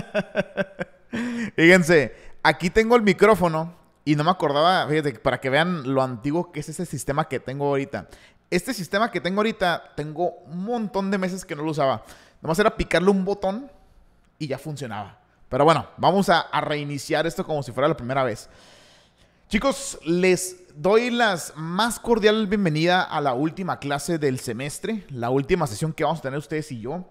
Fíjense, aquí tengo el micrófono y no me acordaba, fíjate, para que vean lo antiguo que es ese sistema que tengo ahorita. Este sistema que tengo ahorita, tengo un montón de meses que no lo usaba. Nomás era picarle un botón y ya funcionaba. Pero bueno, vamos a, reiniciar esto como si fuera la primera vez. Chicos, les doy las más cordial bienvenida a la última clase del semestre, la última sesión que vamos a tener ustedes y yo.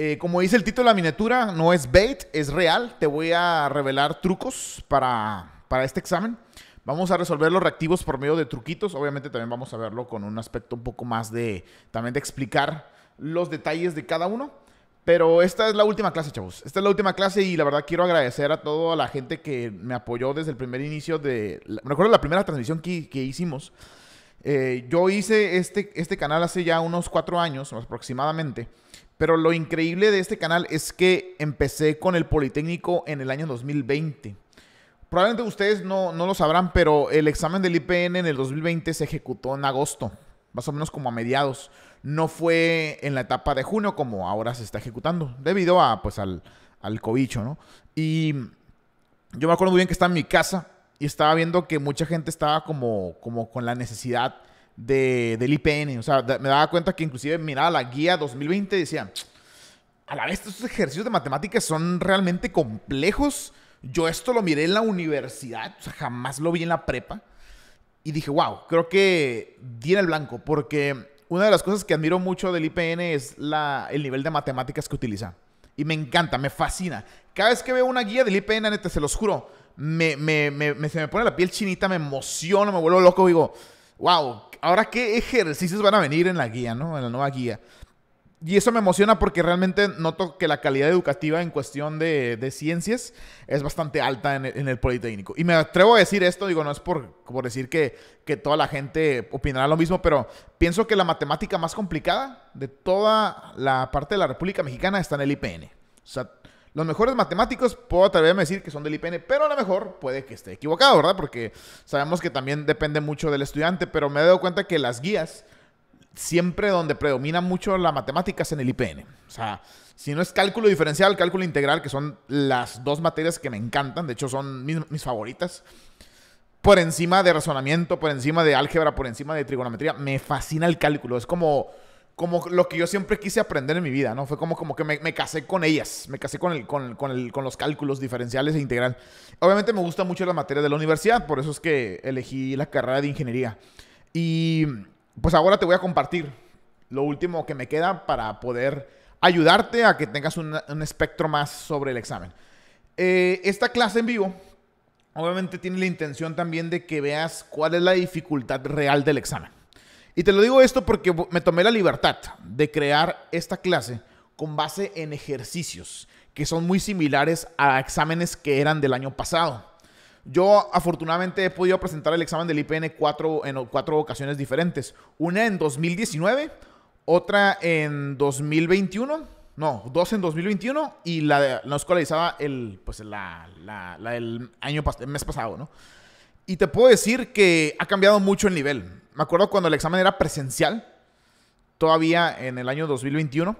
Eh, como dice el título de la miniatura, no es bait, es real. Te voy a revelar trucos para, para este examen. Vamos a resolver los reactivos por medio de truquitos. Obviamente también vamos a verlo con un aspecto un poco más de, también de explicar los detalles de cada uno. Pero esta es la última clase, chavos. Esta es la última clase y la verdad quiero agradecer a toda la gente que me apoyó desde el primer inicio de... Me de la primera transmisión que, que hicimos. Eh, yo hice este, este canal hace ya unos cuatro años aproximadamente. Pero lo increíble de este canal es que empecé con el Politécnico en el año 2020. Probablemente ustedes no, lo sabrán, pero el examen del IPN en el 2020 se ejecutó en agosto, más o menos como a mediados. No fue en la etapa de junio como ahora se está ejecutando, debido a, pues, al, al cobicho, ¿no? Y yo me acuerdo muy bien que estaba en mi casa y estaba viendo que mucha gente estaba como, como con la necesidad de, del IPN. O sea, me daba cuenta que inclusive miraba la guía 2020 y decía, a la vez estos ejercicios de matemáticas son realmente complejos. Yo esto lo miré en la universidad, o sea, jamás lo vi en la prepa. Y dije, wow, creo que di en el blanco, porque una de las cosas que admiro mucho del IPN es la, el nivel de matemáticas que utiliza. Y me encanta, me fascina. Cada vez que veo una guía del IPN, neta, se los juro, me, me, se me pone la piel chinita, me emociono, me vuelvo loco, digo, wow, ahora qué ejercicios van a venir en la guía, ¿no? En la nueva guía. Y eso me emociona porque realmente noto que la calidad educativa en cuestión de, ciencias es bastante alta en el, Politécnico. Y me atrevo a decir esto, digo, no es por, decir que, que, toda la gente opinará lo mismo, pero pienso que la matemática más complicada de toda la parte de la República Mexicana está en el IPN. O sea, los mejores matemáticos puedo atreverme a decir que son del IPN, pero a lo mejor puede que esté equivocado, ¿verdad? Porque sabemos que también depende mucho del estudiante, pero me he dado cuenta que las guías, siempre donde predomina mucho la matemática es en el IPN. O sea, si no es cálculo diferencial, cálculo integral, que son las dos materias que me encantan, de hecho son mis, mis favoritas por encima de razonamiento, por encima de álgebra, por encima de trigonometría. Me fascina el cálculo. Es como como lo que yo siempre quise aprender en mi vida, ¿no? Fue como, como que me, casé con ellas, me casé con, el, con, con, los cálculos diferenciales e integral. Obviamente me gusta mucho las materias de la universidad, por eso es que elegí la carrera de ingeniería. Y pues ahora te voy a compartir lo último que me queda para poder ayudarte a que tengas un, espectro más sobre el examen. Eh, esta clase en vivo, obviamente tiene la intención también de que veas cuál es la dificultad real del examen. Y te lo digo esto porque me tomé la libertad de crear esta clase con base en ejercicios que son muy similares a exámenes que eran del año pasado. Yo afortunadamente he podido presentar el examen del IPN cuatro, en cuatro ocasiones diferentes. Una en 2019, otra en 2021, no, dos en 2021 y la, la escolarizada el, pues la, año, mes pasado, ¿no? Y te puedo decir que ha cambiado mucho el nivel me acuerdo cuando el examen era presencial, todavía en el año 2021,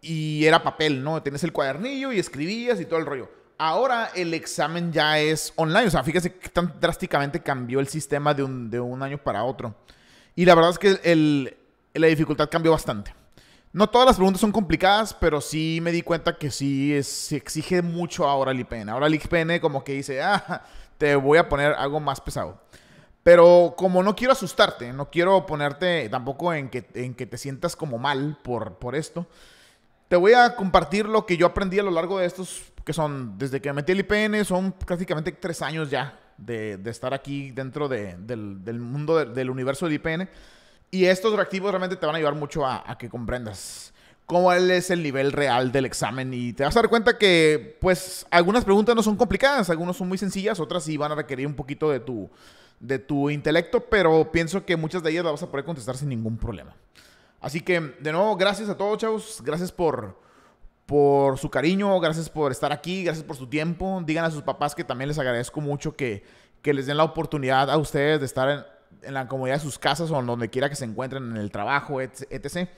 y era papel, ¿no? Tenías el cuadernillo y escribías y todo el rollo. Ahora el examen ya es online, o sea, fíjese qué tan drásticamente cambió el sistema de un, de un año para otro. Y la verdad es que la dificultad cambió bastante. No todas las preguntas son complicadas, pero sí me di cuenta que sí se exige mucho ahora el IPN. Ahora el IPN como que dice, ah, te voy a poner algo más pesado. Pero como no quiero asustarte, no quiero ponerte tampoco en que, en que te sientas como mal por, por esto, te voy a compartir lo que yo aprendí a lo largo de estos, que son desde que me metí el IPN, son prácticamente tres años ya de, de estar aquí dentro de, del, del, mundo, del universo del IPN. Y estos reactivos realmente te van a ayudar mucho a, a que comprendas cómo es el nivel real del examen y te vas a dar cuenta que pues algunas preguntas no son complicadas, algunas son muy sencillas, otras sí van a requerir un poquito de tu de tu intelecto, pero pienso que muchas de ellas las vas a poder contestar sin ningún problema. Así que, de nuevo, gracias a todos, chavos. Gracias por, por su cariño, gracias por estar aquí, gracias por su tiempo. Digan a sus papás que también les agradezco mucho que, que les den la oportunidad a ustedes de estar en, la comodidad de sus casas o en donde quiera que se encuentren, en el trabajo, etc.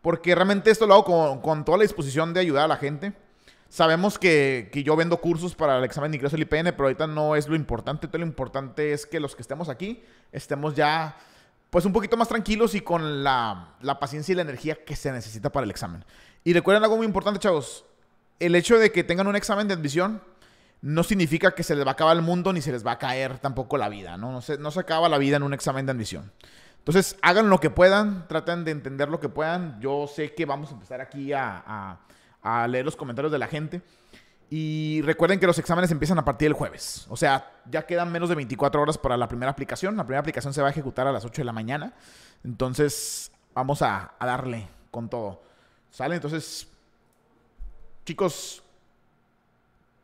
Porque realmente esto lo hago con, con toda la disposición de ayudar a la gente. Sabemos que, yo vendo cursos para el examen de ingreso del IPN, pero ahorita no es lo importante. Todo lo importante es que los que estemos aquí estemos ya pues un poquito más tranquilos y con la, paciencia y la energía que se necesita para el examen. Y recuerden algo muy importante, chavos. El hecho de que tengan un examen de admisión no significa que se les va a acabar el mundo ni se les va a caer tampoco la vida, ¿no? No se, no se acaba la vida en un examen de admisión. Entonces, hagan lo que puedan, traten de entender lo que puedan. Yo sé que vamos a empezar aquí a a leer los comentarios de la gente. Y recuerden que los exámenes empiezan a partir del jueves. O sea, ya quedan menos de 24 horas para la primera aplicación. La primera aplicación se va a ejecutar a las 8 de la mañana. Entonces, vamos a, darle con todo. ¿Sale? Entonces, chicos,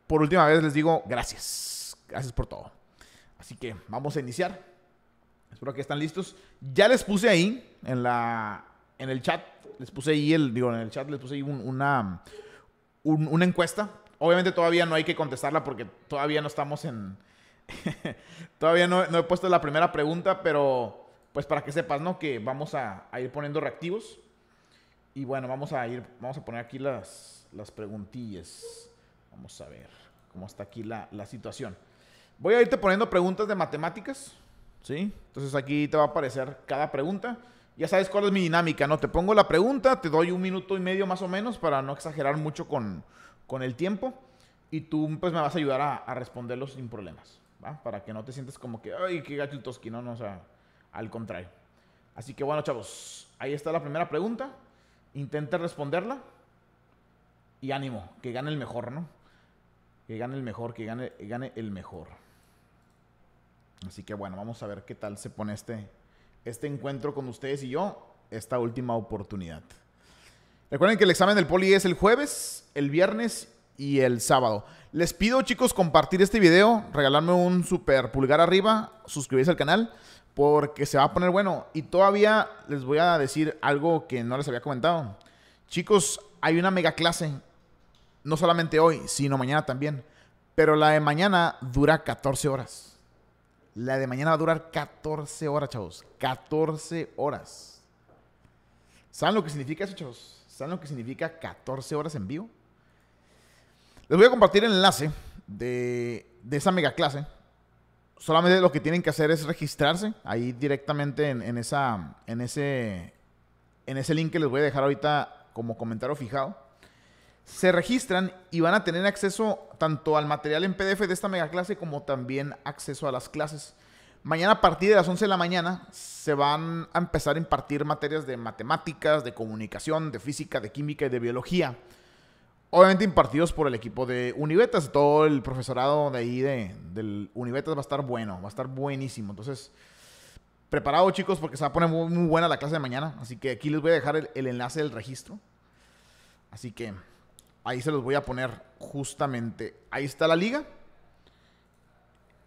por última vez les digo gracias. Gracias por todo. Así que vamos a iniciar. Espero que estén listos. Ya les puse ahí en, la, en el chat les puse ahí, el, digo, en el chat les puse ahí una, una encuesta. Obviamente todavía no hay que contestarla porque todavía no estamos en... todavía no, he puesto la primera pregunta, pero pues para que sepas, ¿no? Que vamos a, a ir poniendo reactivos. Y bueno, vamos a ir, vamos a poner aquí las, las preguntillas. Vamos a ver cómo está aquí la, la situación. Voy a irte poniendo preguntas de matemáticas, ¿sí? Entonces aquí te va a aparecer cada pregunta ya sabes cuál es mi dinámica, ¿no? Te pongo la pregunta, te doy un minuto y medio más o menos para no exagerar mucho con, el tiempo y tú pues me vas a ayudar a, responderlos sin problemas, ¿va? Para que no te sientes como que, ay, qué gatitos que ¿no? no, o sea, al contrario. Así que bueno, chavos, ahí está la primera pregunta, Intente responderla y ánimo, que gane el mejor, ¿no? Que gane el mejor, que gane, que gane el mejor. Así que bueno, vamos a ver qué tal se pone este, este encuentro con ustedes y yo, esta última oportunidad. Recuerden que el examen del poli es el jueves, el viernes y el sábado. Les pido chicos compartir este video, regalarme un super pulgar arriba, suscribirse al canal porque se va a poner bueno. Y todavía les voy a decir algo que no les había comentado. Chicos, hay una mega clase, no solamente hoy, sino mañana también. Pero la de mañana dura 14 horas. La de mañana va a durar 14 horas, chavos. 14 horas. ¿Saben lo que significa eso, chavos? ¿Saben lo que significa 14 horas en vivo? Les voy a compartir el enlace de, esa mega clase. Solamente lo que tienen que hacer es registrarse ahí directamente en, esa, en, ese, en ese link que les voy a dejar ahorita como comentario fijado se registran y van a tener acceso tanto al material en PDF de esta mega clase como también acceso a las clases. Mañana a partir de las 11 de la mañana se van a empezar a impartir materias de matemáticas, de comunicación, de física, de química y de biología. Obviamente impartidos por el equipo de Univetas. Todo el profesorado de ahí de, del Univetas va a estar bueno, va a estar buenísimo. Entonces, preparado chicos porque se va a poner muy, buena la clase de mañana. Así que aquí les voy a dejar el enlace del registro. Así que Ahí se los voy a poner justamente. Ahí está la liga.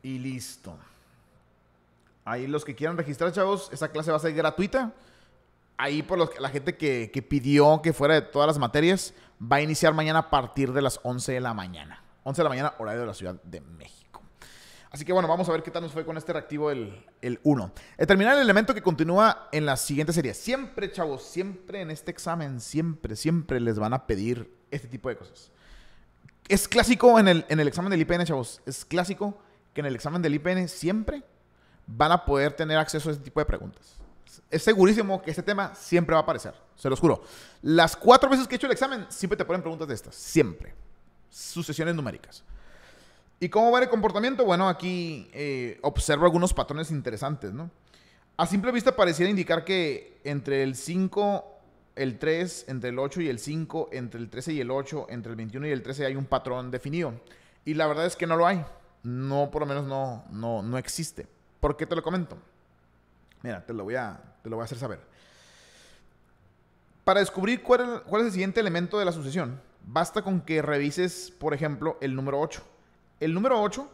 Y listo. Ahí los que quieran registrar, chavos, esa clase va a ser gratuita. Ahí por los, la gente que, que, pidió que fuera de todas las materias, va a iniciar mañana a partir de las 11 de la mañana. 11 de la mañana, horario de la Ciudad de México. Así que bueno, vamos a ver qué tal nos fue con este reactivo el 1. El eh, terminar el elemento que continúa en la siguiente serie. Siempre, chavos, siempre en este examen, siempre, siempre les van a pedir este tipo de cosas. Es clásico en el, en el examen del IPN, chavos. Es clásico que en el examen del IPN siempre van a poder tener acceso a este tipo de preguntas. Es segurísimo que este tema siempre va a aparecer, se los juro. Las cuatro veces que he hecho el examen, siempre te ponen preguntas de estas, siempre. Sucesiones numéricas. ¿Y cómo va el comportamiento? Bueno, aquí eh, observo algunos patrones interesantes, A simple vista pareciera indicar que entre el 5, el 3, entre el 8 y el 5, entre el 13 y el 8, entre el 21 y el 13 hay un patrón definido. Y la verdad es que no lo hay. No, por lo menos no, no, no existe. ¿Por qué te lo comento? Mira, te lo voy a, te lo voy a hacer saber. Para descubrir cuál es el siguiente elemento de la sucesión, basta con que revises, por ejemplo, el número 8 el número 8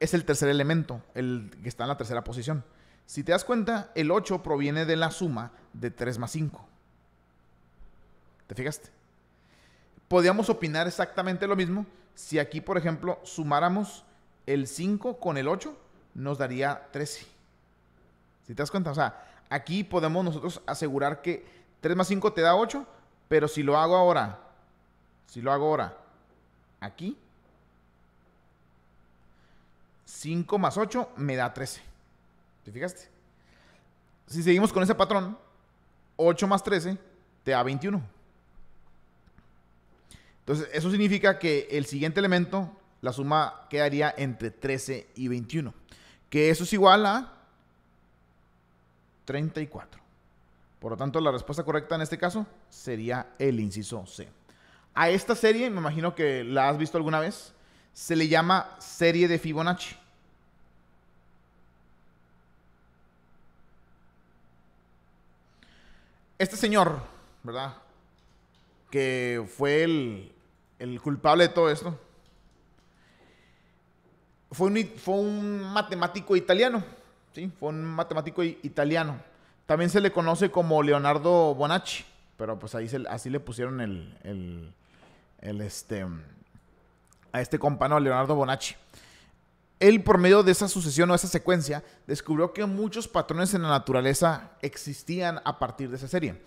es el tercer elemento, el que está en la tercera posición. Si te das cuenta, el 8 proviene de la suma de 3 más 5. ¿Te fijaste? Podríamos opinar exactamente lo mismo si aquí, por ejemplo, sumáramos el 5 con el 8, nos daría 13. Si te das cuenta, o sea, aquí podemos nosotros asegurar que 3 más 5 te da 8, pero si lo hago ahora, si lo hago ahora, aquí, 5 más 8 me da 13. ¿Te fijaste? Si seguimos con ese patrón, 8 más 13 te da 21. Entonces, eso significa que el siguiente elemento, la suma quedaría entre 13 y 21. Que eso es igual a 34. Por lo tanto, la respuesta correcta en este caso sería el inciso C. A esta serie, me imagino que la has visto alguna vez se le llama serie de Fibonacci. Este señor, ¿verdad? Que fue el, el culpable de todo esto. Fue un, fue un matemático italiano. ¿sí? Fue un matemático italiano. También se le conoce como Leonardo Bonacci. Pero pues ahí se, así le pusieron el, el, el este, a este compano Leonardo Bonacci. Él, por medio de esa sucesión o esa secuencia, descubrió que muchos patrones en la naturaleza existían a partir de esa serie.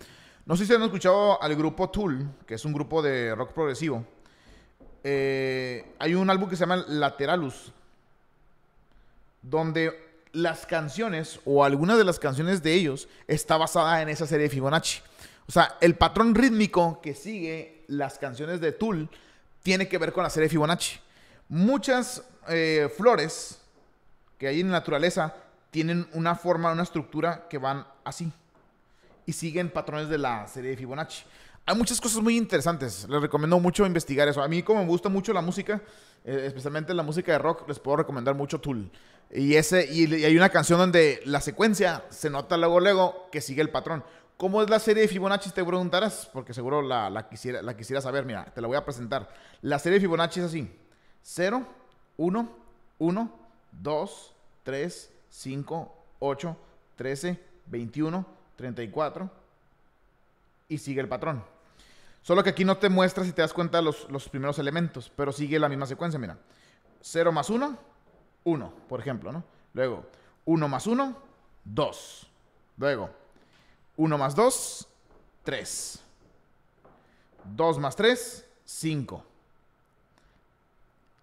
No sé si han escuchado al grupo Tool, que es un grupo de rock progresivo. Eh, hay un álbum que se llama Lateralus, donde las canciones o algunas de las canciones de ellos está basada en esa serie de Fibonacci. O sea, el patrón rítmico que sigue las canciones de Tool tiene que ver con la serie Fibonacci. Muchas eh, flores que hay en la naturaleza tienen una forma, una estructura que van así y siguen patrones de la serie de Fibonacci. Hay muchas cosas muy interesantes, les recomiendo mucho investigar eso. A mí como me gusta mucho la música, eh, especialmente la música de rock, les puedo recomendar mucho Tool. Y, ese, y hay una canción donde la secuencia se nota luego, luego que sigue el patrón. ¿Cómo es la serie de Fibonacci? Te preguntarás, porque seguro la, quisiera, la quisiera saber. Mira, te la voy a presentar. La serie de Fibonacci es así. 0, 1, 1, 2, 3, 5, 8, 13, 21, 34. Y sigue el patrón. Solo que aquí no te muestra, si te das cuenta, los, los primeros elementos, pero sigue la misma secuencia. Mira, 0 más 1, 1, por ejemplo, ¿no? Luego, 1 más 1, 2. Luego, 1 más 2, 3. 2 más 3, 5.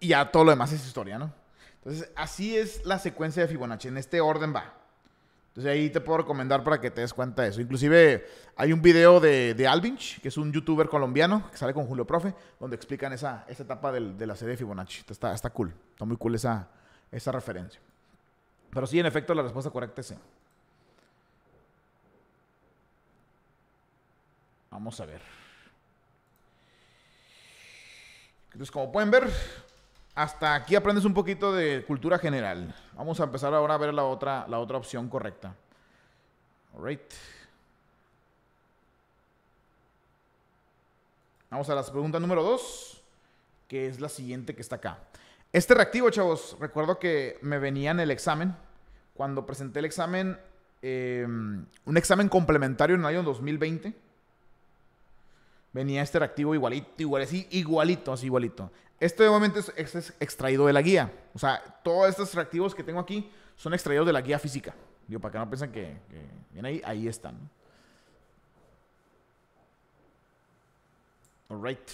Y ya todo lo demás es historia, ¿no? Entonces, así es la secuencia de Fibonacci. En este orden va. Entonces ahí te puedo recomendar para que te des cuenta de eso. Inclusive hay un video de, Alvinch, que es un youtuber colombiano, que sale con Julio Profe, donde explican esa, etapa de la serie de Fibonacci. Está, está cool, está muy cool esa, esa referencia. Pero sí, en efecto, la respuesta correcta es sí. Vamos a ver. Entonces, como pueden ver, hasta aquí aprendes un poquito de cultura general. Vamos a empezar ahora a ver la otra, la otra opción correcta. Alright. Vamos a la pregunta número 2, que es la siguiente que está acá. Este reactivo, chavos, recuerdo que me venía en el examen. Cuando presenté el examen, em, un examen complementario en el año 2020 Venía este reactivo igualito, igual, así, igualito, así, igualito. Este de es, es extraído de la guía. O sea, todos estos reactivos que tengo aquí son extraídos de la guía física. Digo, para que no piensen que, que ahí, ahí están. Alright.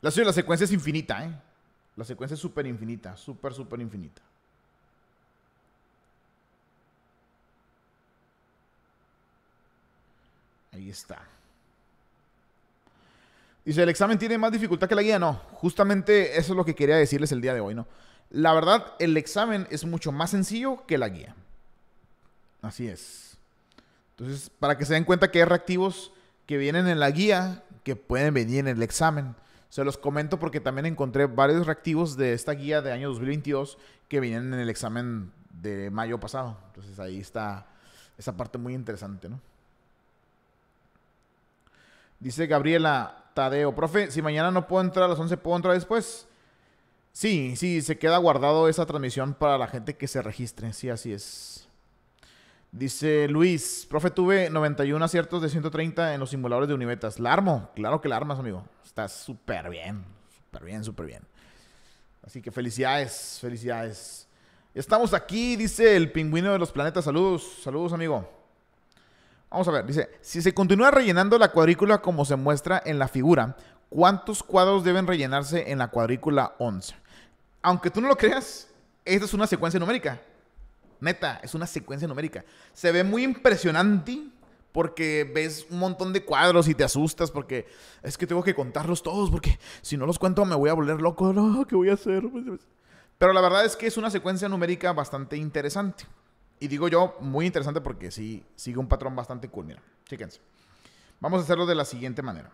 La, la secuencia es infinita, ¿eh? La secuencia es súper infinita, súper, súper infinita. Ahí está. Dice, ¿el examen tiene más dificultad que la guía? No, justamente eso es lo que quería decirles el día de hoy, ¿no? La verdad, el examen es mucho más sencillo que la guía. Así es. Entonces, para que se den cuenta que hay reactivos que vienen en la guía, que pueden venir en el examen. Se los comento porque también encontré varios reactivos de esta guía de año 2022 que vienen en el examen de mayo pasado. Entonces ahí está esa parte muy interesante, ¿no? Dice Gabriela, Tadeo. Profe, si mañana no puedo entrar a las 11, ¿puedo entrar después? Sí, sí, se queda guardado esa transmisión para la gente que se registre. Sí, así es. Dice Luis, profe, tuve 91 aciertos de 130 en los simuladores de Univetas. ¿La armo? Claro que la armas, amigo. Está súper bien, súper bien, súper bien. Así que felicidades, felicidades. Estamos aquí, dice el pingüino de los planetas. Saludos, saludos, amigo. Vamos a ver, dice, si se continúa rellenando la cuadrícula como se muestra en la figura, ¿cuántos cuadros deben rellenarse en la cuadrícula 11? Aunque tú no lo creas, esta es una secuencia numérica. Neta, es una secuencia numérica. Se ve muy impresionante porque ves un montón de cuadros y te asustas porque es que tengo que contarlos todos porque si no los cuento me voy a volver loco. ¿qué voy a hacer? Pero la verdad es que es una secuencia numérica bastante interesante. Y digo yo, muy interesante porque sí sigue un patrón bastante cool. Mira, Vamos a hacerlo de la siguiente manera.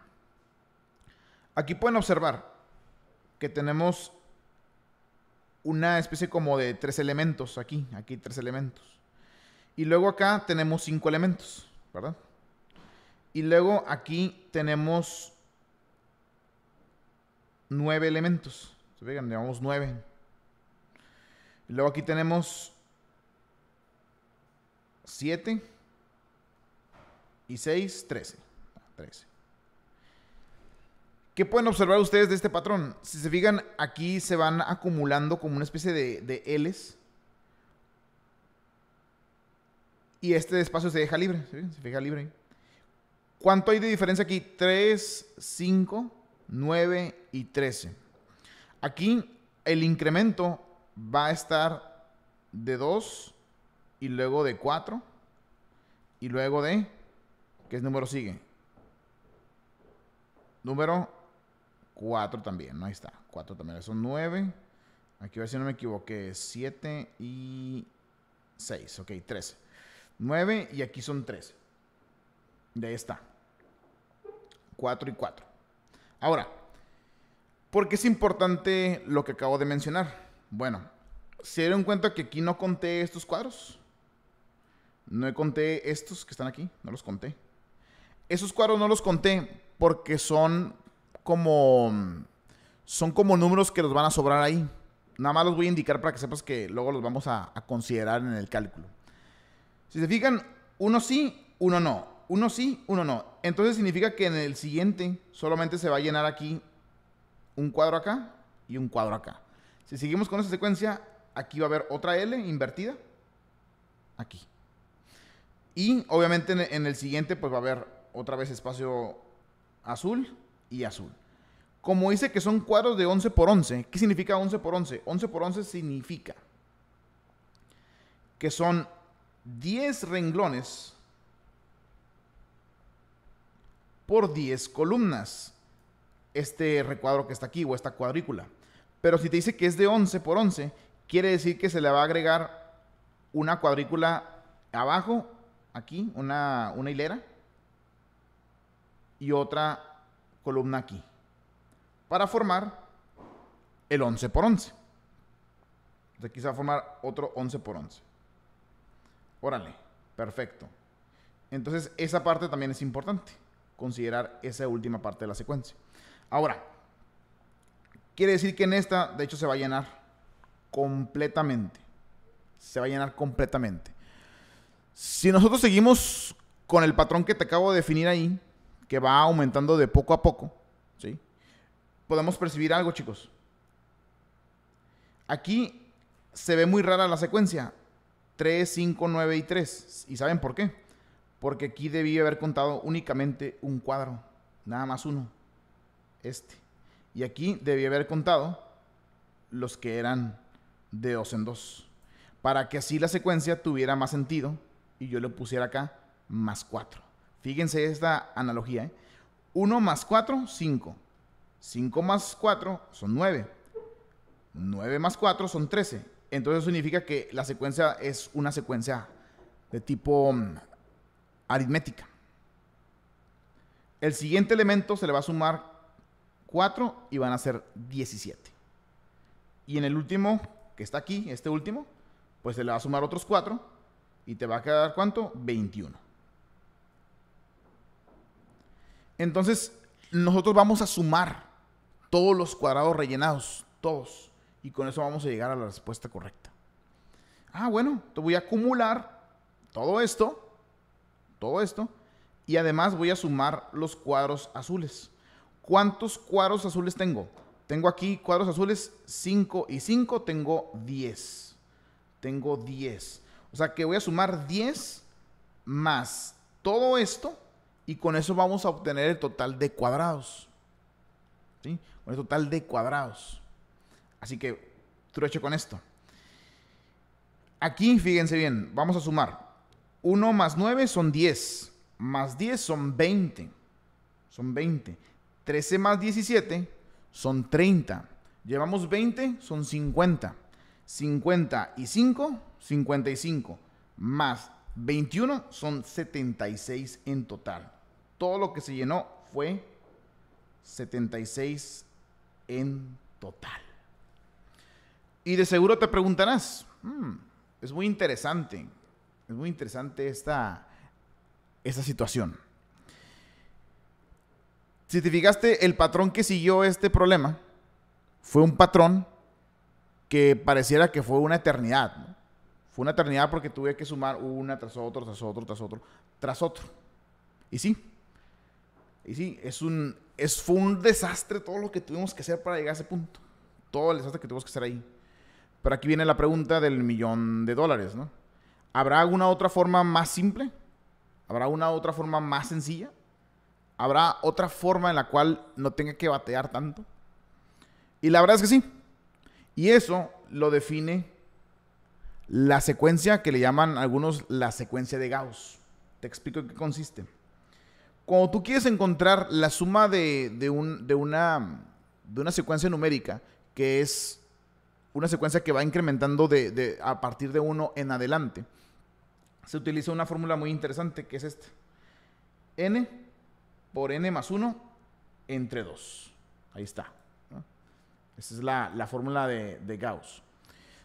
Aquí pueden observar que tenemos una especie como de tres elementos aquí. Aquí tres elementos. Y luego acá tenemos cinco elementos, ¿verdad? Y luego aquí tenemos nueve elementos. ¿Se fijan? Llevamos nueve. Y luego aquí tenemos 7 y 6, 13. 13. ¿Qué pueden observar ustedes de este patrón? Si se fijan, aquí se van acumulando como una especie de, de L's. Y este espacio se deja libre, se fija libre. ¿Cuánto hay de diferencia aquí? 3, 5, 9 y 13. Aquí el incremento va a estar de 2 y luego de 4 y luego de ¿qué número sigue? Número 4 también, ¿no? Ahí está, 4 también, son 9. Aquí a ver si no me equivoqué, 7 y 6, ok, 13. 9 y aquí son 3 De ahí está. 4 y 4. Ahora, ¿por qué es importante lo que acabo de mencionar? Bueno, ¿se dieron cuenta que aquí no conté estos cuadros? No conté estos que están aquí, no los conté. Esos cuadros no los conté porque son como son como números que los van a sobrar ahí. Nada más los voy a indicar para que sepas que luego los vamos a, a considerar en el cálculo. Si se fijan, uno sí, uno no. Uno sí, uno no. Entonces significa que en el siguiente solamente se va a llenar aquí un cuadro acá y un cuadro acá. Si seguimos con esa secuencia, aquí va a haber otra L invertida. Aquí. Y obviamente en, el siguiente pues va a haber otra vez espacio azul y azul. Como dice que son cuadros de 11 por 11, ¿qué significa 11 por 11? 11 por 11 significa que son 10 renglones por 10 columnas. Este recuadro que está aquí o esta cuadrícula. Pero si te dice que es de 11 por 11, quiere decir que se le va a agregar una cuadrícula abajo aquí, una, hilera, y otra columna aquí, para formar el 11 por 11. aquí se va a formar otro 11 por 11. Órale, perfecto. Entonces esa parte también es importante, considerar esa última parte de la secuencia. Ahora, quiere decir que en esta, de hecho, se va a llenar completamente. Se va a llenar completamente. Si nosotros seguimos con el patrón que te acabo de definir ahí, que va aumentando de poco a poco, ¿sí? Podemos percibir algo, chicos. Aquí se ve muy rara la secuencia. 3, 5, 9 y 3. ¿Y saben por qué? Porque aquí debí haber contado únicamente un cuadro. Nada más uno. Este. Y aquí debí haber contado los que eran de dos en dos. Para que así la secuencia tuviera más sentido y yo le pusiera acá más 4. Fíjense esta analogía. 1 ¿eh? más 4, 5. 5 más 4 son 9. 9 más 4 son 13. Entonces significa que la secuencia es una secuencia de tipo mm, aritmética. El siguiente elemento se le va a sumar 4 y van a ser 17. Y en el último, que está aquí, este último, pues se le va a sumar otros 4 y te va a quedar cuánto? 21. Entonces, nosotros vamos a sumar todos los cuadrados rellenados, todos. Y con eso vamos a llegar a la respuesta correcta. Ah, bueno, te voy a acumular todo esto, todo esto, y además voy a sumar los cuadros azules. ¿Cuántos cuadros azules tengo? Tengo aquí cuadros azules 5 y 5, tengo 10. Tengo 10. O sea que voy a sumar 10 más todo esto y con eso vamos a obtener el total de cuadrados. ¿Sí? Con el total de cuadrados. Así que truche con esto. Aquí, fíjense bien, vamos a sumar. 1 más 9 son 10. Más 10 son 20. Son 20. 13 más 17 son 30. Llevamos 20, son 50. 55, 55 más 21 son 76 en total. Todo lo que se llenó fue 76 en total. Y de seguro te preguntarás, hmm, es muy interesante, es muy interesante esta, esta situación. Si te fijaste, el patrón que siguió este problema fue un patrón que pareciera que fue una eternidad. Fue una eternidad porque tuve que sumar una tras otro, tras otro, tras otro, tras otro. Y sí, y sí, es un, es, fue un desastre todo lo que tuvimos que hacer para llegar a ese punto. Todo el desastre que tuvimos que hacer ahí. Pero aquí viene la pregunta del millón de dólares, ¿no? ¿Habrá alguna otra forma más simple? ¿Habrá una otra forma más sencilla? ¿Habrá otra forma en la cual no tenga que batear tanto? Y la verdad es que sí. Y eso lo define la secuencia que le llaman algunos la secuencia de Gauss. Te explico en qué consiste. Cuando tú quieres encontrar la suma de, de, una, de una secuencia numérica, que es una secuencia que va incrementando de, a partir de 1 en adelante, se utiliza una fórmula muy interesante que es esta. n por n más 1 entre 2. Ahí está. Esa es la, fórmula de, de, Gauss.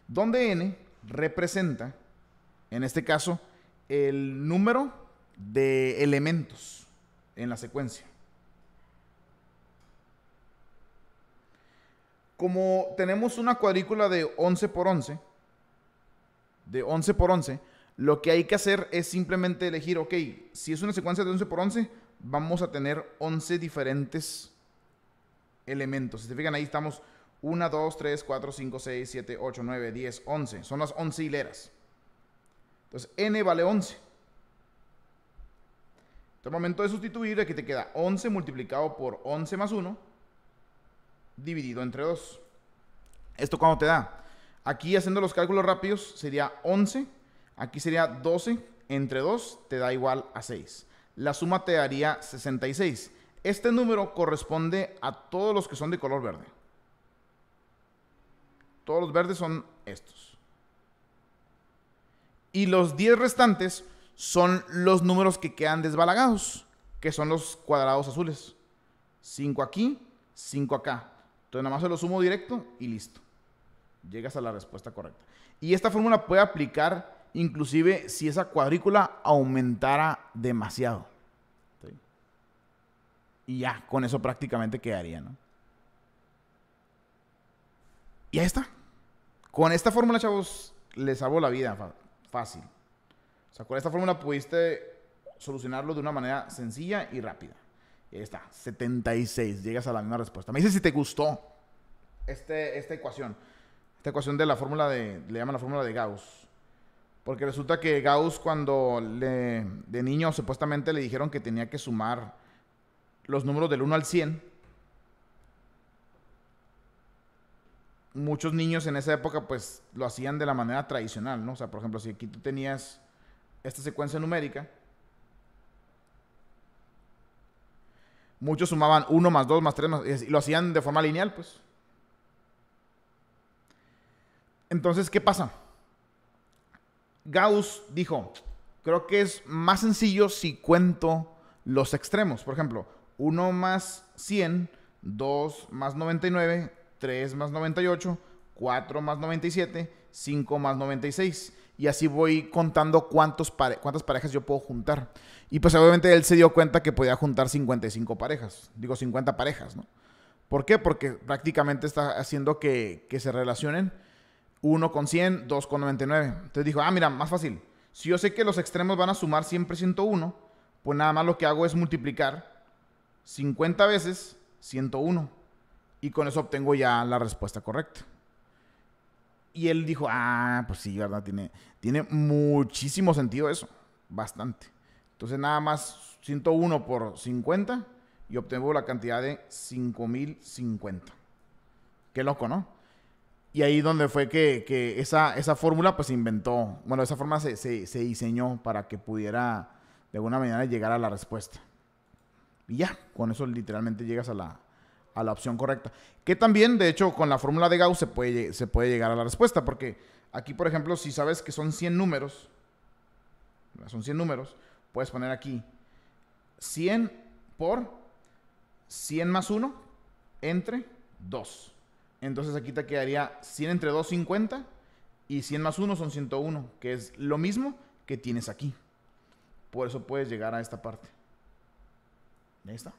Donde n representa, en este caso, el número de elementos en la secuencia. Como tenemos una cuadrícula de 11 por 11, de 11 por 11, lo que hay que hacer es simplemente elegir, ok, si es una secuencia de 11 por 11, vamos a tener 11 diferentes elementos. Si se fijan, ahí estamos 1, 2, 3, 4, 5, 6, 7, 8, 9, 10, 11. Son las 11 hileras. Entonces, n vale 11. Entonces, al momento de sustituir, aquí te queda 11 multiplicado por 11 más 1 dividido entre 2. ¿Esto cuánto te da? Aquí, haciendo los cálculos rápidos, sería 11. Aquí sería 12 entre 2, te da igual a 6. La suma te daría 66. Este número corresponde a todos los que son de color verde. Todos los verdes son estos. Y los 10 restantes son los números que quedan desbalagados, que son los cuadrados azules. 5 aquí, 5 acá. Entonces nada más se lo sumo directo y listo. Llegas a la respuesta correcta. Y esta fórmula puede aplicar inclusive si esa cuadrícula aumentara demasiado. Y ya, con eso prácticamente quedaría, ¿no? Y ahí está. Con esta fórmula, chavos, le salvo la vida fácil. O sea, con esta fórmula pudiste solucionarlo de una manera sencilla y rápida. Y ahí está, 76. Llegas a la misma respuesta. Me dice si te gustó este, esta ecuación. Esta ecuación de la fórmula de. Le llaman la fórmula de Gauss. Porque resulta que Gauss, cuando le, de niño supuestamente le dijeron que tenía que sumar los números del 1 al 100, muchos niños en esa época pues lo hacían de la manera tradicional, ¿no? O sea, por ejemplo, si aquí tú tenías esta secuencia numérica, muchos sumaban 1 más 2 más 3 y lo hacían de forma lineal, pues. Entonces, ¿qué pasa? Gauss dijo, creo que es más sencillo si cuento los extremos. Por ejemplo, 1 más 100, 2 más 99, 3 más 98, 4 más 97, 5 más 96. Y así voy contando cuántos cuántas parejas yo puedo juntar. Y pues obviamente él se dio cuenta que podía juntar 55 parejas, digo 50 parejas, ¿no? ¿Por qué? Porque prácticamente está haciendo que, que se relacionen 1 con 100, 2 con 99. Entonces dijo, ah, mira, más fácil. Si yo sé que los extremos van a sumar siempre 101, pues nada más lo que hago es multiplicar 50 veces 101 y con eso obtengo ya la respuesta correcta. Y él dijo, ah, pues sí, ¿verdad? Tiene, tiene muchísimo sentido eso. Bastante. Entonces nada más 101 por 50 y obtengo la cantidad de 5050. Qué loco, ¿no? Y ahí donde fue que, esa, esa fórmula pues se inventó. Bueno, esa forma se, se, diseñó para que pudiera de alguna manera llegar a la respuesta. Y ya, con eso literalmente llegas a la, a la opción correcta. Que también, de hecho, con la fórmula de Gauss se puede, se puede llegar a la respuesta, porque aquí, por ejemplo, si sabes que son 100 números, son 100 números, puedes poner aquí 100 por 100 más 1 entre 2. Entonces aquí te quedaría 100 entre 2, 50, y 100 más 1 son 101, que es lo mismo que tienes aquí. Por eso puedes llegar a esta parte. Ahí está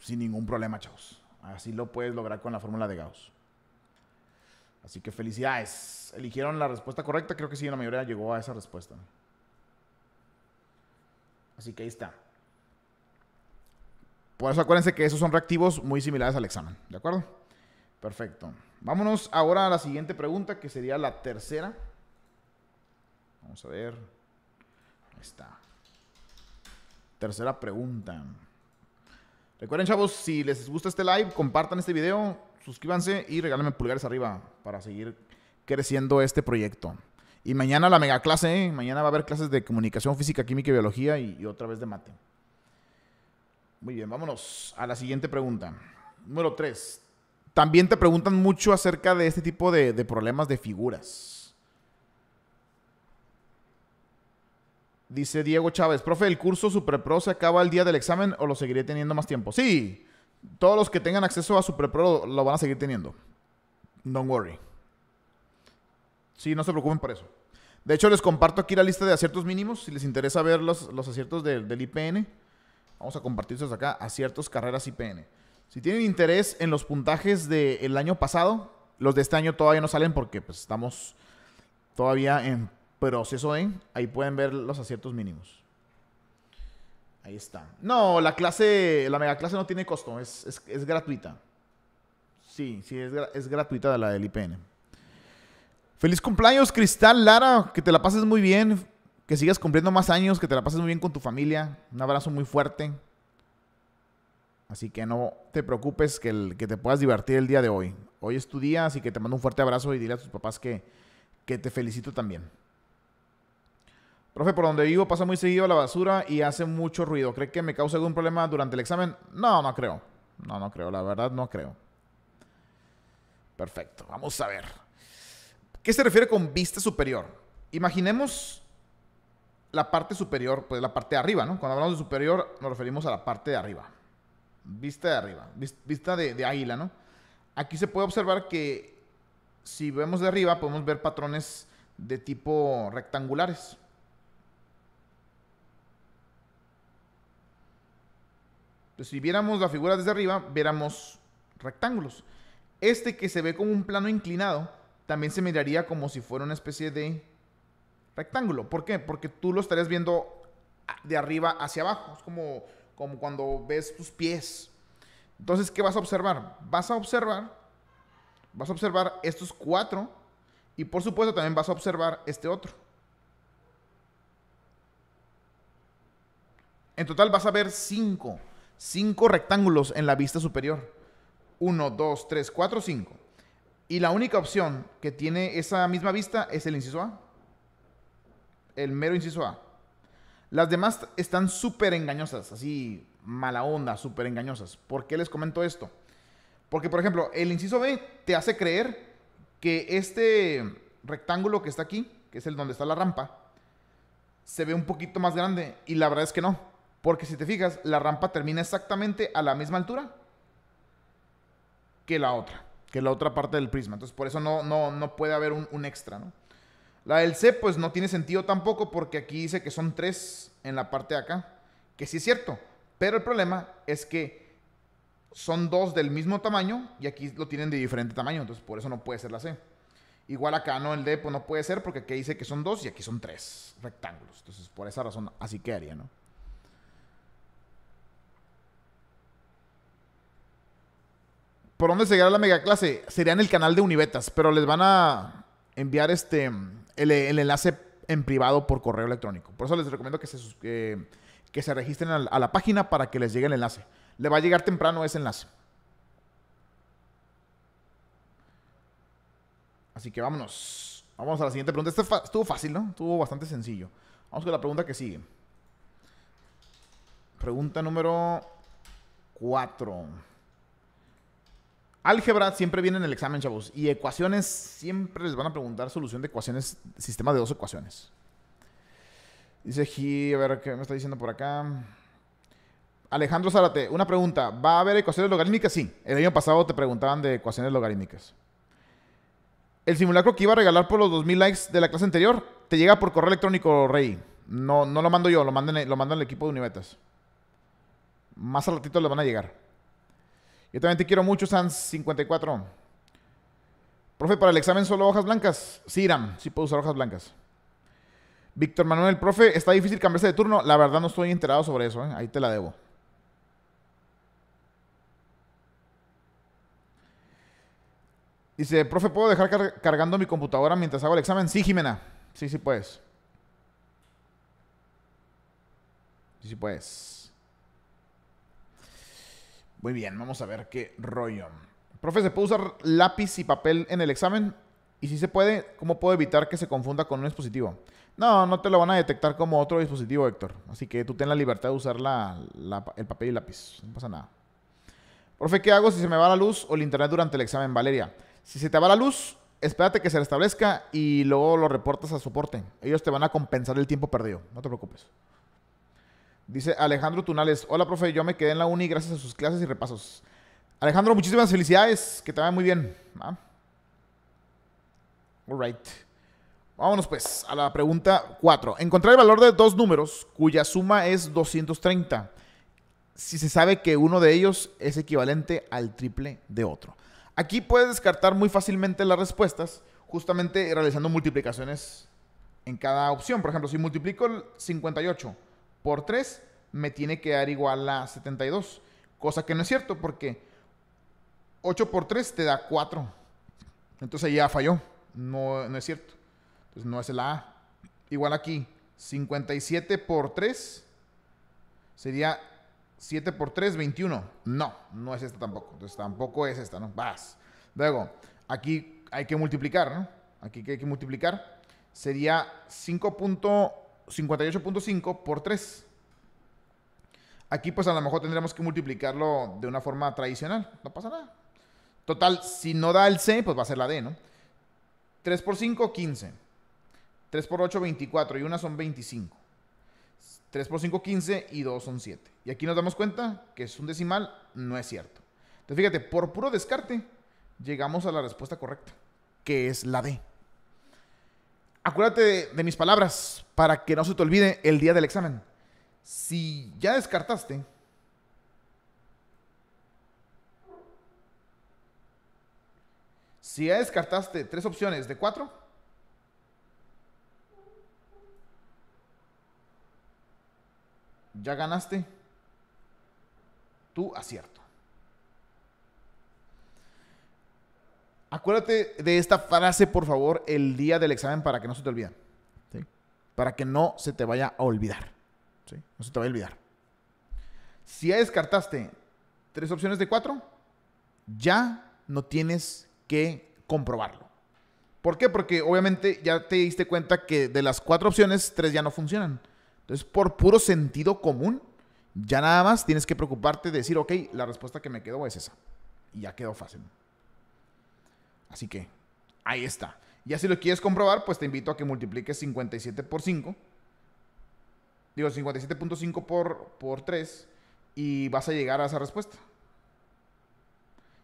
sin ningún problema, chavos. Así lo puedes lograr con la fórmula de Gauss. Así que felicidades. Eligieron la respuesta correcta. Creo que sí, la mayoría llegó a esa respuesta. Así que ahí está. Por eso acuérdense que esos son reactivos muy similares al examen. ¿De acuerdo? Perfecto. Vámonos ahora a la siguiente pregunta, que sería la tercera. Vamos a ver. Ahí está. Tercera pregunta. Recuerden, chavos, si les gusta este live, compartan este video, suscríbanse y regálenme pulgares arriba para seguir creciendo este proyecto. Y mañana la mega clase, ¿eh? mañana va a haber clases de comunicación física, química y biología y, otra vez de mate. Muy bien, vámonos a la siguiente pregunta. Número 3. También te preguntan mucho acerca de este tipo de, de problemas de figuras. Dice Diego Chávez, profe, ¿el curso SuperPro se acaba el día del examen o lo seguiré teniendo más tiempo? Sí, todos los que tengan acceso a SuperPro lo van a seguir teniendo. Don't worry. Sí, no se preocupen por eso. De hecho, les comparto aquí la lista de aciertos mínimos. Si les interesa ver los, aciertos del IPN, vamos a compartirlos acá. Aciertos, carreras IPN. Si tienen interés en los puntajes del año pasado, los de este año todavía no salen porque pues, estamos todavía en pero si eso ven, ahí pueden ver los aciertos mínimos. Ahí está. No, la clase, la mega clase no tiene costo, es, gratuita. Sí, sí, es, es gratuita la del IPN. Feliz cumpleaños, Cristal Lara, que te la pases muy bien, que sigas cumpliendo más años, que te la pases muy bien con tu familia. Un abrazo muy fuerte. Así que no te preocupes que, que te puedas divertir el día de hoy. Hoy es tu día, así que te mando un fuerte abrazo y dile a tus papás que te felicito también. Profe, por donde vivo pasa muy seguido la basura y hace mucho ruido. ¿Cree que me causa algún problema durante el examen? No, no creo. No, no creo. La verdad, no creo. Perfecto. Vamos a ver. ¿Qué se refiere con vista superior? Imaginemos la parte superior, pues la parte de arriba, ¿no? Cuando hablamos de superior nos referimos a la parte de arriba. Vista de arriba, vista de, de águila, ¿no? Aquí se puede observar que si vemos de arriba podemos ver patrones de tipo rectangulares. Entonces, si viéramos la figura desde arriba, viéramos rectángulos. Este que se ve como un plano inclinado, también se miraría como si fuera una especie de rectángulo. ¿Por qué? Porque tú lo estarías viendo de arriba hacia abajo. Es como, como cuando ves tus pies. Entonces, ¿qué vas a observar? Vas a observar, vas a observar estos cuatro y por supuesto también vas a observar este otro. En total vas a ver cinco cinco rectángulos en la vista superior. 1, 2, 3, 4, 5. Y la única opción que tiene esa misma vista es el inciso A. El mero inciso A. Las demás están súper engañosas, así mala onda, súper engañosas. ¿Por qué les comento esto? Porque, por ejemplo, el inciso B te hace creer que este rectángulo que está aquí, que es el donde está la rampa, se ve un poquito más grande y la verdad es que no. Porque si te fijas, la rampa termina exactamente a la misma altura que la otra, que la otra parte del prisma. Entonces, por eso no, no, no puede haber un, un extra, ¿no? La del C, pues no tiene sentido tampoco, porque aquí dice que son tres en la parte de acá, que sí es cierto, pero el problema es que son dos del mismo tamaño y aquí lo tienen de diferente tamaño, entonces por eso no puede ser la C. Igual acá, ¿no? El D, pues no puede ser porque aquí dice que son dos y aquí son tres rectángulos. Entonces, por esa razón, así quedaría, ¿no? ¿Por dónde llegará la mega clase? Sería en el canal de Univetas, pero les van a enviar este el, enlace en privado por correo electrónico. Por eso les recomiendo que se, que, se registren a la, página para que les llegue el enlace. Le va a llegar temprano ese enlace. Así que vámonos. Vamos a la siguiente pregunta. estuvo fácil, ¿no? Estuvo bastante sencillo. Vamos con la pregunta que sigue. Pregunta número 4. Álgebra siempre viene en el examen, chavos. Y ecuaciones siempre les van a preguntar solución de ecuaciones, sistema de dos ecuaciones. Dice G, a ver qué me está diciendo por acá. Alejandro Zárate, una pregunta. ¿Va a haber ecuaciones logarítmicas? Sí. El año pasado te preguntaban de ecuaciones logarítmicas. El simulacro que iba a regalar por los 2000 likes de la clase anterior te llega por correo electrónico, Rey. No, no lo mando yo, lo mandan, lo mandan el equipo de Univetas. Más al ratito le van a llegar. Yo también te quiero mucho, Sans54. Profe, para el examen solo hojas blancas. Sí, Iram, sí puedo usar hojas blancas. Víctor Manuel, profe, está difícil cambiarse de turno. La verdad no estoy enterado sobre eso, ¿eh? ahí te la debo. Dice, profe, ¿puedo dejar cargando mi computadora mientras hago el examen? Sí, Jimena. Sí, sí puedes. Sí, sí puedes. Muy bien, vamos a ver qué rollo. Profe, ¿se puede usar lápiz y papel en el examen? Y si se puede, ¿cómo puedo evitar que se confunda con un dispositivo? No, no te lo van a detectar como otro dispositivo, Héctor. Así que tú ten la libertad de usar el papel y lápiz. No pasa nada. Profe, ¿qué hago si se me va la luz o el internet durante el examen, Valeria? Si se te va la luz, espérate que se restablezca y luego lo reportas a soporte. Ellos te van a compensar el tiempo perdido. No te preocupes. Dice Alejandro Tunales, hola profe, yo me quedé en la uni gracias a sus clases y repasos. Alejandro, muchísimas felicidades, que te vaya muy bien. Vámonos pues a la pregunta 4. Encontrar el valor de dos números cuya suma es 230 si se sabe que uno de ellos es equivalente al triple de otro. Aquí puedes descartar muy fácilmente las respuestas justamente realizando multiplicaciones en cada opción. Por ejemplo, si multiplico el 58 por 3 me tiene que dar igual a 72. Cosa que no es cierto porque 8 por 3 te da 4. Entonces ya falló. No, es cierto. Entonces no es el A. Igual aquí. 57 por 3 sería 7 por 3, 21. No, no es esta tampoco. Entonces tampoco es esta, ¿no? Vas. Luego, aquí hay que multiplicar, ¿no? Aquí hay que multiplicar. Sería 5. 58.5 por 3. Aquí pues a lo mejor tendremos que multiplicarlo de una forma tradicional. No pasa nada. Total, si no da el C, pues va a ser la D, ¿no? 3 por 5, 15. 3 por 8, 24. Y una son 25. 3 por 5, 15. Y 2 son 7. Y aquí nos damos cuenta que es un decimal, no es cierto. Entonces fíjate, por puro descarte, llegamos a la respuesta correcta, que es la D acuérdate de, mis palabras para que no se te olvide el día del examen. Si ya descartaste, Si ya descartaste tres opciones de cuatro, ya ganaste tu acierto. Acuérdate de esta frase, por favor, el día del examen para que no se te olvide. Para que no se te vaya a olvidar. No se te vaya a olvidar. Si ya descartaste tres opciones de cuatro, ya no tienes que comprobarlo. ¿Por qué? Porque obviamente ya te diste cuenta que de las cuatro opciones, tres ya no funcionan. Entonces, por puro sentido común, ya nada más tienes que preocuparte de decir, ok, la respuesta que me quedó es esa. Y ya quedó fácil. Así que ahí está. Y así lo quieres comprobar, pues te invito a que multipliques 57 por 5. Digo, 57.5 por, por 3 y vas a llegar a esa respuesta.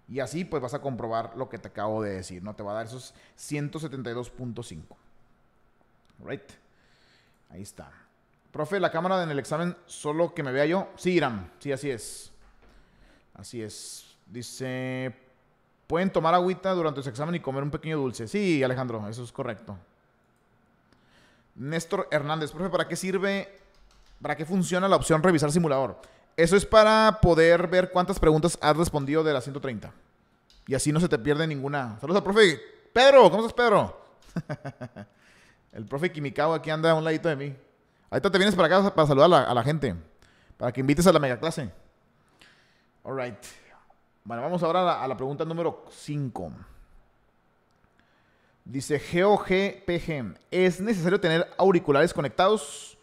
Y así pues vas a comprobar lo que te acabo de decir, ¿no? Te va a dar esos 172.5. Right. Ahí está. Profe, la cámara en el examen solo que me vea yo. Sí, Irán. Sí, así es. Así es. Dice Pueden tomar agüita durante su examen y comer un pequeño dulce. Sí, Alejandro, eso es correcto. Néstor Hernández, profe, ¿para qué sirve, para qué funciona la opción revisar simulador? Eso es para poder ver cuántas preguntas has respondido de las 130. Y así no se te pierde ninguna. Saludos al profe Pedro, ¿cómo estás, Pedro? El profe Kimikawa aquí anda a un ladito de mí. Ahorita te vienes para acá para saludar a la, a la gente. Para que invites a la mega clase. All right. Bueno, vamos ahora a la, pregunta número 5. Dice GOGPG, ¿es necesario tener auriculares conectados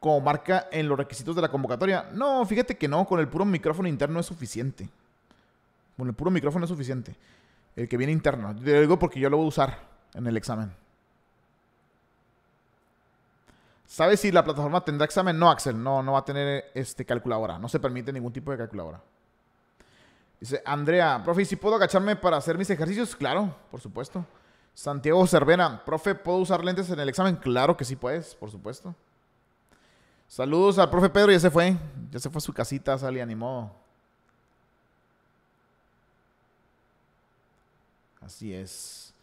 como marca en los requisitos de la convocatoria? No, fíjate que no, con el puro micrófono interno es suficiente. Con el puro micrófono es suficiente. El que viene interno. Te digo porque yo lo voy a usar en el examen. ¿Sabes si la plataforma tendrá examen? No, Axel, no, no va a tener este, calculadora. No se permite ningún tipo de calculadora. Dice Andrea, profe, ¿y si puedo agacharme para hacer mis ejercicios? Claro, por supuesto. Santiago Cervera, profe, ¿puedo usar lentes en el examen? Claro que sí puedes, por supuesto. Saludos al profe Pedro, ya se fue. Ya se fue a su casita, sali animó. Así es.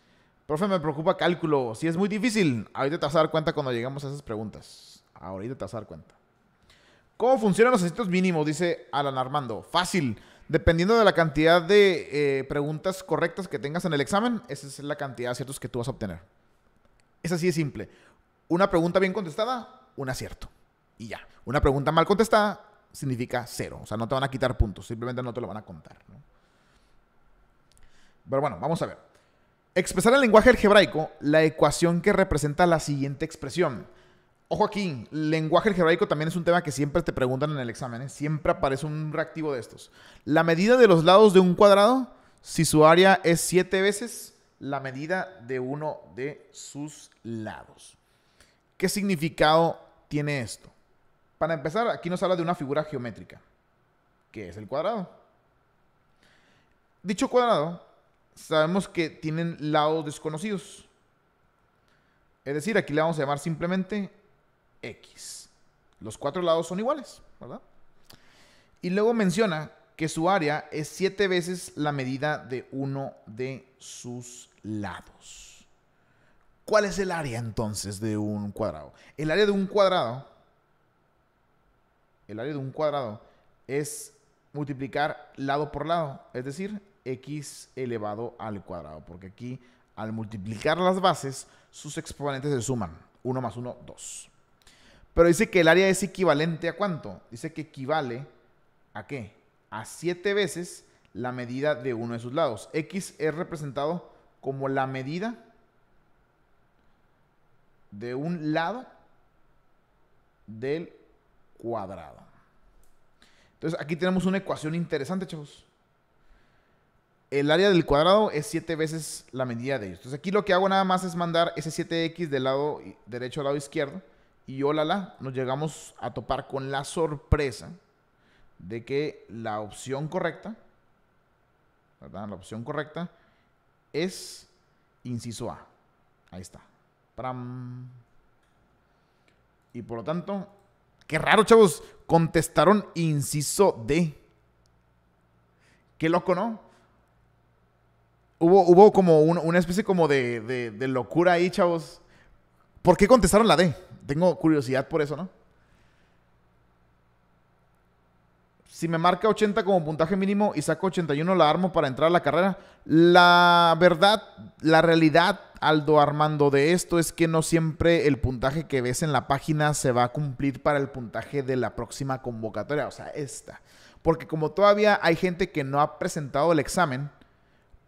Profe, me preocupa cálculo. Si es muy difícil, ahorita te vas a dar cuenta cuando llegamos a esas preguntas. Ahorita te vas a dar cuenta. ¿Cómo funcionan los necesitos mínimos? Dice Alan Armando. Fácil. Dependiendo de la cantidad de eh, preguntas correctas que tengas en el examen, esa es la cantidad de aciertos que tú vas a obtener. Es así de simple. Una pregunta bien contestada, un acierto. Y ya. Una pregunta mal contestada significa cero. O sea, no te van a quitar puntos, simplemente no te lo van a contar. Pero bueno, vamos a ver. Expresar en lenguaje algebraico la ecuación que representa la siguiente expresión. Ojo aquí, lenguaje algebraico también es un tema que siempre te preguntan en el examen. ¿eh? Siempre aparece un reactivo de estos. La medida de los lados de un cuadrado, si su área es 7 veces la medida de uno de sus lados. ¿Qué significado tiene esto? Para empezar, aquí nos habla de una figura geométrica, que es el cuadrado. Dicho cuadrado, sabemos que tienen lados desconocidos. Es decir, aquí le vamos a llamar simplemente X. Los cuatro lados son iguales, ¿verdad? Y luego menciona que su área es siete veces la medida de uno de sus lados. ¿Cuál es el área entonces de un cuadrado? El área de un cuadrado, el área de un cuadrado es multiplicar lado por lado, es decir, x elevado al cuadrado, porque aquí al multiplicar las bases, sus exponentes se suman. 1 más 1, 2. Pero dice que el área es equivalente a cuánto? Dice que equivale a qué? A 7 veces la medida de uno de sus lados. X es representado como la medida de un lado del cuadrado. Entonces aquí tenemos una ecuación interesante, chavos. El área del cuadrado es 7 veces la medida de ellos. Entonces aquí lo que hago nada más es mandar ese 7x del lado derecho al lado izquierdo y olala, nos llegamos a topar con la sorpresa de que la opción correcta, ¿verdad? La opción correcta es inciso A. Ahí está. Y por lo tanto, qué raro, chavos, contestaron inciso D. Qué loco, ¿no? Hubo, como una especie como de, de locura ahí, chavos ¿Por qué contestaron la D? Tengo curiosidad por eso, ¿no? Si me marca 80 como puntaje mínimo y saco 81, la armo para entrar a la carrera. La verdad, la realidad, Aldo Armando, de esto es que no siempre el puntaje que ves en la página se va a cumplir para el puntaje de la próxima convocatoria, o sea, esta. Porque como todavía hay gente que no ha presentado el examen,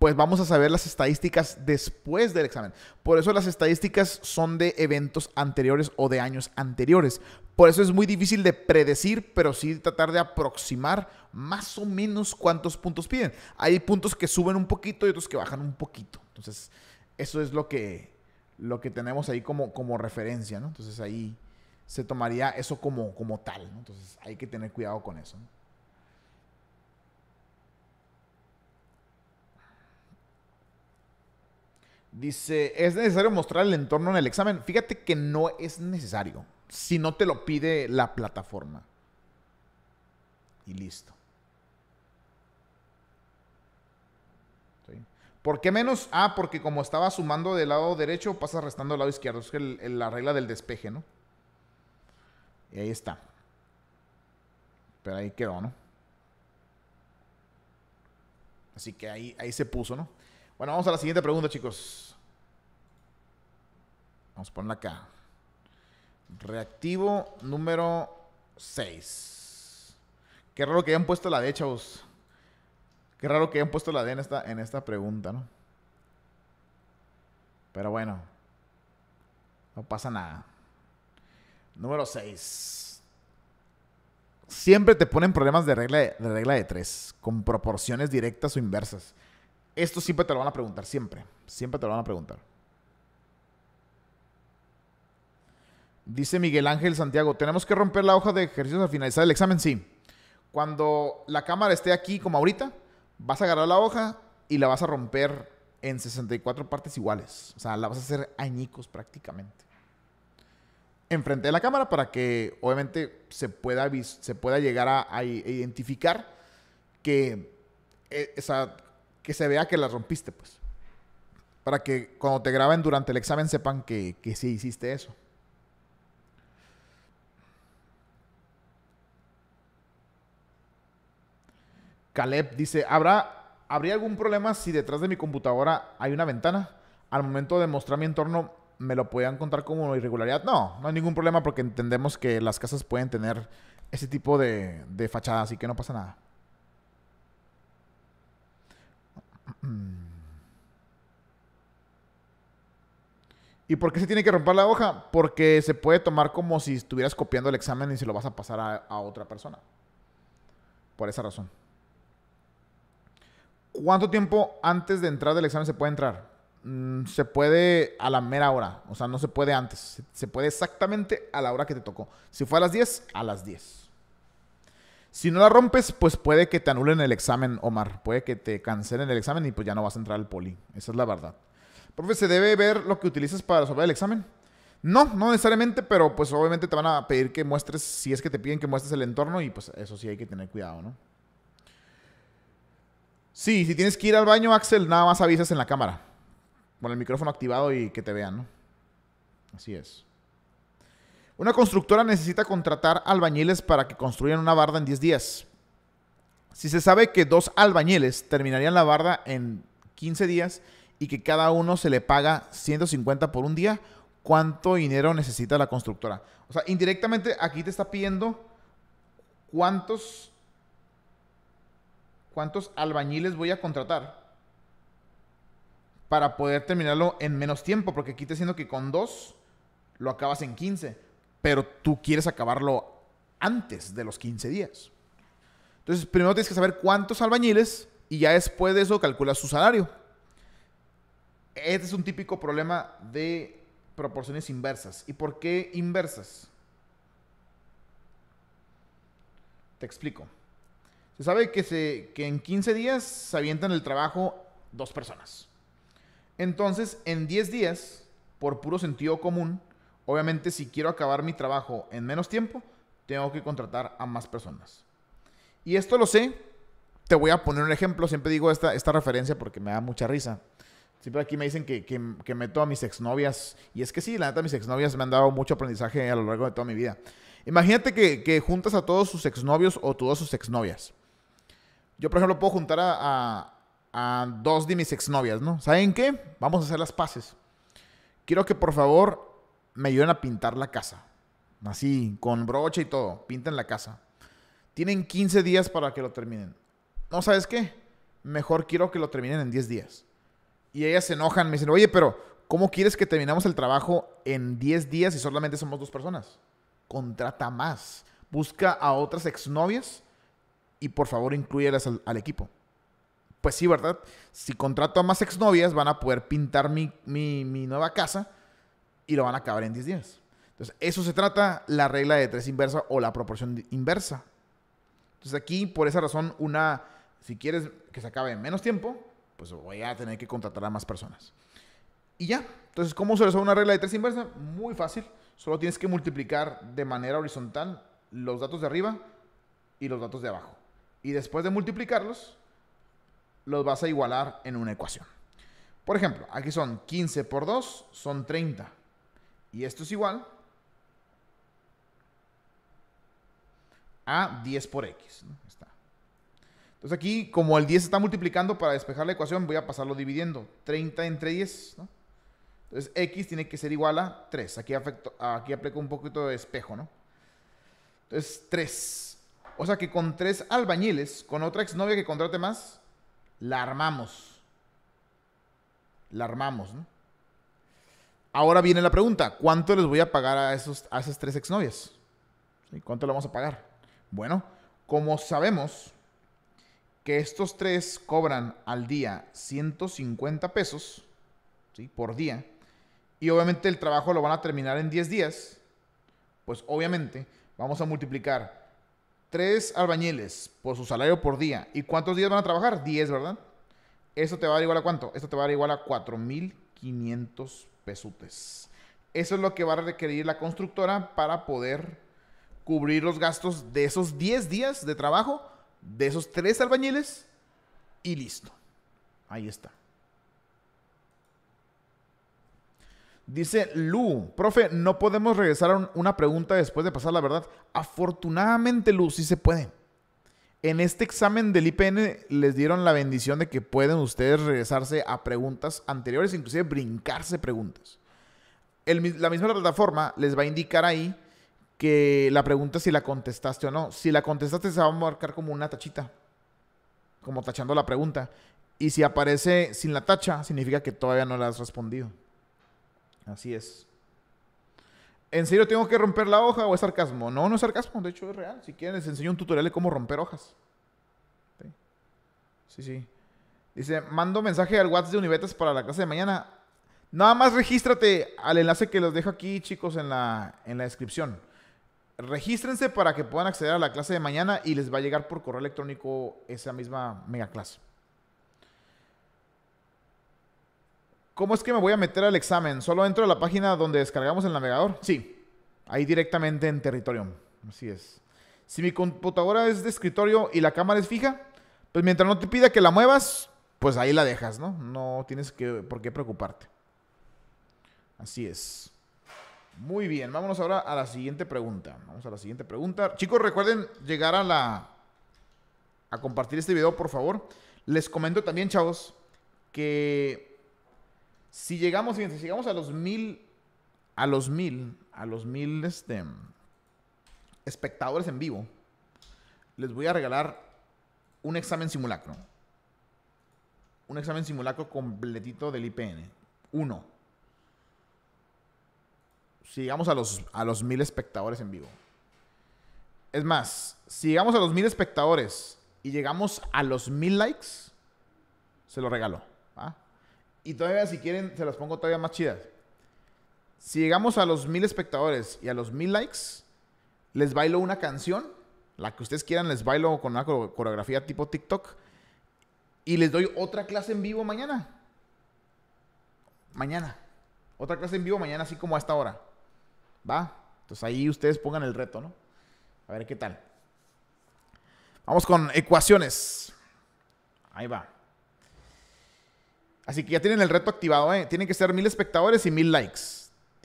pues vamos a saber las estadísticas después del examen. Por eso las estadísticas son de eventos anteriores o de años anteriores. Por eso es muy difícil de predecir, pero sí tratar de aproximar más o menos cuántos puntos piden. Hay puntos que suben un poquito y otros que bajan un poquito. Entonces, eso es lo que, lo que tenemos ahí como, como referencia, ¿no? Entonces ahí se tomaría eso como, como tal, ¿no? Entonces hay que tener cuidado con eso. Dice, ¿es necesario mostrar el entorno en el examen? Fíjate que no es necesario, si no te lo pide la plataforma. Y listo. porque ¿Por qué menos? Ah, porque como estaba sumando del lado derecho, pasa restando del lado izquierdo. Es que la regla del despeje, ¿no? Y ahí está. Pero ahí quedó, ¿no? Así que ahí, ahí se puso, ¿no? Bueno, vamos a la siguiente pregunta, chicos. Vamos a ponerla acá. Reactivo número 6. Qué raro que hayan puesto la D, chavos. Qué raro que hayan puesto la D en esta, en esta pregunta, ¿no? Pero bueno, no pasa nada. Número 6. Siempre te ponen problemas de regla de, regla de 3, con proporciones directas o inversas. Esto siempre te lo van a preguntar, siempre. Siempre te lo van a preguntar. Dice Miguel Ángel Santiago, ¿tenemos que romper la hoja de ejercicios al finalizar el examen? Sí. Cuando la cámara esté aquí, como ahorita, vas a agarrar la hoja y la vas a romper en 64 partes iguales. O sea, la vas a hacer añicos prácticamente. Enfrente de la cámara para que obviamente se pueda, se pueda llegar a, identificar que esa, eh, que se vea que la rompiste, pues. Para que cuando te graben durante el examen sepan que, que sí hiciste eso. Caleb dice, ¿habrá, ¿habría algún problema si detrás de mi computadora hay una ventana? Al momento de mostrar mi entorno, ¿me lo podían contar como irregularidad? No, no hay ningún problema porque entendemos que las casas pueden tener ese tipo de, de fachada, que no pasa nada. Mm. ¿Y por qué se tiene que romper la hoja? Porque se puede tomar como si estuvieras copiando el examen y se lo vas a pasar a, otra persona. Por esa razón. ¿Cuánto tiempo antes de entrar del examen se puede entrar? Mm, se puede a la mera hora. O sea, no se puede antes. Se puede exactamente a la hora que te tocó. Si fue a las 10, a las 10. Si no la rompes, pues puede que te anulen el examen, Omar. Puede que te cancelen el examen y pues ya no vas a entrar al poli. Esa es la verdad. Profe, ¿se debe ver lo que utilizas para resolver el examen? No, no necesariamente, pero pues obviamente te van a pedir que muestres, si es que te piden que muestres el entorno y pues eso sí hay que tener cuidado, ¿no? Sí, si tienes que ir al baño, Axel, nada más avisas en la cámara. Con el micrófono activado y que te vean, ¿no? Así es. Una constructora necesita contratar albañiles para que construyan una barda en 10 días. Si se sabe que dos albañiles terminarían la barda en 15 días y que cada uno se le paga 150 por un día, ¿cuánto dinero necesita la constructora? O sea, indirectamente aquí te está pidiendo cuántos, cuántos albañiles voy a contratar para poder terminarlo en menos tiempo, porque aquí te diciendo que con dos lo acabas en 15 pero tú quieres acabarlo antes de los 15 días. Entonces, primero tienes que saber cuántos albañiles y ya después de eso calculas su salario. Este es un típico problema de proporciones inversas. ¿Y por qué inversas? Te explico. Se sabe que, que en 15 días se avientan el trabajo dos personas. Entonces, en 10 días, por puro sentido común, Obviamente, si quiero acabar mi trabajo en menos tiempo, tengo que contratar a más personas. Y esto lo sé. Te voy a poner un ejemplo. Siempre digo esta, esta referencia porque me da mucha risa. Siempre aquí me dicen que, meto a mis exnovias. Y es que sí, la neta, mis exnovias me han dado mucho aprendizaje a lo largo de toda mi vida. Imagínate que, juntas a todos sus exnovios o todas sus exnovias. Yo, por ejemplo, puedo juntar a, dos de mis exnovias, ¿no? ¿Saben qué? Vamos a hacer las paces. Quiero que por favor me ayudan a pintar la casa. Así, con brocha y todo. Pintan la casa. Tienen 15 días para que lo terminen. No, ¿sabes qué? Mejor quiero que lo terminen en 10 días. Y ellas se enojan, me dicen, oye, pero ¿cómo quieres que terminemos el trabajo en 10 días si solamente somos dos personas? Contrata más. Busca a otras exnovias y por favor incluyelas al, equipo. Pues sí, ¿verdad? Si contrato a más exnovias, van a poder pintar mi, mi nueva casa y lo van a acabar en 10 días. Entonces, eso se trata la regla de 3 inversa o la proporción inversa. Entonces, aquí, por esa razón, una, si quieres que se acabe en menos tiempo, pues voy a tener que contratar a más personas. Y ya. Entonces, ¿cómo se resuelve una regla de 3 inversa? Muy fácil. Solo tienes que multiplicar de manera horizontal los datos de arriba y los datos de abajo. Y después de multiplicarlos, los vas a igualar en una ecuación. Por ejemplo, aquí son 15 por 2, son 30 y esto es igual a 10 por x. ¿no? Está. Entonces aquí, como el 10 está multiplicando para despejar la ecuación, voy a pasarlo dividiendo. 30 entre 10, ¿no? Entonces x tiene que ser igual a 3. Aquí, aquí aplico un poquito de espejo, ¿no? Entonces 3. O sea que con 3 albañiles, con otra exnovia que contrate más, la armamos. La armamos, ¿no? Ahora viene la pregunta, ¿cuánto les voy a pagar a, esos, esas tres exnovias? ¿Y ¿Cuánto le vamos a pagar? Bueno, como sabemos que estos tres cobran al día 150 pesos ¿sí? por día, y obviamente el trabajo lo van a terminar en 10 días, pues obviamente vamos a multiplicar tres albañiles por su salario por día. ¿Y cuántos días van a trabajar? 10, ¿verdad? Eso te va a dar igual a cuánto? Esto te va a dar igual a 4.500 pesutes. Eso es lo que va a requerir la constructora para poder cubrir los gastos de esos 10 días de trabajo, de esos 3 albañiles y listo. Ahí está. Dice Lu, profe, no podemos regresar a una pregunta después de pasar la verdad. Afortunadamente, Lu, sí se puede. En este examen del IPN les dieron la bendición de que pueden ustedes regresarse a preguntas anteriores, inclusive brincarse preguntas. la misma plataforma les va a indicar ahí que la pregunta si la contestaste o no. Si la contestaste se va a marcar como una tachita, como tachando la pregunta. Y si aparece sin la tacha, significa que todavía no la has respondido. Así es. ¿En serio tengo que romper la hoja o es sarcasmo? No, no es sarcasmo, de hecho es real. Si quieren les enseño un tutorial de cómo romper hojas. Sí, sí. Dice, mando mensaje al WhatsApp de Univetas para la clase de mañana. Nada más regístrate al enlace que los dejo aquí, chicos, en la, en la descripción. Regístrense para que puedan acceder a la clase de mañana y les va a llegar por correo electrónico esa misma mega clase. ¿Cómo es que me voy a meter al examen? ¿Solo entro a la página donde descargamos el navegador? Sí, ahí directamente en territorio. Así es. Si mi computadora es de escritorio y la cámara es fija, pues mientras no te pida que la muevas, pues ahí la dejas, ¿no? No tienes que, por qué preocuparte. Así es. Muy bien, vámonos ahora a la siguiente pregunta. Vamos a la siguiente pregunta. Chicos, recuerden llegar a la... a compartir este video, por favor. Les comento también, chavos, que si llegamos, llegamos a los mil, a los mil, a los mil este, espectadores en vivo, les voy a regalar un examen simulacro. Un examen simulacro completito del IPN. Uno. Si llegamos a los, a los mil espectadores en vivo. Es más, si llegamos a los mil espectadores y llegamos a los mil likes, se lo regalo. ¿va? Y todavía, si quieren, se las pongo todavía más chidas. Si llegamos a los mil espectadores y a los mil likes, les bailo una canción, la que ustedes quieran, les bailo con una coreografía tipo TikTok. Y les doy otra clase en vivo mañana. Mañana. Otra clase en vivo mañana, así como a esta hora. ¿Va? Entonces ahí ustedes pongan el reto, ¿no? A ver qué tal. Vamos con ecuaciones. Ahí va. Así que ya tienen el reto activado, ¿eh? Tienen que ser mil espectadores y mil likes.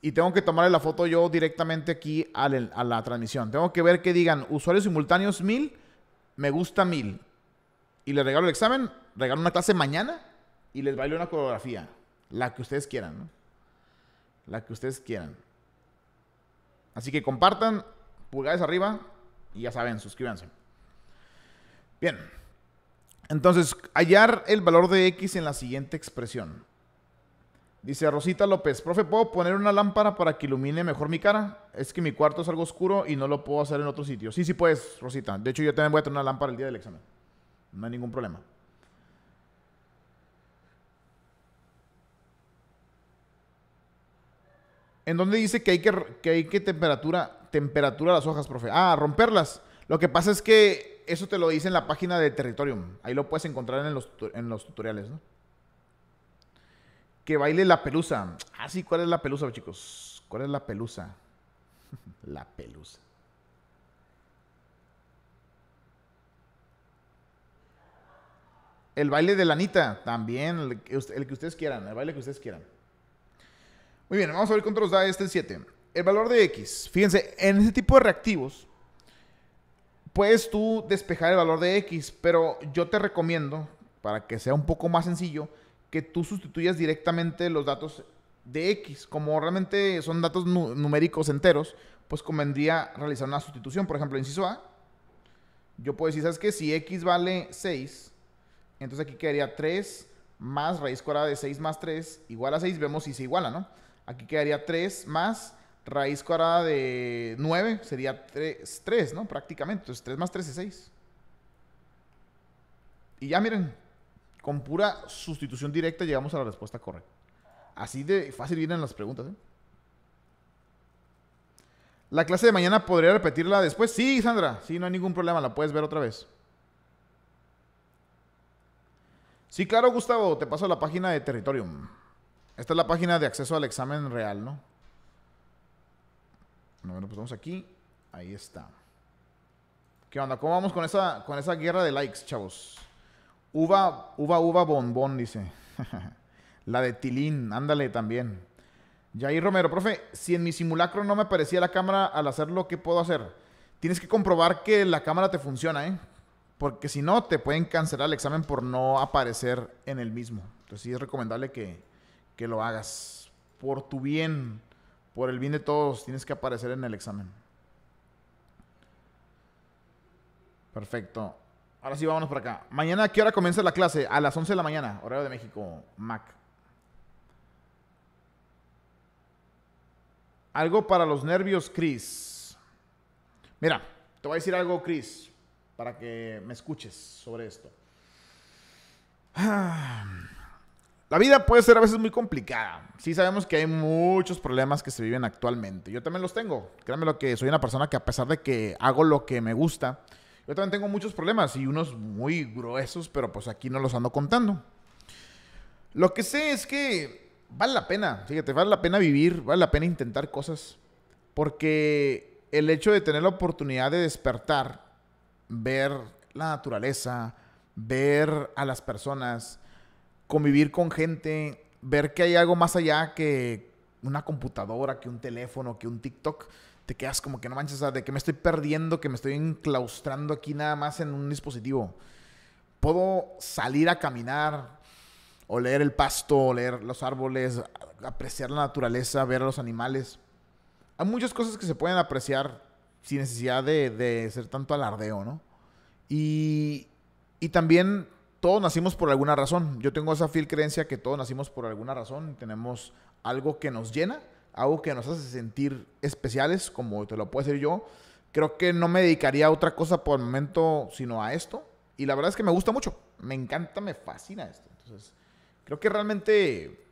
Y tengo que tomarle la foto yo directamente aquí a la, transmisión. Tengo que ver que digan usuarios simultáneos mil, me gusta mil. Y les regalo el examen, regalo una clase mañana y les bailo una coreografía. La que ustedes quieran, ¿no? La que ustedes quieran. Así que compartan, pulgares arriba y ya saben, suscríbanse. Bien. Entonces, hallar el valor de X en la siguiente expresión. Dice Rosita López, profe, ¿puedo poner una lámpara para que ilumine mejor mi cara? Es que mi cuarto es algo oscuro y no lo puedo hacer en otro sitio. Sí, sí puedes, Rosita. De hecho, yo también voy a tener una lámpara el día del examen. No hay ningún problema. ¿En dónde dice que hay que, que hay que temperatura, temperatura las hojas, profe? Ah, romperlas. Lo que pasa es que eso te lo dice en la página de Territorium. Ahí lo puedes encontrar en los, tutoriales, Que baile la pelusa. Ah, sí, ¿cuál es la pelusa, chicos? ¿Cuál es la pelusa? la pelusa. El baile de la Anita, también, el que, ustedes quieran, el baile que ustedes quieran. Muy bien, vamos a ver cuánto nos da este 7. El valor de X. Fíjense, en ese tipo de reactivos, puedes tú despejar el valor de X, pero yo te recomiendo, para que sea un poco más sencillo, que tú sustituyas directamente los datos de X. Como realmente son datos numéricos enteros, pues convendría realizar una sustitución. Por ejemplo, inciso A, yo puedo decir, ¿sabes qué? Si X vale 6, entonces aquí quedaría 3 más raíz cuadrada de 6 más 3 igual a 6. Vemos si se iguala, ¿no? Aquí quedaría 3 más Raíz cuadrada de 9 sería 3, ¿no? Prácticamente. Entonces 3 más 3 es 6. Y ya miren, con pura sustitución directa llegamos a la respuesta correcta. Así de fácil vienen las preguntas. ¿eh? La clase de mañana podría repetirla después. Sí, Sandra, sí, no hay ningún problema, la puedes ver otra vez. Sí, claro, Gustavo, te paso a la página de Territorium. Esta es la página de acceso al examen real, ¿no? Bueno, pues vamos aquí. Ahí está. ¿Qué onda? ¿Cómo vamos con esa, con esa guerra de likes, chavos? Uva, uva, uva, bombón, dice. la de Tilín, ándale también. Jair Romero, profe, si en mi simulacro no me aparecía la cámara al hacerlo, ¿qué puedo hacer? Tienes que comprobar que la cámara te funciona, ¿eh? Porque si no, te pueden cancelar el examen por no aparecer en el mismo. Entonces sí es recomendable que, que lo hagas por tu bien. Por el bien de todos, tienes que aparecer en el examen. Perfecto. Ahora sí, vámonos por acá. Mañana, ¿a qué hora comienza la clase? A las 11 de la mañana, horario de México, Mac. Algo para los nervios, Chris. Mira, te voy a decir algo, Chris, para que me escuches sobre esto. Ah. La vida puede ser a veces muy complicada. Sí sabemos que hay muchos problemas que se viven actualmente. Yo también los tengo. Créanme lo que soy una persona que a pesar de que hago lo que me gusta, yo también tengo muchos problemas y unos muy gruesos, pero pues aquí no los ando contando. Lo que sé es que vale la pena, fíjate, vale la pena vivir, vale la pena intentar cosas, porque el hecho de tener la oportunidad de despertar, ver la naturaleza, ver a las personas, convivir con gente, ver que hay algo más allá que una computadora, que un teléfono, que un TikTok, te quedas como que no manches, de que me estoy perdiendo, que me estoy enclaustrando aquí nada más en un dispositivo. Puedo salir a caminar, o leer el pasto, o leer los árboles, apreciar la naturaleza, ver a los animales. Hay muchas cosas que se pueden apreciar sin necesidad de, de ser tanto alardeo, ¿no? Y, y también todos nacimos por alguna razón. Yo tengo esa fiel creencia que todos nacimos por alguna razón. Tenemos algo que nos llena, algo que nos hace sentir especiales, como te lo puedo decir yo. Creo que no me dedicaría a otra cosa por el momento sino a esto. Y la verdad es que me gusta mucho. Me encanta, me fascina esto. Entonces, creo que realmente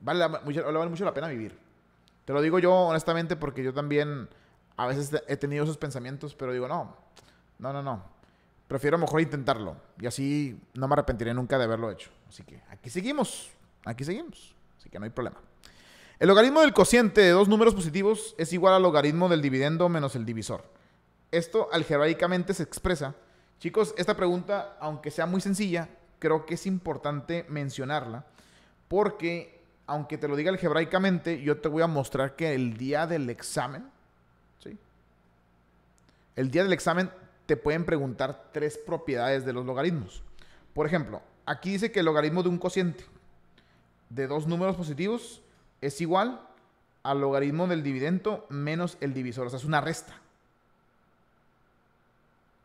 vale, vale mucho la pena vivir. Te lo digo yo honestamente porque yo también a veces he tenido esos pensamientos, pero digo, no, no, no, no. Prefiero mejor intentarlo. Y así no me arrepentiré nunca de haberlo hecho. Así que aquí seguimos. Aquí seguimos. Así que no hay problema. El logaritmo del cociente de dos números positivos es igual al logaritmo del dividendo menos el divisor. Esto algebraicamente se expresa. Chicos, esta pregunta, aunque sea muy sencilla, creo que es importante mencionarla. Porque, aunque te lo diga algebraicamente, yo te voy a mostrar que el día del examen, ¿sí? El día del examen te pueden preguntar tres propiedades de los logaritmos. Por ejemplo, aquí dice que el logaritmo de un cociente de dos números positivos es igual al logaritmo del dividendo menos el divisor, o sea, es una resta.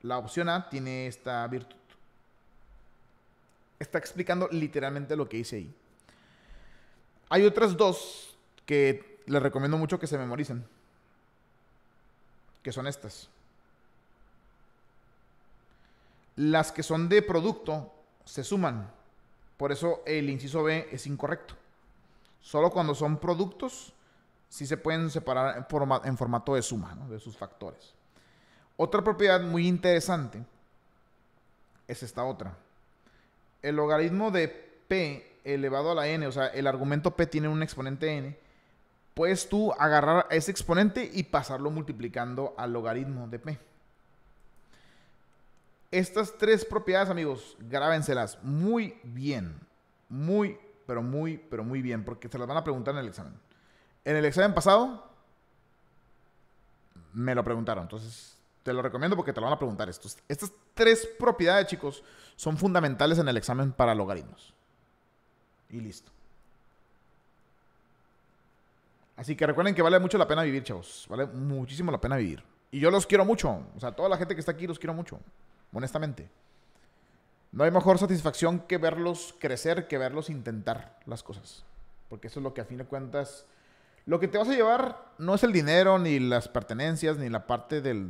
La opción A tiene esta virtud. Está explicando literalmente lo que dice ahí. Hay otras dos que les recomiendo mucho que se memoricen, que son estas las que son de producto se suman. Por eso el inciso B es incorrecto. Solo cuando son productos sí se pueden separar en, forma, en formato de suma de sus factores. Otra propiedad muy interesante es esta otra. El logaritmo de P elevado a la n, o sea, el argumento P tiene un exponente n, puedes tú agarrar ese exponente y pasarlo multiplicando al logaritmo de P. Estas tres propiedades, amigos, grábenselas muy bien. Muy, pero muy, pero muy bien, porque se las van a preguntar en el examen. En el examen pasado me lo preguntaron, entonces te lo recomiendo porque te lo van a preguntar. Estos, estas tres propiedades, chicos, son fundamentales en el examen para logaritmos. Y listo. Así que recuerden que vale mucho la pena vivir, chavos. Vale muchísimo la pena vivir. Y yo los quiero mucho. O sea, toda la gente que está aquí los quiero mucho honestamente. No hay mejor satisfacción que verlos crecer, que verlos intentar las cosas. Porque eso es lo que a fin de cuentas, lo que te vas a llevar no es el dinero, ni las pertenencias, ni la parte del,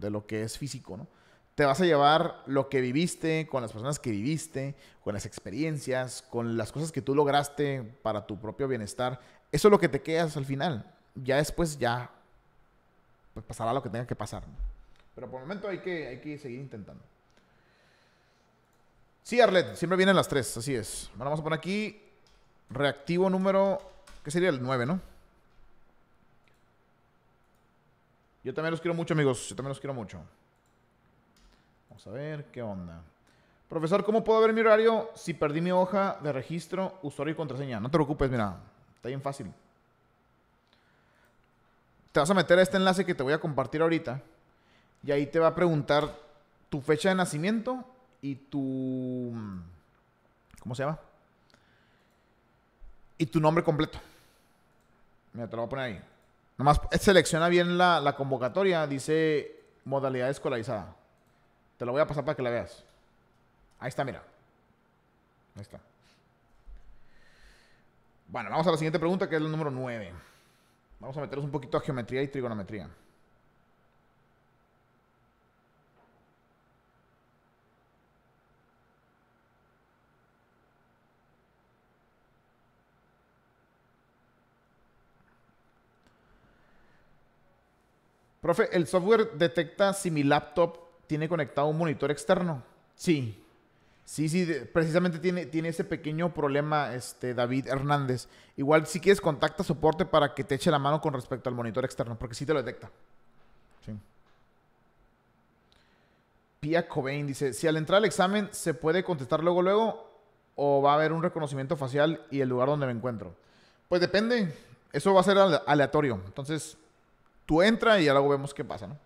de lo que es físico, ¿no? Te vas a llevar lo que viviste, con las personas que viviste, con las experiencias, con las cosas que tú lograste para tu propio bienestar. Eso es lo que te quedas al final. Ya después ya pues, pasará lo que tenga que pasar. Pero por el momento hay que, que seguir intentando. Sí, Arlet, siempre vienen las tres, así es. Ahora vamos a poner aquí reactivo número, ¿qué sería? El 9, ¿no? Yo también los quiero mucho, amigos. Yo también los quiero mucho. Vamos a ver qué onda. Profesor, ¿cómo puedo ver mi horario si perdí mi hoja de registro, usuario y contraseña? No te preocupes, mira. Está bien fácil. Te vas a meter a este enlace que te voy a compartir ahorita. Y ahí te va a preguntar tu fecha de nacimiento y tu... ¿Cómo se llama? Y tu nombre completo. Mira, te lo voy a poner ahí. Nomás selecciona bien la, convocatoria. Dice modalidad escolarizada. Te lo voy a pasar para que la veas. Ahí está, mira. Ahí está. Bueno, vamos a la siguiente pregunta, que es el número 9. Vamos a meteros un poquito a geometría y trigonometría. Profe, ¿el software detecta si mi laptop tiene conectado un monitor externo? Sí. Sí, sí, precisamente tiene, tiene ese pequeño problema este, David Hernández. Igual si quieres contacta soporte para que te eche la mano con respecto al monitor externo, porque sí te lo detecta. Sí. Pia Cobain dice, si al entrar al examen se puede contestar luego, luego, o va a haber un reconocimiento facial y el lugar donde me encuentro. Pues depende, eso va a ser aleatorio. Entonces, tú entra y ya luego vemos qué pasa, ¿no?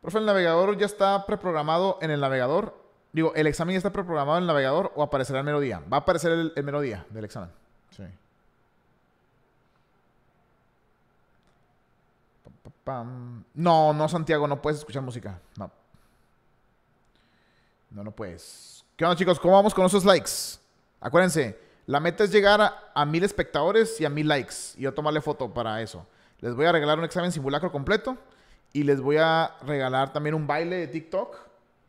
Profe, el navegador ya está preprogramado en el navegador. Digo, el examen ya está preprogramado en el navegador o aparecerá el melodía. Va a aparecer el, melodía del examen. Sí. No, no, Santiago, no puedes escuchar música. No. No, puedes. ¿Qué onda, chicos? ¿Cómo vamos con esos likes? Acuérdense, la meta es llegar a, a mil espectadores y a mil likes. Y yo tomarle foto para eso les voy a regalar un examen simulacro completo y les voy a regalar también un baile de TikTok,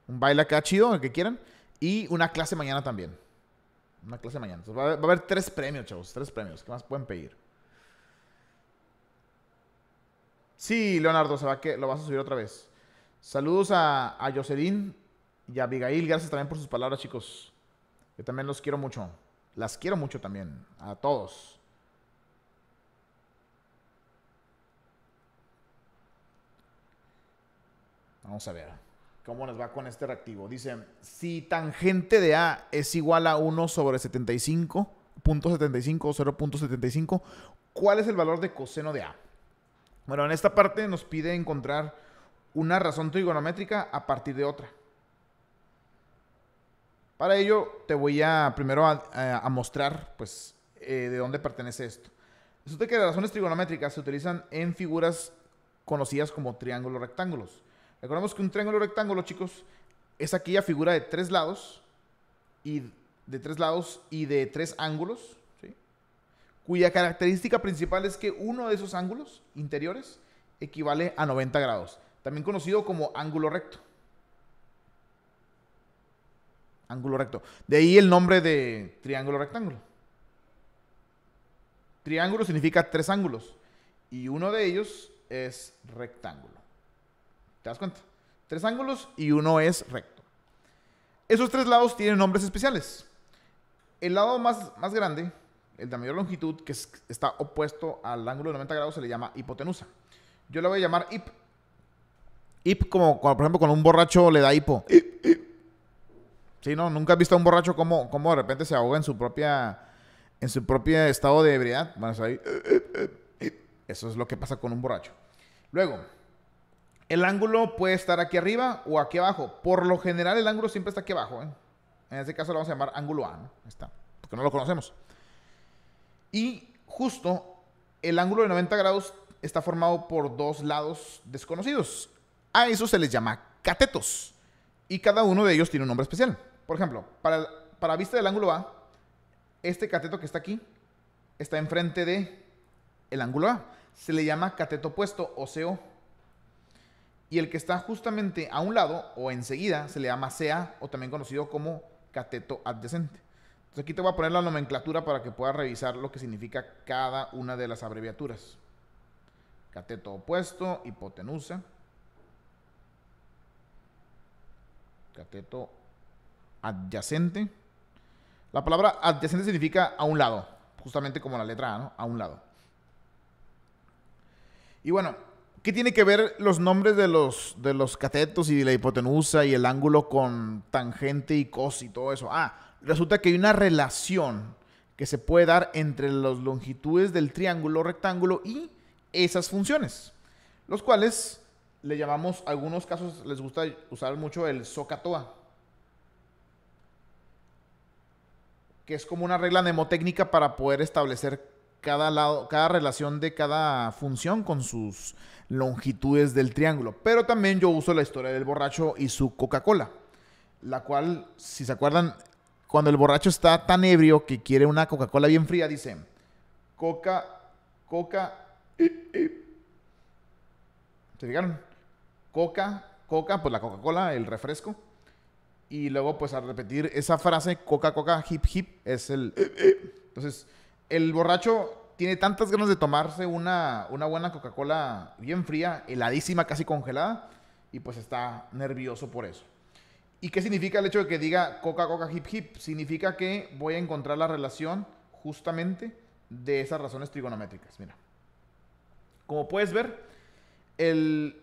un baile acá chido, el que quieran, y una clase mañana también. Una clase mañana. va a, haber, tres premios, chavos, tres premios. ¿Qué más pueden pedir? Sí, Leonardo, se va que lo vas a subir otra vez. Saludos a, a y a Abigail. Gracias también por sus palabras, chicos. Yo también los quiero mucho. Las quiero mucho también. A todos. Vamos a ver cómo nos va con este reactivo. Dice, si tangente de A es igual a 1 sobre 75, punto 75 o 0.75, ¿cuál es el valor de coseno de A? Bueno, en esta parte nos pide encontrar una razón trigonométrica a partir de otra. Para ello te voy a primero a, eh, mostrar pues eh, de dónde pertenece esto. Resulta que las razones trigonométricas se utilizan en figuras conocidas como triángulos rectángulos. Recordemos que un triángulo rectángulo, chicos, es aquella figura de tres lados y de tres lados y de tres ángulos, cuya característica principal es que uno de esos ángulos interiores equivale a 90 grados, también conocido como ángulo recto. Ángulo recto. De ahí el nombre de triángulo rectángulo. Triángulo significa tres ángulos y uno de ellos es rectángulo. ¿Te das cuenta? Tres ángulos y uno es recto. Esos tres lados tienen nombres especiales. El lado más, más grande, el de mayor longitud, que está opuesto al ángulo de 90 grados, se le llama hipotenusa. Yo le voy a llamar hip. Hip como, por ejemplo, cuando un borracho le da hipo. si Sí, ¿no? Nunca has visto a un borracho como, de repente se ahoga en su propia en su propio estado de ebriedad. Bueno, eso es lo que pasa con un borracho. Luego, el ángulo puede estar aquí arriba o aquí abajo. Por lo general el ángulo siempre está aquí abajo. ¿eh? En este caso lo vamos a llamar ángulo A. está, porque no lo conocemos. Y justo el ángulo de 90 grados está formado por dos lados desconocidos. A eso se les llama catetos. Y cada uno de ellos tiene un nombre especial. Por ejemplo, para, para vista del ángulo A, este cateto que está aquí está enfrente de el ángulo A. Se le llama cateto opuesto o CO y el que está justamente a un lado o enseguida se le llama CA o también conocido como cateto adyacente. Entonces aquí te voy a poner la nomenclatura para que puedas revisar lo que significa cada una de las abreviaturas. Cateto opuesto, hipotenusa. Cateto adyacente. La palabra adyacente significa a un lado, justamente como la letra A, ¿no? A un lado. Y bueno, ¿Qué tiene que ver los nombres de los, de los catetos y de la hipotenusa y el ángulo con tangente y cos y todo eso? Ah, resulta que hay una relación que se puede dar entre las longitudes del triángulo rectángulo y esas funciones, los cuales le llamamos, algunos casos les gusta usar mucho el SOCATOA, que es como una regla mnemotécnica para poder establecer cada, lado, cada relación de cada función con sus longitudes del triángulo. Pero también yo uso la historia del borracho y su Coca-Cola, la cual, si se acuerdan, cuando el borracho está tan ebrio que quiere una Coca-Cola bien fría, dice, Coca, Coca, ¿se fijaron? Coca, Coca, pues la Coca-Cola, el refresco. Y luego, pues a repetir esa frase, Coca, Coca, hip, hip, es el... Entonces, el borracho tiene tantas ganas de tomarse una, buena Coca-Cola bien fría, heladísima, casi congelada, y pues está nervioso por eso. ¿Y qué significa el hecho de que diga Coca-Coca hip hip? Significa que voy a encontrar la relación justamente de esas razones trigonométricas. Mira, como puedes ver, el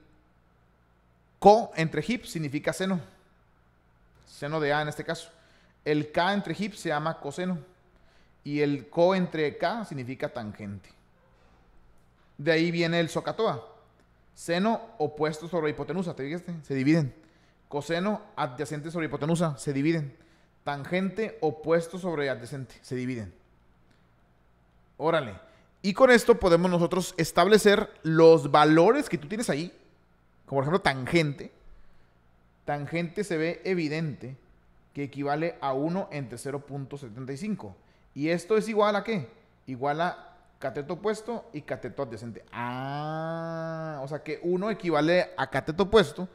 co entre hip significa seno, seno de A en este caso. El k entre hip se llama coseno y el co entre k significa tangente. De ahí viene el socatoa. Seno opuesto sobre hipotenusa, ¿te fijaste? Se dividen. Coseno adyacente sobre hipotenusa, se dividen. Tangente opuesto sobre adyacente, se dividen. Órale. Y con esto podemos nosotros establecer los valores que tú tienes ahí, como por ejemplo tangente. Tangente se ve evidente que equivale a 1 entre 0.75. Y esto es igual a qué? Igual a cateto opuesto y cateto adyacente. Ah, o sea que 1 equivale a cateto opuesto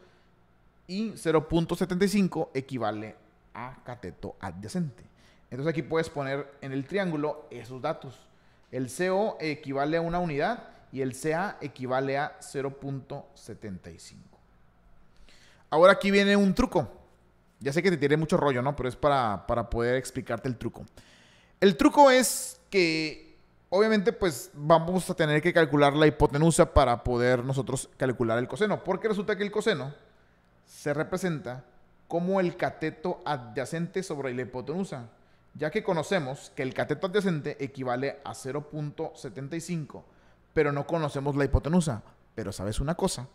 y 0.75 equivale a cateto adyacente. Entonces aquí puedes poner en el triángulo esos datos. El CO equivale a una unidad y el CA equivale a 0.75. Ahora aquí viene un truco. Ya sé que te tiene mucho rollo, ¿no? Pero es para, para poder explicarte el truco. El truco es que obviamente pues vamos a tener que calcular la hipotenusa para poder nosotros calcular el coseno, porque resulta que el coseno se representa como el cateto adyacente sobre la hipotenusa, ya que conocemos que el cateto adyacente equivale a 0.75, pero no conocemos la hipotenusa. Pero sabes una cosa,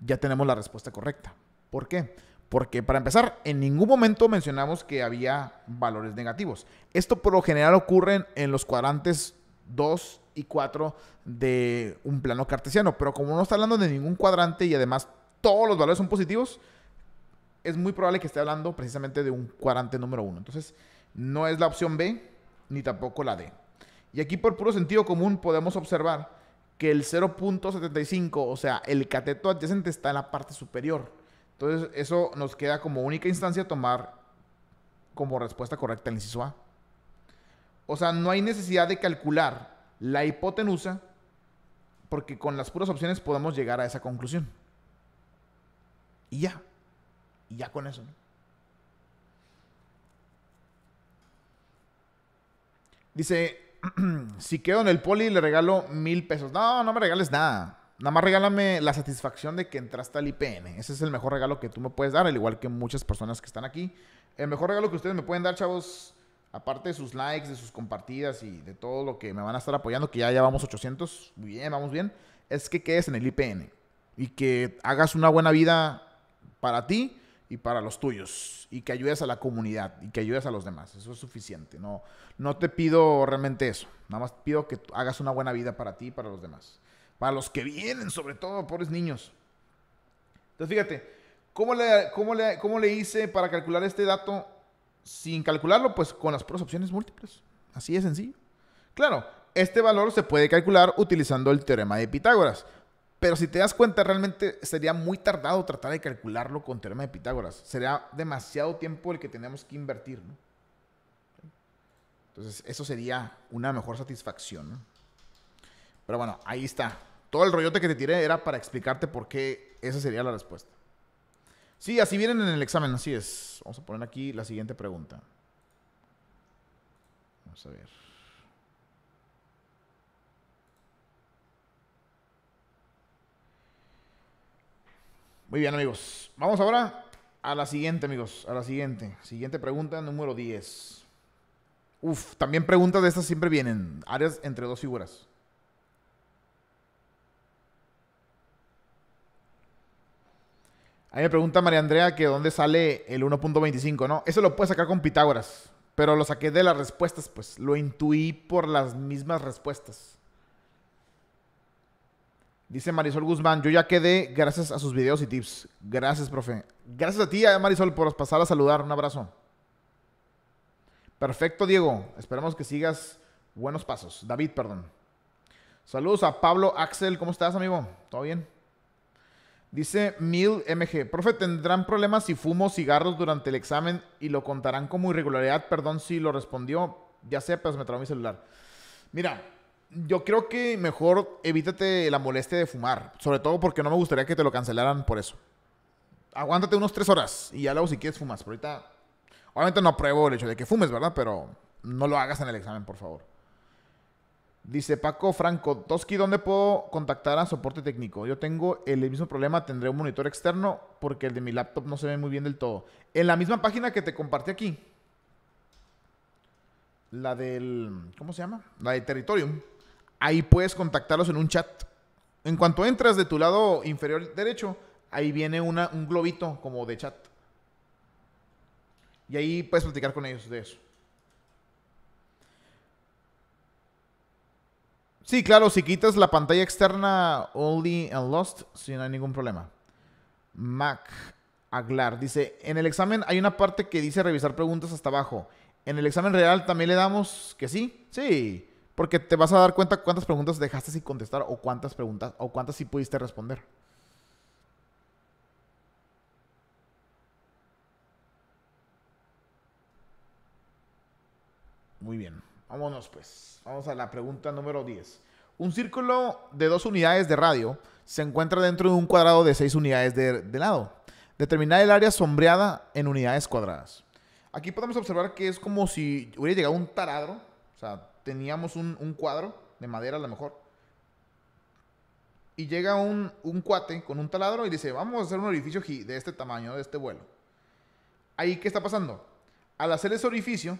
ya tenemos la respuesta correcta. ¿Por qué? Porque para empezar, en ningún momento mencionamos que había valores negativos. Esto por lo general ocurre en los cuadrantes 2 y 4 de un plano cartesiano, pero como no está hablando de ningún cuadrante y además todos los valores son positivos, es muy probable que esté hablando precisamente de un cuadrante número 1. Entonces, no es la opción B ni tampoco la D. Y aquí por puro sentido común podemos observar que el 0.75, o sea, el cateto adyacente está en la parte superior entonces, eso nos queda como única instancia tomar como respuesta correcta el inciso A. O sea, no hay necesidad de calcular la hipotenusa porque con las puras opciones podemos llegar a esa conclusión. Y ya. Y ya con eso. Dice, si quedo en el poli le regalo mil pesos. No, no me regales nada. Nada más regálame la satisfacción de que entraste al IPN. Ese es el mejor regalo que tú me puedes dar, al igual que muchas personas que están aquí. El mejor regalo que ustedes me pueden dar, chavos, aparte de sus likes, de sus compartidas y de todo lo que me van a estar apoyando, que ya llevamos 800, muy bien, vamos bien, es que quedes en el IPN y que hagas una buena vida para ti y para los tuyos y que ayudes a la comunidad y que ayudes a los demás. Eso es suficiente. No, no te pido realmente eso. Nada más pido que hagas una buena vida para ti y para los demás. A los que vienen, sobre todo, pobres niños. Entonces, fíjate, ¿cómo le, cómo le, hice para calcular este dato sin calcularlo? Pues con las puras opciones múltiples. Así de sencillo. Claro, este valor se puede calcular utilizando el teorema de Pitágoras. Pero si te das cuenta, realmente sería muy tardado tratar de calcularlo con teorema de Pitágoras. Sería demasiado tiempo el que tenemos que invertir. Entonces, eso sería una mejor satisfacción. Pero bueno, ahí está todo el rollote que te tiré era para explicarte por qué esa sería la respuesta. Sí, así vienen en el examen, así es. Vamos a poner aquí la siguiente pregunta. Vamos a ver. Muy bien, amigos. Vamos ahora a la siguiente, amigos. A la siguiente. Siguiente pregunta, número 10. Uf, también preguntas de estas siempre vienen. Áreas entre dos figuras. Ahí me pregunta María Andrea que dónde sale el 1.25, ¿no? Eso lo puedes sacar con Pitágoras, pero lo saqué de las respuestas, pues lo intuí por las mismas respuestas. Dice Marisol Guzmán, yo ya quedé gracias a sus videos y tips. Gracias, profe. Gracias a ti, eh, Marisol, por pasar a saludar. Un abrazo. Perfecto, Diego. Esperamos que sigas buenos pasos. David, perdón. Saludos a Pablo Axel. ¿Cómo estás, amigo? ¿Todo bien? Dice Mil MG, profe, ¿tendrán problemas si fumo cigarros durante el examen y lo contarán como irregularidad? Perdón si lo respondió, ya sé, pero me trajo mi celular. Mira, yo creo que mejor evítate la molestia de fumar, sobre todo porque no me gustaría que te lo cancelaran por eso. Aguántate unos tres horas y ya luego si quieres fumas, pero ahorita... Obviamente no apruebo el hecho de que fumes, ¿verdad? Pero no lo hagas en el examen, por favor. Dice Paco Franco, Toski, ¿dónde puedo contactar a soporte técnico? Yo tengo el mismo problema, tendré un monitor externo porque el de mi laptop no se ve muy bien del todo. En la misma página que te compartí aquí. La del, ¿cómo se llama? La de Territorium. Ahí puedes contactarlos en un chat. En cuanto entras de tu lado inferior derecho, ahí viene un globito como de chat. Y ahí puedes platicar con ellos de eso. Sí, claro, si quitas la pantalla externa Only and Lost, si no hay ningún problema. Mac Aglar dice, en el examen hay una parte que dice revisar preguntas hasta abajo. En el examen real también le damos que sí, sí, porque te vas a dar cuenta cuántas preguntas dejaste sin contestar o cuántas preguntas o cuántas sí pudiste responder. Muy bien. Vámonos pues. Vamos a la pregunta número 10. Un círculo de dos unidades de radio se encuentra dentro de un cuadrado de seis unidades de, lado. Determina el área sombreada en unidades cuadradas. Aquí podemos observar que es como si hubiera llegado un taladro. O sea, teníamos un, cuadro de madera a lo mejor. Y llega un, un cuate con un taladro y dice, vamos a hacer un orificio de este tamaño, de este vuelo. Ahí, ¿qué está pasando? Al hacer ese orificio,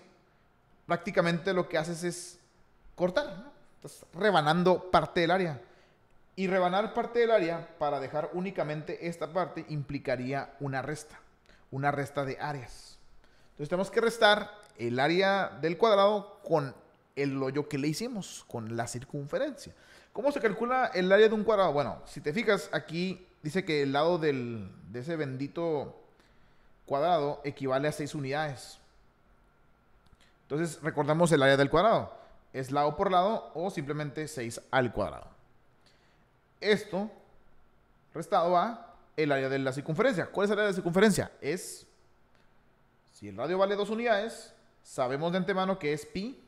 prácticamente lo que haces es cortar, estás rebanando parte del área. Y rebanar parte del área para dejar únicamente esta parte implicaría una resta, una resta de áreas. Entonces tenemos que restar el área del cuadrado con el hoyo que le hicimos, con la circunferencia. ¿Cómo se calcula el área de un cuadrado? Bueno, si te fijas aquí dice que el lado del, de ese bendito cuadrado equivale a 6 unidades. Entonces recordamos el área del cuadrado. Es lado por lado o simplemente 6 al cuadrado. Esto restado a el área de la circunferencia. ¿Cuál es el área de la circunferencia? Es, si el radio vale 2 unidades, sabemos de antemano que es pi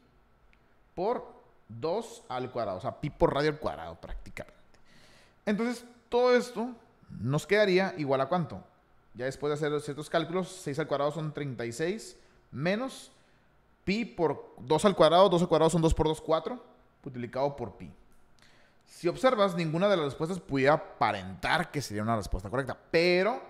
por 2 al cuadrado. O sea, pi por radio al cuadrado prácticamente. Entonces, todo esto nos quedaría igual a cuánto. Ya después de hacer ciertos cálculos, 6 al cuadrado son 36 menos pi por 2 al cuadrado, 2 al cuadrado son 2 por 2, 4, multiplicado por pi. Si observas, ninguna de las respuestas pudiera aparentar que sería una respuesta correcta, pero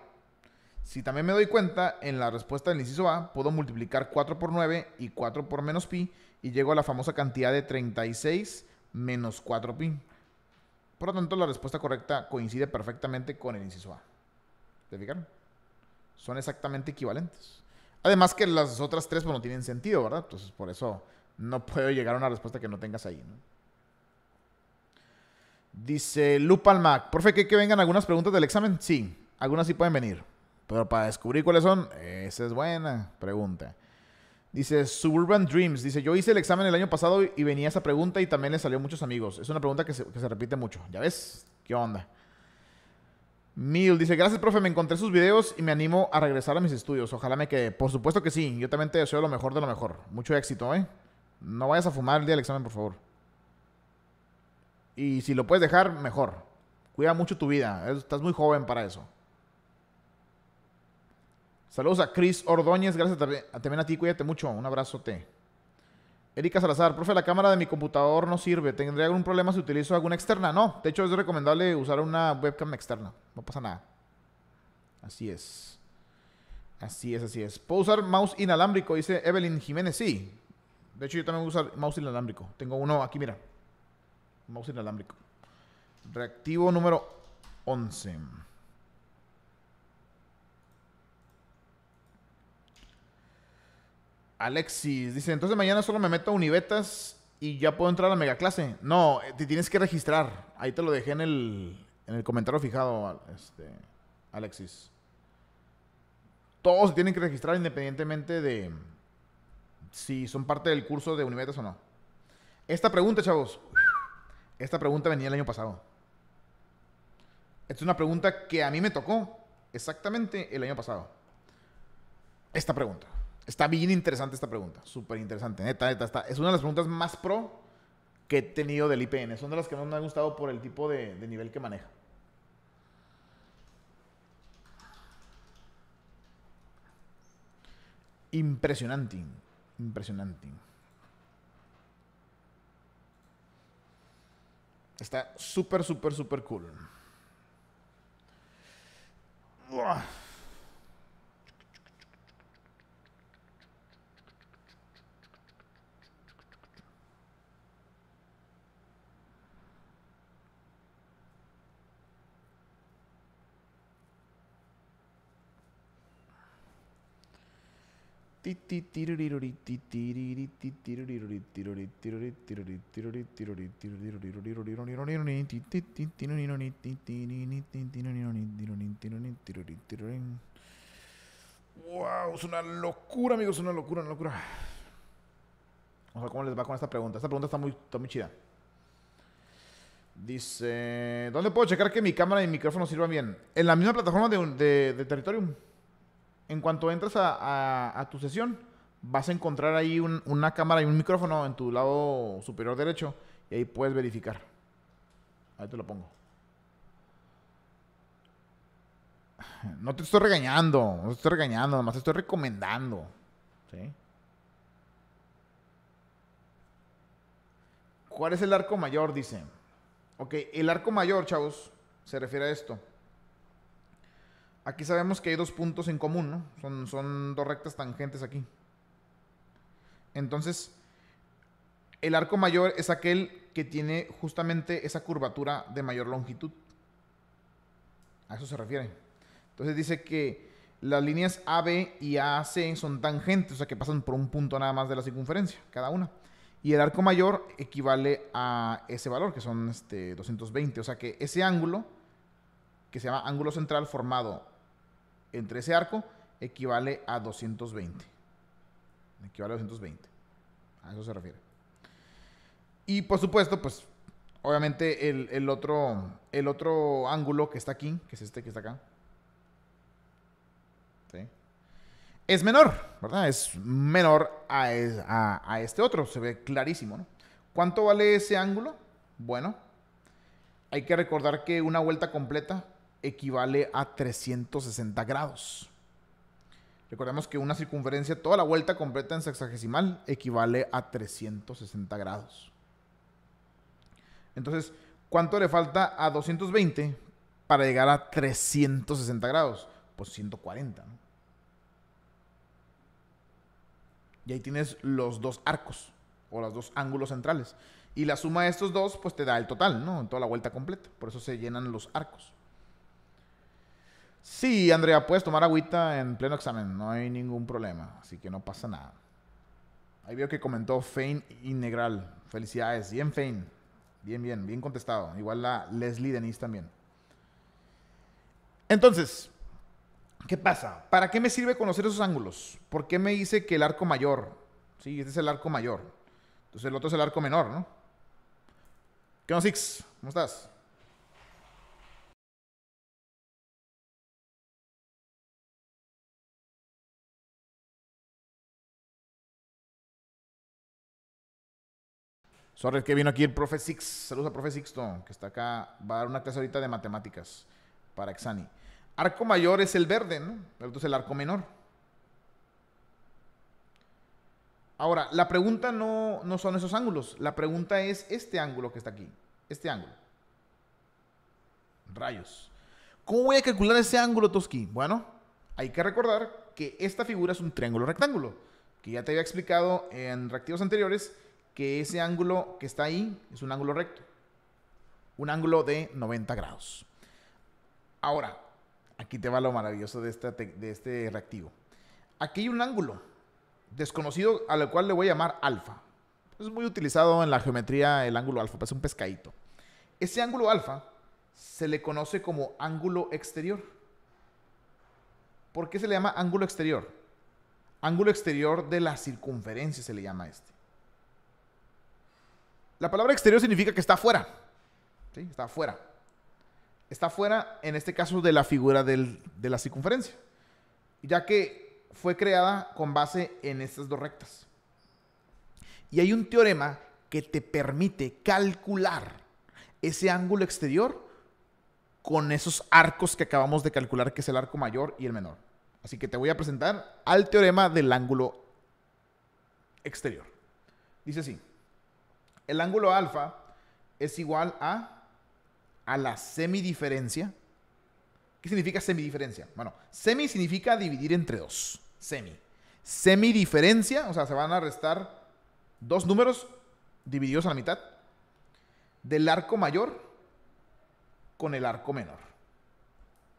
si también me doy cuenta, en la respuesta del inciso A puedo multiplicar 4 por 9 y 4 por menos pi y llego a la famosa cantidad de 36 menos 4 pi. Por lo tanto, la respuesta correcta coincide perfectamente con el inciso A. ¿Te fijaron? Son exactamente equivalentes. Además que las otras tres pues, no tienen sentido, ¿verdad? Entonces por eso no puedo llegar a una respuesta que no tengas ahí. ¿no? Dice Lupalmac, profe, ¿qué ¿que vengan algunas preguntas del examen? Sí, algunas sí pueden venir. Pero para descubrir cuáles son, esa es buena pregunta. Dice Suburban Dreams. Dice, yo hice el examen el año pasado y venía esa pregunta y también le salió a muchos amigos. Es una pregunta que que se repite mucho. ¿Ya ves? ¿Qué onda? Mil dice, gracias profe, me encontré sus videos y me animo a regresar a mis estudios. Ojalá me quede. Por supuesto que sí, yo también te deseo lo mejor de lo mejor. Mucho éxito, ¿eh? No vayas a fumar el día del examen, por favor. Y si lo puedes dejar, mejor. Cuida mucho tu vida, ¿eh? estás muy joven para eso. Saludos a Chris Ordóñez, gracias también a ti, cuídate mucho, un abrazo te Erika Salazar, profe, la cámara de mi computador no sirve. ¿Tendría algún problema si utilizo alguna externa? No, de hecho es recomendable usar una webcam externa. No pasa nada. Así es. Así es, así es. ¿Puedo usar mouse inalámbrico? Dice Evelyn Jiménez. Sí. De hecho, yo también voy a usar mouse inalámbrico. Tengo uno aquí, mira. Mouse inalámbrico. Reactivo número 11. Alexis dice, entonces mañana solo me meto a Univetas y ya puedo entrar a la mega clase. No, eh, te tienes que registrar. Ahí te lo dejé en el, en el comentario fijado, este, Alexis. Todos se tienen que registrar independientemente de si son parte del curso de Univetas o no. Esta pregunta, chavos. Esta pregunta venía el año pasado. Esta es una pregunta que a mí me tocó exactamente el año pasado. Esta pregunta. Está bien interesante esta pregunta, súper interesante, neta, neta, está. Es una de las preguntas más pro que he tenido del IPN. Son de las que más me han gustado por el tipo de, nivel que maneja. Impresionante, impresionante. Está súper, súper, súper cool. Wow, es una locura, amigos, es una locura, una locura. Vamos a ver cómo les va con esta pregunta. Esta pregunta está muy, está chida. Dice, ¿dónde puedo checar que mi cámara y mi micrófono sirvan bien? En la misma plataforma de, de, de Territorium en cuanto entras a, tu sesión, vas a encontrar ahí una cámara y un micrófono en tu lado superior derecho y ahí puedes verificar. Ahí te lo pongo. No te estoy regañando, no te estoy regañando, más te estoy recomendando. ¿Cuál es el arco mayor? Dice. Ok, el arco mayor, chavos, se refiere a esto. Aquí sabemos que hay dos puntos en común, ¿no? Son, dos rectas tangentes aquí. Entonces, el arco mayor es aquel que tiene justamente esa curvatura de mayor longitud. A eso se refiere. Entonces dice que las líneas AB y AC son tangentes, o sea que pasan por un punto nada más de la circunferencia, cada una. Y el arco mayor equivale a ese valor, que son este, 220. O sea que ese ángulo, que se llama ángulo central formado entre ese arco equivale a 220. Equivale a 220. A eso se refiere. Y por supuesto, pues obviamente el, otro, el otro ángulo que está aquí, que es este que está acá, es menor, ¿verdad? Es menor a, a, este otro, se ve clarísimo, ¿Cuánto vale ese ángulo? Bueno, hay que recordar que una vuelta completa equivale a 360 grados. Recordemos que una circunferencia, toda la vuelta completa en sexagesimal, equivale a 360 grados. Entonces, ¿cuánto le falta a 220 para llegar a 360 grados? Pues 140. Y ahí tienes los dos arcos o los dos ángulos centrales. Y la suma de estos dos, pues te da el total, ¿no? En toda la vuelta completa. Por eso se llenan los arcos. Sí, Andrea, puedes tomar agüita en pleno examen, no hay ningún problema, así que no pasa nada. Ahí veo que comentó Fein Integral. Felicidades, bien Fein. Bien, bien, bien contestado. Igual la Leslie Denise también. Entonces, ¿qué pasa? ¿Para qué me sirve conocer esos ángulos? ¿Por qué me dice que el arco mayor? Sí, este es el arco mayor. Entonces el otro es el arco menor, ¿no? ¿Qué onda, Six? ¿Cómo estás? Sorry, que vino aquí el profe Six. Saludos al profe Sixto, que está acá. Va a dar una clase ahorita de matemáticas para Exani. Arco mayor es el verde, ¿no? Pero entonces el arco menor. Ahora, la pregunta no, no son esos ángulos. La pregunta es este ángulo que está aquí. Este ángulo. Rayos. ¿Cómo voy a calcular ese ángulo, Toski? Bueno, hay que recordar que esta figura es un triángulo rectángulo, que ya te había explicado en reactivos anteriores, que ese ángulo que está ahí es un ángulo recto. Un ángulo de 90 grados. Ahora, aquí te va lo maravilloso de, de este reactivo. Aquí hay un ángulo desconocido al cual le voy a llamar alfa. Es muy utilizado en la geometría el ángulo alfa, es un pescadito. Ese ángulo alfa se le conoce como ángulo exterior. ¿Por qué se le llama ángulo exterior? Ángulo exterior de la circunferencia se le llama este. La palabra exterior significa que está afuera. Está afuera. Está afuera, en este caso, de la figura de la circunferencia. Ya que fue creada con base en estas dos rectas. Y hay un teorema que te permite calcular ese ángulo exterior con esos arcos que acabamos de calcular, que es el arco mayor y el menor. Así que te voy a presentar al teorema del ángulo exterior. Dice así. El ángulo alfa es igual a, a la semidiferencia. ¿Qué significa semidiferencia? Bueno, semi significa dividir entre dos. Semi. Semidiferencia, o sea, se van a restar dos números divididos a la mitad del arco mayor con el arco menor.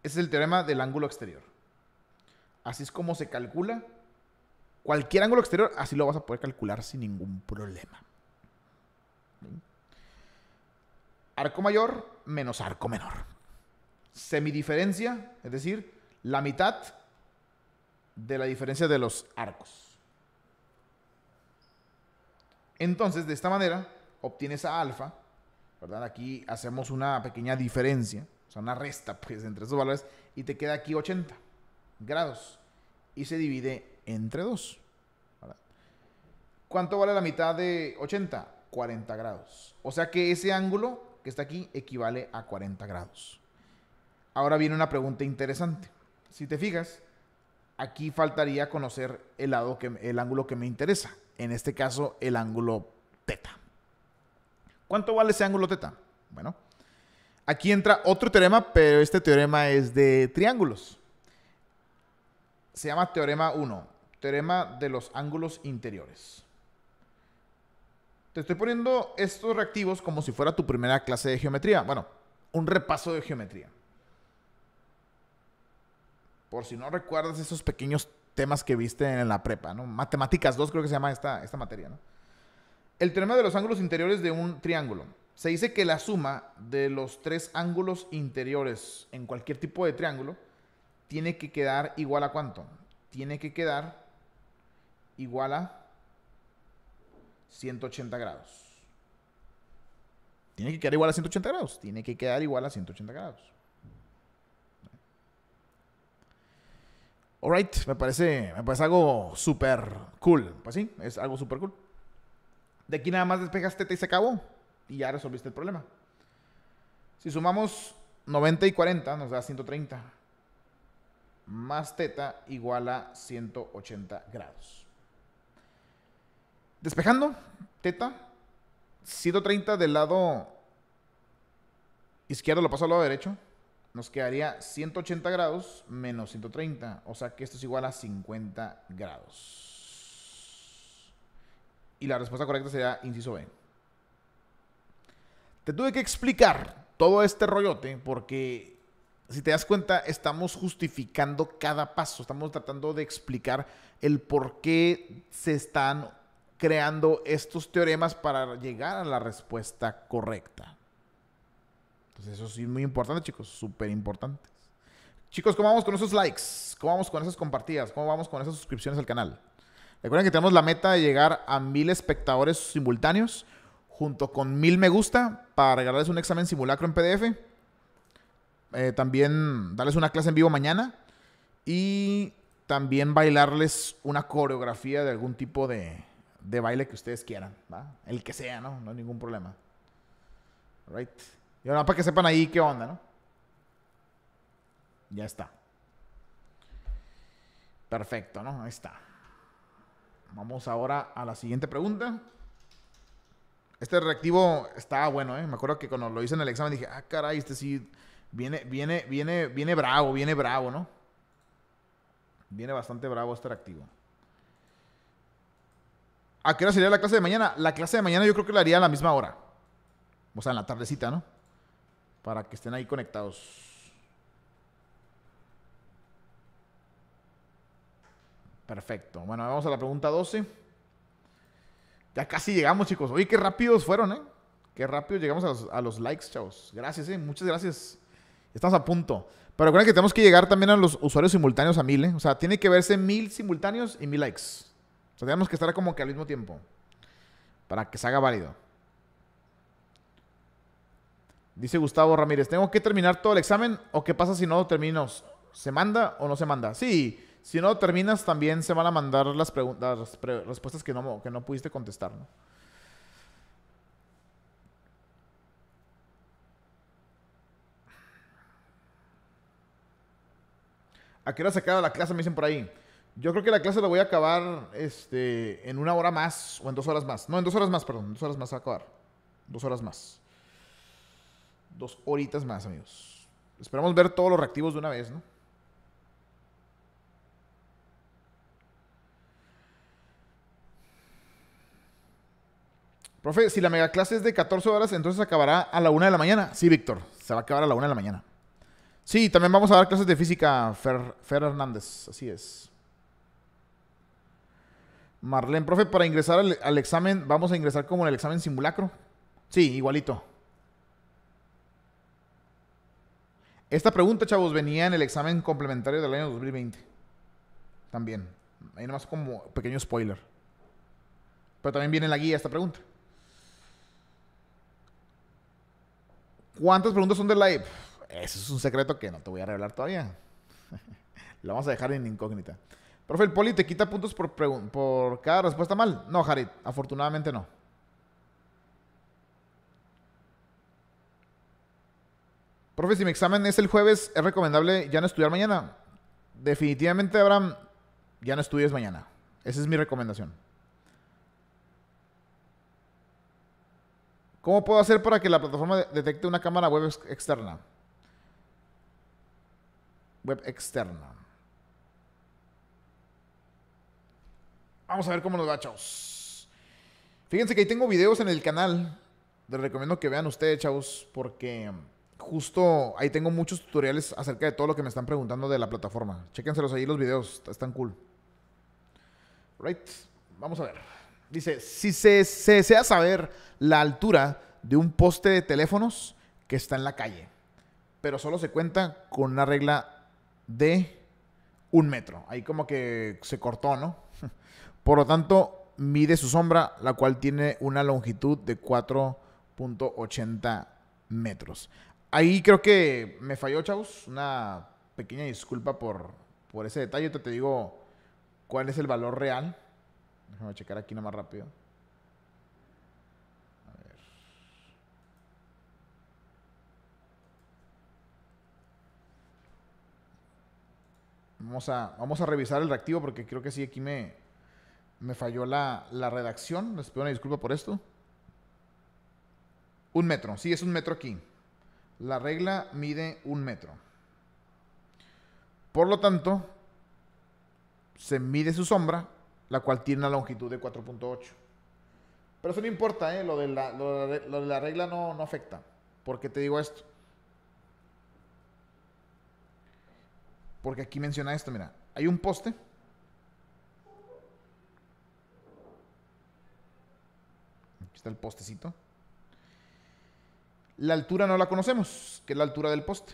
Ese es el teorema del ángulo exterior. Así es como se calcula. Cualquier ángulo exterior, así lo vas a poder calcular sin ningún problema. Arco mayor menos arco menor. Semidiferencia, es decir, la mitad de la diferencia de los arcos. Entonces, de esta manera, obtienes a alfa, ¿verdad? Aquí hacemos una pequeña diferencia, o sea, una resta, pues, entre esos valores, y te queda aquí 80 grados, y se divide entre 2. ¿Cuánto vale la mitad de 80? 40 grados. O sea que ese ángulo que está aquí equivale a 40 grados. Ahora viene una pregunta interesante. Si te fijas, aquí faltaría conocer el, lado que, el ángulo que me interesa. En este caso, el ángulo teta. ¿Cuánto vale ese ángulo teta? Bueno, aquí entra otro teorema, pero este teorema es de triángulos. Se llama teorema 1, teorema de los ángulos interiores. Te estoy poniendo estos reactivos como si fuera tu primera clase de geometría. Bueno, un repaso de geometría. Por si no recuerdas esos pequeños temas que viste en la prepa, ¿no? Matemáticas 2 creo que se llama esta, esta materia, ¿no? El teorema de los ángulos interiores de un triángulo. Se dice que la suma de los tres ángulos interiores en cualquier tipo de triángulo tiene que quedar igual a cuánto? Tiene que quedar igual a 180 grados. Tiene que quedar igual a 180 grados. Tiene que quedar igual a 180 grados. Alright, me parece, me parece algo súper cool. Pues sí, es algo súper cool. De aquí nada más teta y se acabó. Y ya resolviste el problema. Si sumamos 90 y 40, nos da 130. Más teta igual a 180 grados. Despejando, teta. 130 del lado izquierdo lo paso al lado derecho. Nos quedaría 180 grados menos 130. O sea que esto es igual a 50 grados. Y la respuesta correcta sería inciso B. Te tuve que explicar todo este rollote porque si te das cuenta, estamos justificando cada paso, estamos tratando de explicar el por qué se están creando estos teoremas para llegar a la respuesta correcta. Entonces eso sí es muy importante, chicos, súper importante. Chicos, ¿cómo vamos con esos likes? ¿Cómo vamos con esas compartidas? ¿Cómo vamos con esas suscripciones al canal? Recuerden que tenemos la meta de llegar a mil espectadores simultáneos junto con mil me gusta para regalarles un examen simulacro en PDF. Eh, también darles una clase en vivo mañana y también bailarles una coreografía de algún tipo de, de baile que ustedes quieran, ¿va? El que sea, ¿no? No hay ningún problema. Right. Y ahora para que sepan ahí qué onda, ¿no? Ya está. Perfecto, ¿no? Ahí está. Vamos ahora a la siguiente pregunta. Este reactivo está bueno, ¿eh? Me acuerdo que cuando lo hice en el examen dije, ah, caray, este sí viene, viene, viene, viene bravo, viene bravo, ¿no? Viene bastante bravo este reactivo. ¿A qué hora sería la clase de mañana? La clase de mañana yo creo que la haría a la misma hora. O sea, en la tardecita, ¿no? Para que estén ahí conectados. Perfecto. Bueno, vamos a la pregunta 12. Ya casi llegamos, chicos. Oye, qué rápidos fueron, ¿eh? Qué rápido llegamos a los, likes, chavos. Gracias, ¿eh? Muchas gracias. Estamos a punto. Pero recuerden que tenemos que llegar también a los usuarios simultáneos a mil, ¿eh? O sea, tiene que verse mil simultáneos y mil likes. O sea, tenemos que estar como que al mismo tiempo. Para que se haga válido. Dice Gustavo Ramírez, ¿tengo que terminar todo el examen o qué pasa si no lo termino? ¿Se manda o no se manda? Sí, si no terminas también se van a mandar las, preguntas, respuestas que no, que no pudiste contestar. ¿no? ¿A qué hora se acaba la clase? Me dicen por ahí. Yo creo que la clase la voy a acabar este, en una hora más o en dos horas más. No, en dos horas más, perdón. Dos horas más va a acabar. Dos horas más. Dos horitas más, amigos. Esperamos ver todos los reactivos de una vez, ¿no? Profe, si la mega clase es de 14 horas, entonces acabará a la una de la mañana. Sí, Víctor, se va a acabar a la una de la mañana. Sí, también vamos a dar clases de física, Fer, Fer Hernández, así es. Marlene, profe, para ingresar al, examen, vamos a ingresar como en el examen simulacro. Sí, igualito. Esta pregunta, chavos, venía en el examen complementario del año 2020. También. Ahí nomás como pequeño spoiler. Pero también viene en la guía esta pregunta. ¿Cuántas preguntas son de live? Ese es un secreto que no te voy a revelar todavía. Lo vamos a dejar en incógnita. Profe, ¿el poli te quita puntos por, por cada respuesta mal? No, Jared, afortunadamente no. Profe, si mi examen es el jueves, ¿es recomendable ya no estudiar mañana? Definitivamente, Abraham, ya no estudies mañana. Esa es mi recomendación. ¿Cómo puedo hacer para que la plataforma detecte una cámara web externa? Web externa. Vamos a ver cómo nos va, chavos. Fíjense que ahí tengo videos en el canal. Les recomiendo que vean ustedes, chavos, porque justo ahí tengo muchos tutoriales acerca de todo lo que me están preguntando de la plataforma. Chéquenselos ahí los videos, están cool. Right, vamos a ver. Dice, si se desea saber la altura de un poste de teléfonos que está en la calle, pero solo se cuenta con una regla de un metro. Ahí como que se cortó, ¿no? Por lo tanto, mide su sombra, la cual tiene una longitud de 4.80 metros. Ahí creo que me falló, chavos. Una pequeña disculpa por, ese detalle. Te, te digo cuál es el valor real. Déjame checar aquí más rápido. A ver. Vamos a, vamos a revisar el reactivo porque creo que sí, aquí me, me falló la, redacción, les pido una disculpa por esto. Un metro, sí, es un metro aquí. La regla mide un metro. Por lo tanto, se mide su sombra, la cual tiene una longitud de 4.8. Pero eso no importa, ¿eh? lo, de la, regla no, no afecta. ¿Por qué te digo esto? Porque aquí menciona esto, mira. Hay un poste el postecito. La altura no la conocemos, que es la altura del poste.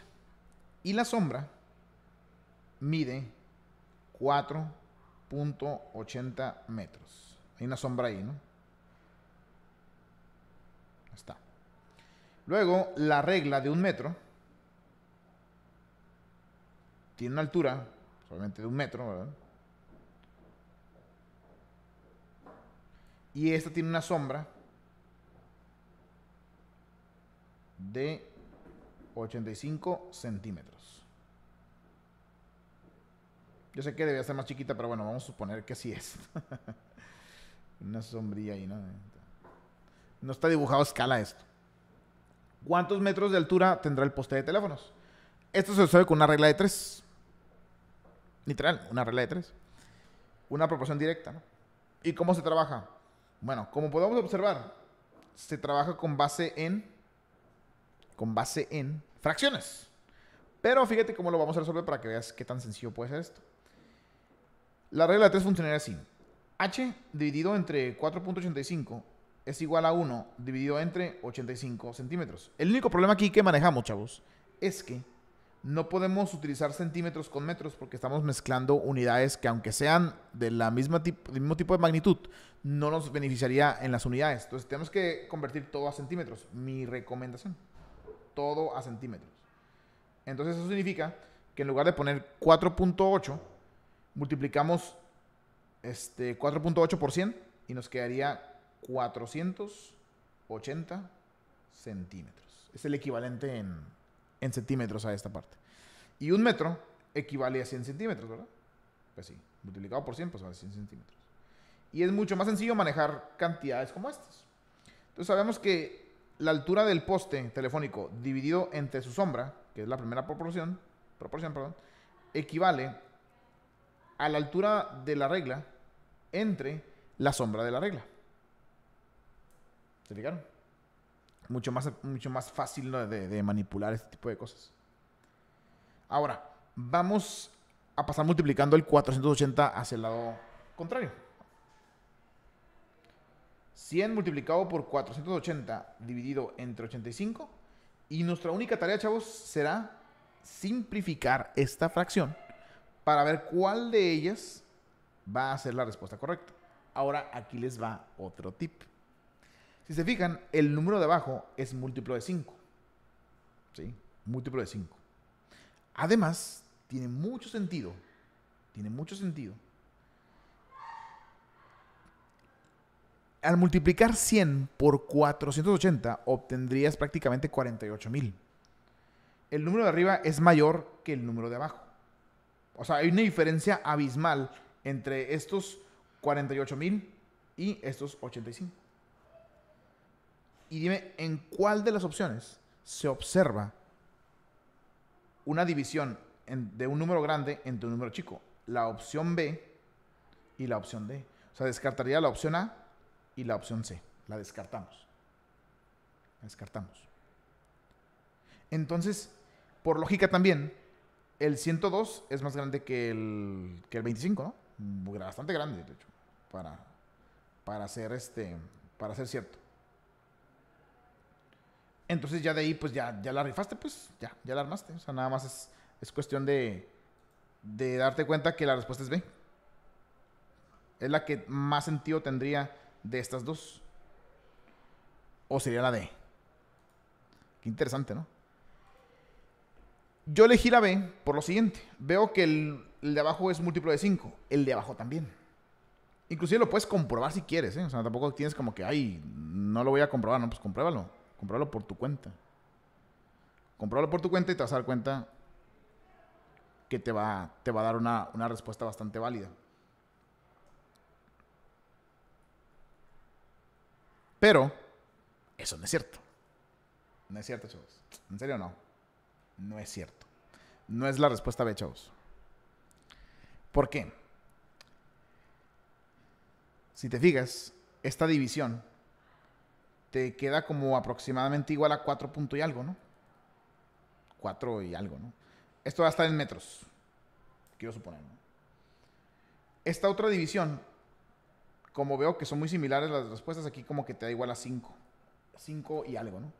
Y la sombra mide 4.80 metros. Hay una sombra ahí, ¿no? Está. Luego, la regla de un metro tiene una altura, solamente de un metro, ¿verdad? Y esta tiene una sombra de 85 centímetros. Yo sé que debía ser más chiquita, pero bueno, vamos a suponer que así es. Una sombrilla ahí, ¿no? No está dibujado a escala esto. ¿Cuántos metros de altura tendrá el poste de teléfonos? Esto se resuelve con una regla de 3. Literal, una regla de 3. Una proporción directa, ¿no? ¿Y cómo se trabaja? Bueno, como podemos observar, se trabaja con base en con base en fracciones. Pero fíjate cómo lo vamos a resolver para que veas qué tan sencillo puede ser esto. La regla de 3 funcionaría así. h dividido entre 4.85 es igual a 1 dividido entre 85 centímetros. El único problema aquí que manejamos, chavos, es que no podemos utilizar centímetros con metros porque estamos mezclando unidades que aunque sean de la misma del mismo tipo de magnitud, no nos beneficiaría en las unidades. Entonces tenemos que convertir todo a centímetros. Mi recomendación todo a centímetros. Entonces eso significa que en lugar de poner 4.8, multiplicamos este 4.8 por 100 y nos quedaría 480 centímetros. Es el equivalente en, en centímetros a esta parte. Y un metro equivale a 100 centímetros, ¿verdad? Pues sí, multiplicado por 100, pues vale 100 centímetros. Y es mucho más sencillo manejar cantidades como estas. Entonces sabemos que la altura del poste telefónico dividido entre su sombra, que es la primera proporción, proporción perdón, equivale a la altura de la regla entre la sombra de la regla. ¿Se fijaron? Mucho más, mucho más fácil de, de manipular este tipo de cosas. Ahora, vamos a pasar multiplicando el 480 hacia el lado contrario. 100 multiplicado por 480 dividido entre 85. Y nuestra única tarea, chavos, será simplificar esta fracción para ver cuál de ellas va a ser la respuesta correcta. Ahora aquí les va otro tip. Si se fijan, el número de abajo es múltiplo de 5. ¿Sí? Múltiplo de 5. Además, tiene mucho sentido, tiene mucho sentido al multiplicar 100 por 480 obtendrías prácticamente 48 mil. El número de arriba es mayor que el número de abajo. O sea, hay una diferencia abismal entre estos 48 mil y estos 85. Y dime, ¿en cuál de las opciones se observa una división de un número grande entre un número chico? La opción B y la opción D. O sea, descartaría la opción A y la opción C. La descartamos. La descartamos. Entonces, por lógica también, el 102 es más grande que el, que el 25, ¿no? Bastante grande, de hecho, para, para, ser, este, para ser cierto. Entonces ya de ahí, pues ya, ya la rifaste, pues ya, ya la armaste. O sea, nada más es, es cuestión de, de darte cuenta que la respuesta es B. Es la que más sentido tendría de estas dos? ¿O sería la D? Qué interesante, ¿no? Yo elegí la B por lo siguiente. Veo que el, el de abajo es múltiplo de 5. El de abajo también. Inclusive lo puedes comprobar si quieres, ¿eh? O sea, tampoco tienes como que, ay, no lo voy a comprobar. No, pues compruébalo. Compruébalo por tu cuenta. Compruébalo por tu cuenta y te vas a dar cuenta que te va, te va a dar una, una respuesta bastante válida. Pero eso no es cierto. No es cierto, chavos. En serio, no. No es cierto. No es la respuesta B, chavos. ¿Por qué? Si te fijas, esta división te queda como aproximadamente igual a 4 punto y algo, ¿no? 4 y algo, ¿no? Esto va a estar en metros, quiero suponer, ¿no? Esta otra división como veo que son muy similares las respuestas, aquí como que te da igual a 5. 5 y algo, ¿no?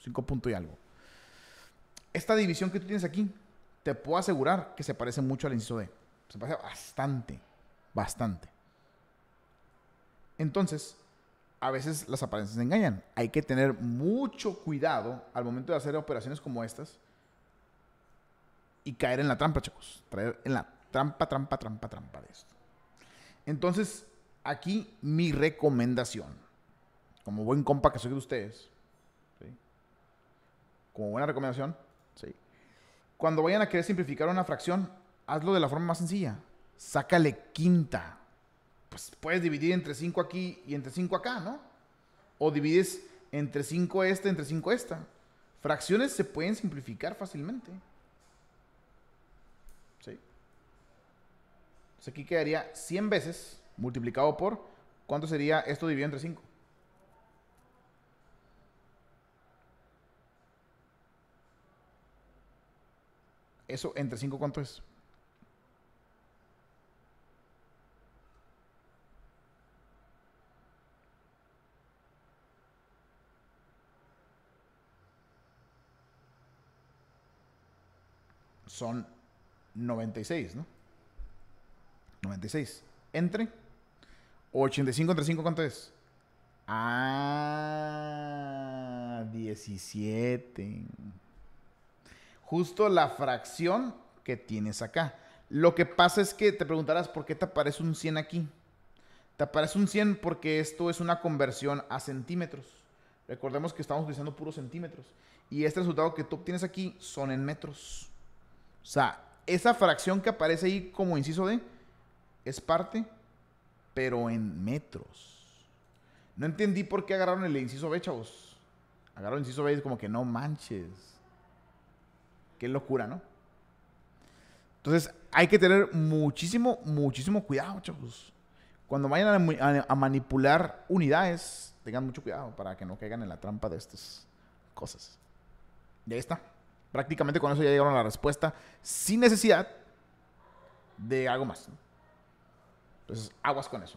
5 punto y algo. Esta división que tú tienes aquí, te puedo asegurar que se parece mucho al inciso D. Se parece bastante, bastante. Entonces, a veces las apariencias engañan. Hay que tener mucho cuidado al momento de hacer operaciones como estas y caer en la trampa, chicos. Traer en la trampa, trampa, trampa, trampa de esto. Entonces, aquí mi recomendación, como buen compa que soy de ustedes, como buena recomendación, cuando vayan a querer simplificar una fracción, hazlo de la forma más sencilla. Sácale quinta. Pues puedes dividir entre 5 aquí y entre 5 acá, ¿no? O divides entre 5 esta, entre 5 esta. Fracciones se pueden simplificar fácilmente. ¿Sí? Pues aquí quedaría 100 veces multiplicado por, ¿cuánto sería esto dividido entre 5? Eso entre 5, ¿cuánto es? Son 96, ¿no? 96. Entre 85 entre 5, ¿cuánto es? Ah, 17. Justo la fracción que tienes acá. Lo que pasa es que te preguntarás por qué te aparece un 100 aquí. Te aparece un 100 porque esto es una conversión a centímetros. Recordemos que estamos utilizando puros centímetros. Y este resultado que tú obtienes aquí son en metros. O sea, esa fracción que aparece ahí como inciso D es parte pero en metros. No entendí por qué agarraron el inciso B, chavos. Agarraron el inciso B y es como que no manches. Qué locura, ¿no? Entonces, hay que tener muchísimo, muchísimo cuidado, chavos. Cuando vayan a, manipular unidades, tengan mucho cuidado para que no caigan en la trampa de estas cosas. Y ahí está. Prácticamente con eso ya llegaron a la respuesta sin necesidad de algo más. ¿no? Entonces, aguas con eso.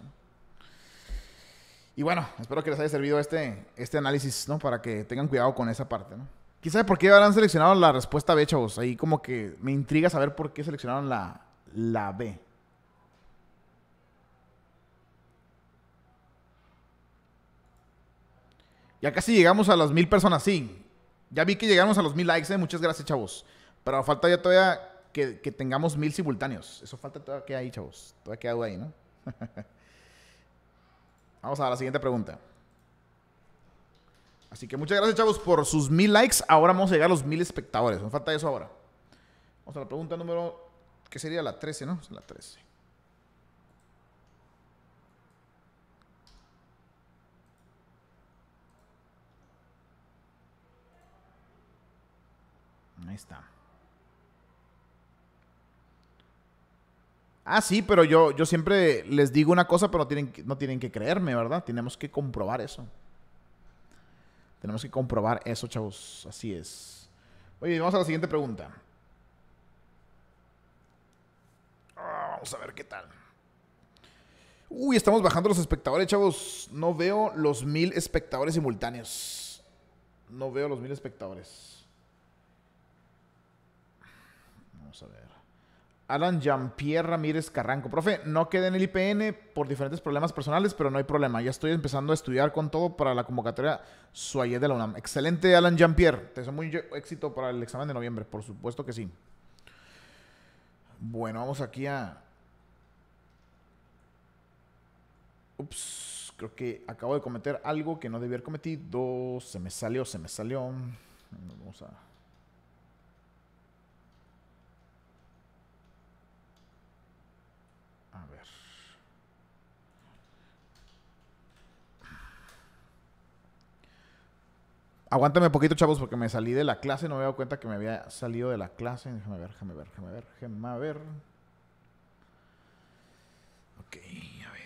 Y bueno, espero que les haya servido este, este análisis, ¿no? Para que tengan cuidado con esa parte, ¿no? Quizá por qué habrán seleccionado la respuesta B, chavos. Ahí como que me intriga saber por qué seleccionaron la, la B. Ya casi llegamos a las mil personas, sí. Ya vi que llegamos a los mil likes, ¿eh? Muchas gracias, chavos. Pero falta ya todavía que, tengamos mil simultáneos. Eso falta todo queda ahí, chavos. todo queda ahí, ¿no? Vamos a la siguiente pregunta. Así que muchas gracias, chavos, por sus mil likes. Ahora vamos a llegar a los mil espectadores. Nos falta eso ahora. Vamos a la pregunta número. ¿Qué sería la 13, no? la 13. Ahí está. Ah, sí, pero yo, yo siempre les digo una cosa, pero no tienen, no tienen que creerme, ¿verdad? Tenemos que comprobar eso. Tenemos que comprobar eso, chavos. Así es. Oye, vamos a la siguiente pregunta. Ah, vamos a ver qué tal. Uy, estamos bajando los espectadores, chavos. No veo los mil espectadores simultáneos. No veo los mil espectadores. Vamos a ver. Alan Jean-Pierre Ramírez Carranco. Profe, no quede en el IPN por diferentes problemas personales, pero no hay problema. Ya estoy empezando a estudiar con todo para la convocatoria Suayet de la UNAM. Excelente, Alan Jean-Pierre. Te deseo mucho éxito para el examen de noviembre, por supuesto que sí. Bueno, vamos aquí a... Ups, creo que acabo de cometer algo que no debía haber cometido. Se me salió, se me salió. Vamos a... Aguántame un poquito, chavos, porque me salí de la clase. No me había dado cuenta que me había salido de la clase. Déjame ver, déjame ver, déjame ver, déjame ver. Ok, a ver.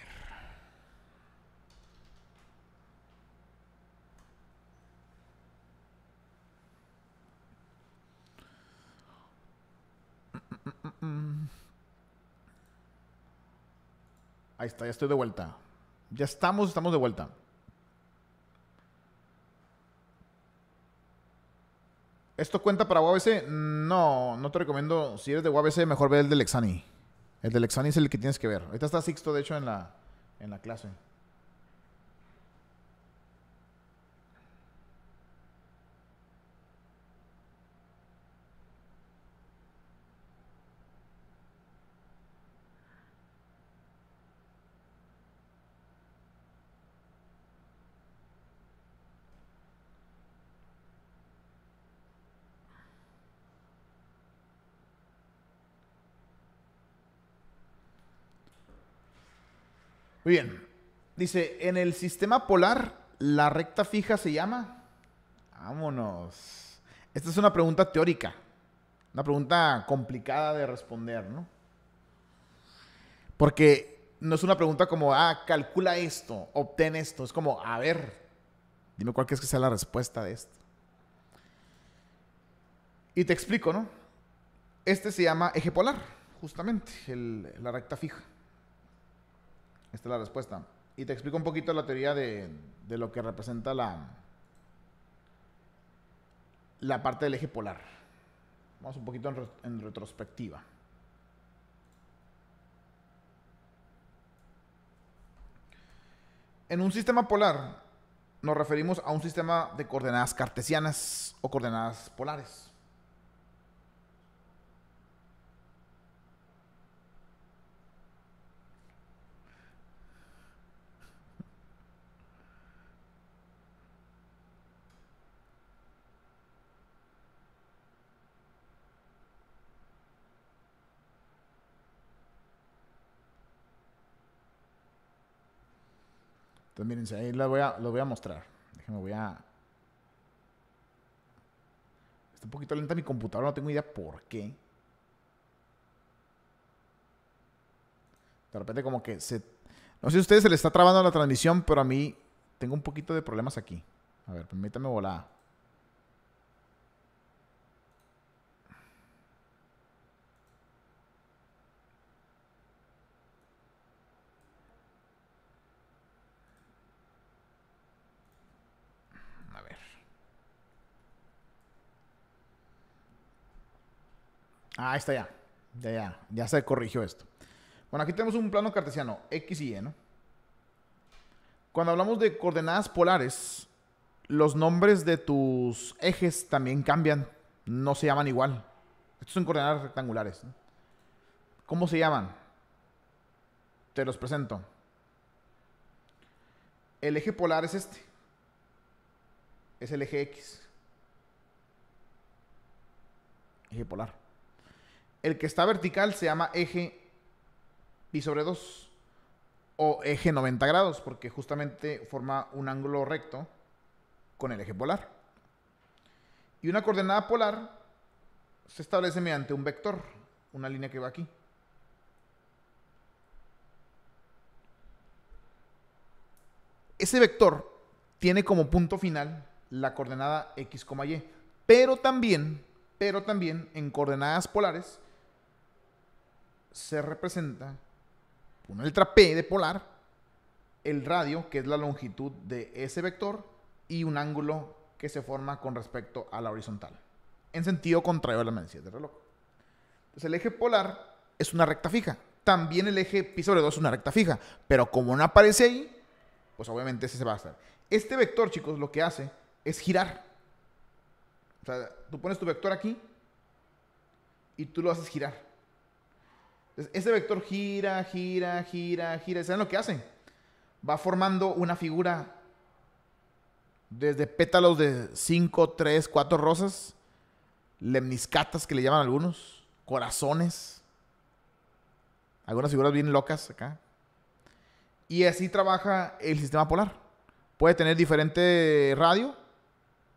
Ahí está, ya estoy de vuelta. Ya estamos, estamos de vuelta. ¿Esto cuenta para UABC? No, no te recomiendo. Si eres de UABC, mejor ve el del Lexani El del Exani es el que tienes que ver. Ahorita está Sixto, de hecho, en la, en la clase. Muy bien. Dice, en el sistema polar, la recta fija se llama. Vámonos. Esta es una pregunta teórica. Una pregunta complicada de responder, ¿no? Porque no es una pregunta como, ah, calcula esto, obtén esto. Es como, a ver, dime cuál es que sea la respuesta de esto. Y te explico, ¿no? Este se llama eje polar, justamente, la recta fija. Esta es la respuesta. Y te explico un poquito la teoría de, lo que representa la, la parte del eje polar. Vamos un poquito en retrospectiva. En un sistema polar nos referimos a un sistema de coordenadas cartesianas o coordenadas polares. Miren, ahí lo voy a, voy a mostrar. Déjenme, voy a... Está un poquito lenta mi computadora, no tengo idea por qué. De repente como que se... No sé si a ustedes se les está trabando la transmisión, pero a mí tengo un poquito de problemas aquí. A ver, permítame volar. Ah, está ya. Ya, ya. Ya se corrigió esto. Bueno, aquí tenemos un plano cartesiano, X y Y, ¿no? Cuando hablamos de coordenadas polares, los nombres de tus ejes también cambian. No se llaman igual. Estos son coordenadas rectangulares. ¿Cómo se llaman? Te los presento. El eje polar es este. Es el eje X. Eje polar. El que está vertical se llama eje pi sobre 2 o eje 90 grados porque justamente forma un ángulo recto con el eje polar. Y una coordenada polar se establece mediante un vector, una línea que va aquí. Ese vector tiene como punto final la coordenada x, y, pero también, pero también en coordenadas polares se representa Una letra P de polar, el radio, que es la longitud de ese vector, y un ángulo que se forma con respecto a la horizontal, en sentido contrario a la medición del reloj. Entonces el eje polar es una recta fija. También el eje pi sobre 2 es una recta fija, pero como no aparece ahí, pues obviamente ese se va a hacer. Este vector, chicos, lo que hace es girar. O sea, tú pones tu vector aquí y tú lo haces girar. Ese vector gira, gira, gira, gira. ¿Saben lo que hace? Va formando una figura desde pétalos de 5, 3, 4 rosas, lemniscatas que le llaman algunos, corazones, algunas figuras bien locas acá. Y así trabaja el sistema polar. Puede tener diferente radio,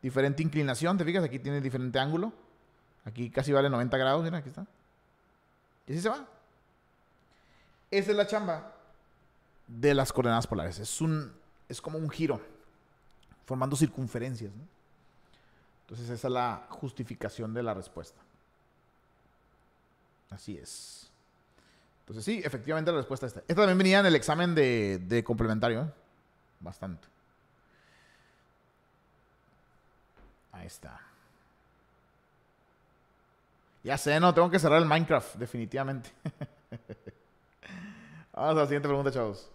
diferente inclinación, te fijas, aquí tiene diferente ángulo. Aquí casi vale 90 grados, mira, aquí está. Y así se va. Esa es la chamba de las coordenadas polares. Es, un, es como un giro, formando circunferencias. Entonces esa es la justificación de la respuesta. Así es. Entonces sí, efectivamente la respuesta está. Esta también venía en el examen de, complementario. Bastante. Ahí está. Ya sé, no, tengo que cerrar el Minecraft, definitivamente. Vamos a la siguiente pregunta, chavos.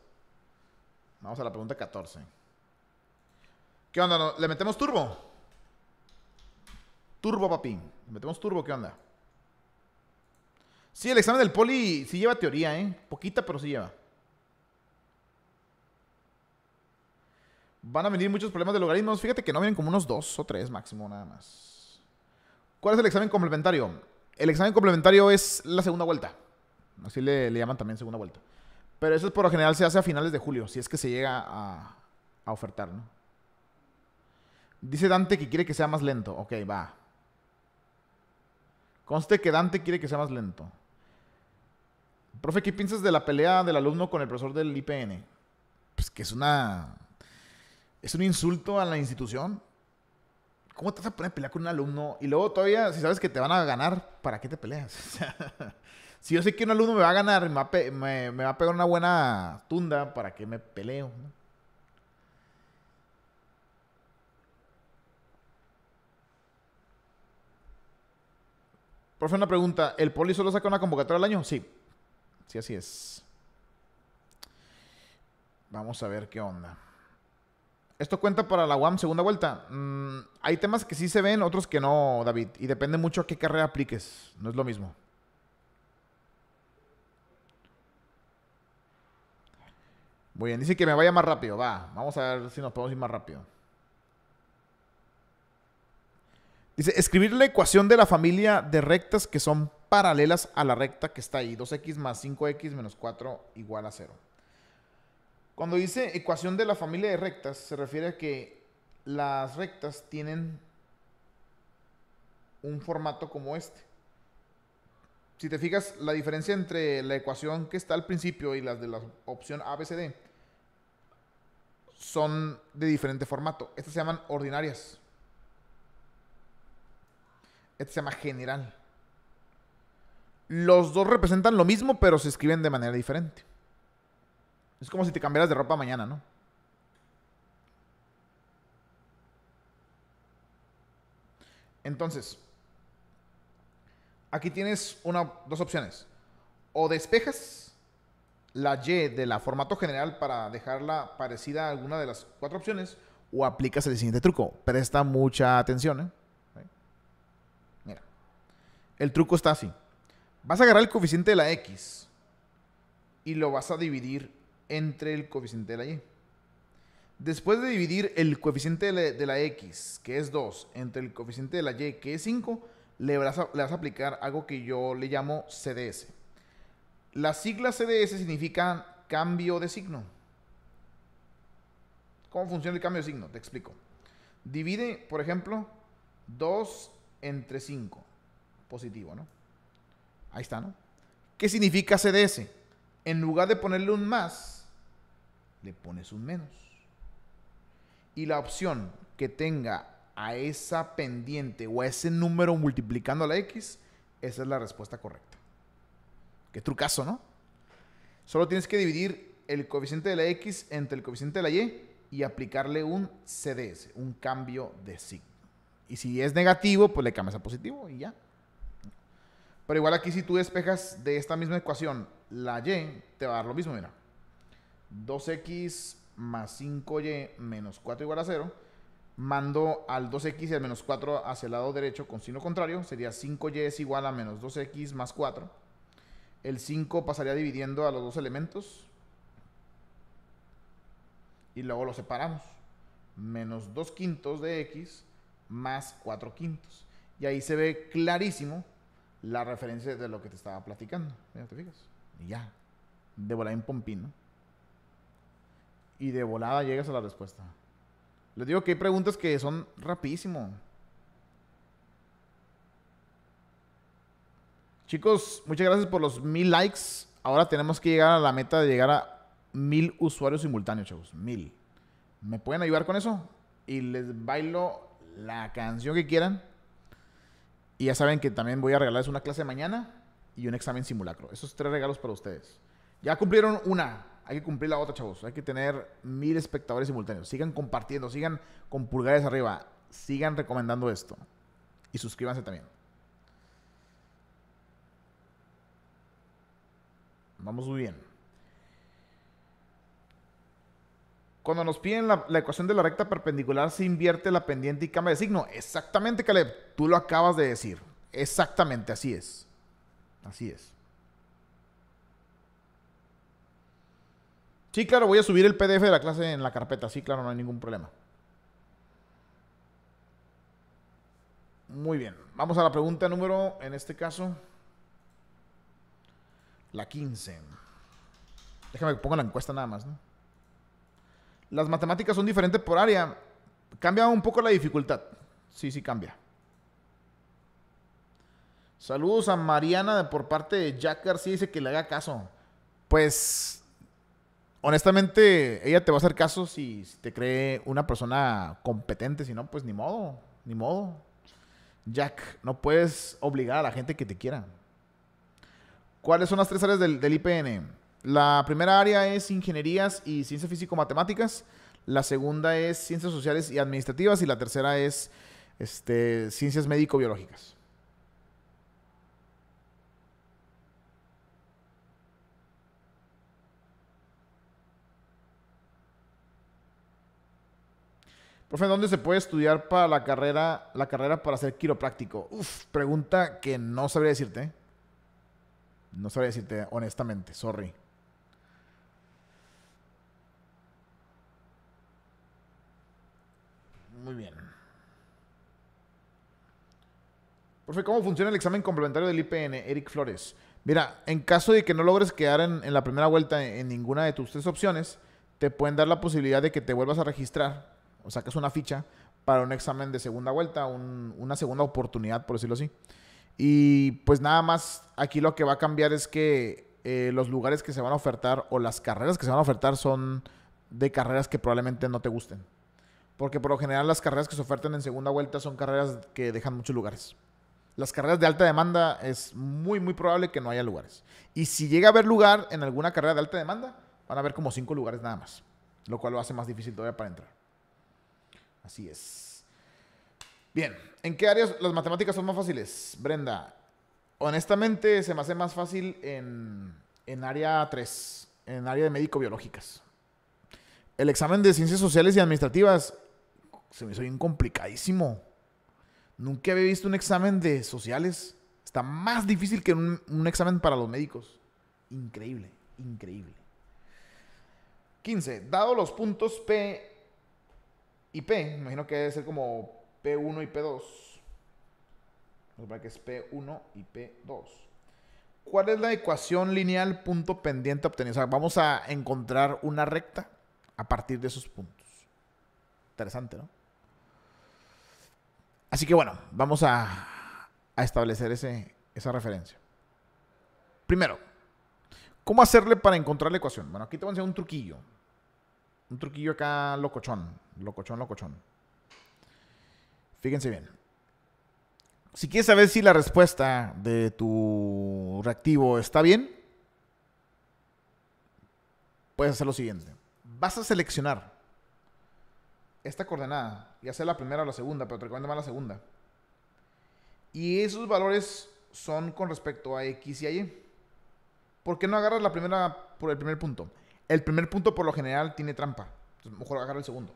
Vamos a la pregunta 14. ¿Qué onda? ¿Le metemos turbo? Turbo, papi. ¿Le metemos turbo? ¿Qué onda? Sí, el examen del poli sí lleva teoría, ¿eh? Poquita, pero sí lleva. Van a venir muchos problemas de logaritmos. Fíjate que no vienen como unos dos o tres máximo nada más. ¿Cuál es el examen complementario? El examen complementario es la segunda vuelta. Así le llaman también segunda vuelta. Pero eso por lo general se hace a finales de julio, si es que se llega a, ofertar, ¿no? Dice Dante que quiere que sea más lento. Ok, va. Conste que Dante quiere que sea más lento. Profe, ¿qué piensas de la pelea del alumno con el profesor del IPN? Pues que es una. Es un insulto a la institución. ¿Cómo te vas a poner a pelear con un alumno? Y luego todavía, si sabes que te van a ganar, ¿para qué te peleas? si yo sé que un alumno me va a ganar, me va a, me, va a pegar una buena tunda, ¿para que me peleo? No? Profe, una pregunta. ¿El poli solo saca una convocatoria al año? Sí. Sí, así es. Vamos a ver qué onda. ¿Esto cuenta para la UAM segunda vuelta? Mm, hay temas que sí se ven, otros que no, David. Y depende mucho a qué carrera apliques. No es lo mismo. Muy bien, dice que me vaya más rápido. Va, vamos a ver si nos podemos ir más rápido. Dice, escribir la ecuación de la familia de rectas que son paralelas a la recta que está ahí. 2x más 5x menos 4 igual a 0. Cuando dice ecuación de la familia de rectas, se refiere a que las rectas tienen un formato como este. Si te fijas, la diferencia entre la ecuación que está al principio y las de la opción ABCD son de diferente formato. Estas se llaman ordinarias. Este se llama general. Los dos representan lo mismo, pero se escriben de manera diferente. Es como si te cambiaras de ropa mañana, ¿no? Entonces, aquí tienes dos opciones. O despejas la Y de la formato general para dejarla parecida a alguna de las cuatro opciones o aplicas el siguiente truco. Presta mucha atención. ¿eh? Mira, el truco está así. Vas a agarrar el coeficiente de la X y lo vas a dividir entre el coeficiente de la Y. Después de dividir el coeficiente de la, X, que es 2, entre el coeficiente de la Y, que es 5, le vas a aplicar algo que yo le llamo CDS. ¿La sigla CDS significa cambio de signo. ¿Cómo funciona el cambio de signo? Te explico. Divide, por ejemplo, 2 entre 5. Positivo, ¿no? Ahí está, ¿no? ¿Qué significa CDS? En lugar de ponerle un más, le pones un menos. Y la opción que tenga a esa pendiente o a ese número multiplicando a la X, esa es la respuesta correcta. Qué trucazo, ¿no? Solo tienes que dividir el coeficiente de la X entre el coeficiente de la Y y aplicarle un CDS, un cambio de signo. Y si es negativo, pues le cambias a positivo y ya. Pero igual aquí si tú despejas de esta misma ecuación la Y, te va a dar lo mismo, mira. 2X más 5Y menos 4 igual a 0. Mando al 2X y al menos 4 hacia el lado derecho con signo contrario. Sería 5Y es igual a menos 2X más 4 el 5 pasaría dividiendo a los dos elementos. Y luego lo separamos. Menos 2 quintos de x más 4 quintos. Y ahí se ve clarísimo la referencia de lo que te estaba platicando. Mira, te fijas. Y ya. De volada en Pompino. Y de volada llegas a la respuesta. Les digo que hay preguntas que son rapidísimo. Chicos, muchas gracias por los mil likes. Ahora tenemos que llegar a la meta de llegar a mil usuarios simultáneos, chavos. Mil. ¿Me pueden ayudar con eso? Y les bailo la canción que quieran. Y ya saben que también voy a regalarles una clase mañana y un examen simulacro. Esos tres regalos para ustedes. Ya cumplieron una. Hay que cumplir la otra, chavos. Hay que tener mil espectadores simultáneos. Sigan compartiendo, sigan con pulgares arriba. Sigan recomendando esto. Y suscríbanse también. Vamos muy bien. Cuando nos piden la, ecuación de la recta perpendicular, se invierte la pendiente y cambia de signo. Exactamente, Caleb. Tú lo acabas de decir. Exactamente, así es. Así es. Sí, claro, voy a subir el PDF de la clase en la carpeta. Sí, claro, no hay ningún problema. Muy bien. Vamos a la pregunta número, en este caso. La 15. Déjame que ponga la encuesta nada más. Las matemáticas son diferentes por área. Cambia un poco la dificultad. Sí, sí, cambia. Saludos a Mariana por parte de Jack García. Dice que le haga caso. Pues, honestamente, ella te va a hacer caso si, si te cree una persona competente. Si no, pues ni modo. Ni modo. Jack, no puedes obligar a la gente que te quiera. ¿Cuáles son las tres áreas del, IPN? La primera área es ingenierías y ciencias físico-matemáticas. La segunda es ciencias sociales y administrativas. Y la tercera es este, ciencias médico-biológicas. Profe, ¿dónde se puede estudiar para la carrera, la carrera para ser quiropráctico? Uf, pregunta que no sabría decirte. No sabría decirte, honestamente, sorry. Muy bien. Profe, ¿cómo funciona el examen complementario del IPN? Eric Flores. Mira, en caso de que no logres quedar en, la primera vuelta en, ninguna de tus tres opciones, te pueden dar la posibilidad de que te vuelvas a registrar o saques una ficha para un examen de segunda vuelta, una segunda oportunidad, por decirlo así. Y pues nada más, aquí lo que va a cambiar es que eh, los lugares que se van a ofertar o las carreras que se van a ofertar son de carreras que probablemente no te gusten. Porque por lo general las carreras que se ofertan en segunda vuelta son carreras que dejan muchos lugares. Las carreras de alta demanda es muy, muy probable que no haya lugares. Y si llega a haber lugar en alguna carrera de alta demanda, van a haber como cinco lugares nada más. Lo cual lo hace más difícil todavía para entrar. Así es. Bien, ¿en qué áreas las matemáticas son más fáciles, Brenda? Honestamente, se me hace más fácil en, área 3, en área de médico-biológicas. El examen de ciencias sociales y administrativas se me hizo bien complicadísimo. Nunca había visto un examen de sociales. Está más difícil que un, un examen para los médicos. Increíble, increíble. 15. Dado los puntos P y P, imagino que debe ser como P1 y P2. que es P1 y P2. ¿Cuál es la ecuación lineal punto pendiente obtenida? O sea, vamos a encontrar una recta a partir de esos puntos. Interesante, ¿no? Así que bueno, vamos a, a establecer esa referencia. Primero, ¿cómo hacerle para encontrar la ecuación? Bueno, aquí te voy a enseñar un truquillo. Un truquillo acá locochón, locochón, locochón. Fíjense bien. Si quieres saber si la respuesta de tu reactivo está bien, puedes hacer lo siguiente. Vas a seleccionar esta coordenada, y sea la primera o la segunda, pero te recomiendo más la segunda. Y esos valores son con respecto a X y a Y. ¿Por qué no agarras la primera por el primer punto? El primer punto por lo general tiene trampa. mejor agarra el segundo.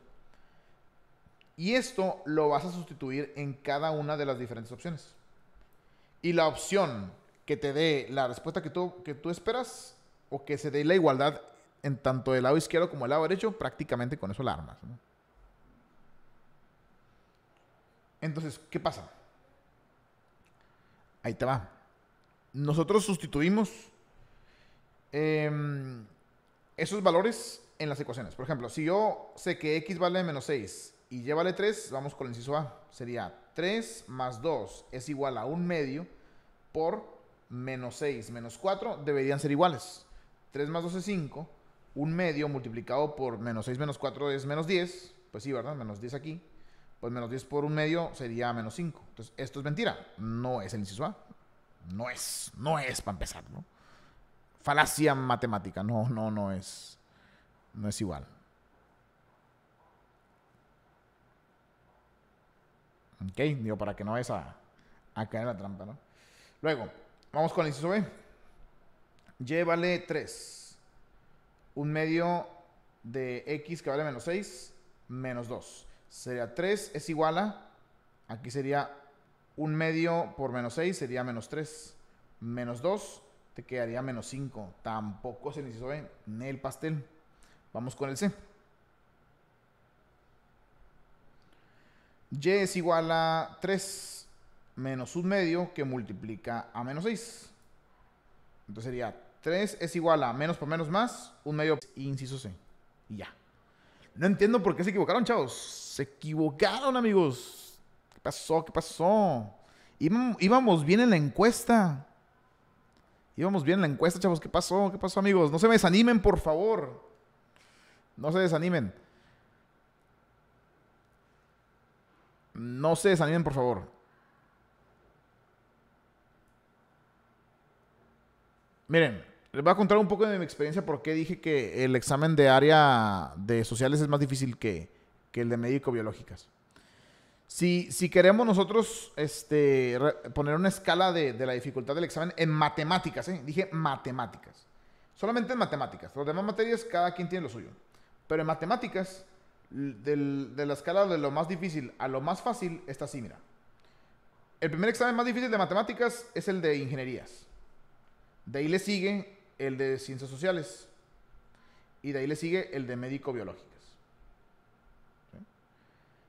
Y esto lo vas a sustituir en cada una de las diferentes opciones. Y la opción que te dé la respuesta que tú, que tú esperas o que se dé la igualdad en tanto el lado izquierdo como el lado derecho, prácticamente con eso la armas. Entonces, ¿qué pasa? Ahí te va. Nosotros sustituimos em, esos valores en las ecuaciones. Por ejemplo, si yo sé que x vale menos 6 y llévale 3, vamos con el inciso A. Sería 3 más 2 es igual a 1 medio por menos 6 menos 4 deberían ser iguales. 3 más 2 es 5, 1 medio multiplicado por menos 6 menos 4 es menos 10, pues sí, ¿verdad? Menos 10 aquí, pues menos 10 por 1 medio sería menos 5. Entonces, esto es mentira, no es el inciso A. No es, no es para empezar, ¿no? Falacia matemática, no, no, no es, no es igual. ¿Ok? Digo, para que no vayas a, caer en la trampa, ¿no? Luego, vamos con el inciso B. Y vale 3. Un medio de x que vale menos 6, menos 2. Sería 3 es igual a, aquí sería un medio por menos 6 sería menos 3. Menos 2 te quedaría menos 5. Tampoco es el inciso B, ni el pastel. Vamos con el C. Y es igual a 3 menos un medio que multiplica a menos 6. Entonces sería 3 es igual a menos por menos más, un medio inciso C. Y ya. No entiendo por qué se equivocaron, chavos. Se equivocaron, amigos. ¿Qué pasó? ¿Qué pasó? Íbamos bien en la encuesta. Íbamos bien en la encuesta, chavos. ¿Qué pasó? ¿Qué pasó, amigos? No se me desanimen, por favor. No se desanimen. No se desanimen, por favor. Miren, les voy a contar un poco de mi experiencia por qué dije que el examen de área de sociales es más difícil que, el de médico biológicas. Si, si queremos nosotros este, poner una escala de, la dificultad del examen en matemáticas, ¿eh? dije matemáticas, solamente en matemáticas, Los demás materias cada quien tiene lo suyo, pero en matemáticas de la escala de lo más difícil a lo más fácil está así, mira. El primer examen más difícil de matemáticas es el de ingenierías. De ahí le sigue el de ciencias sociales. Y de ahí le sigue el de médico-biológicas.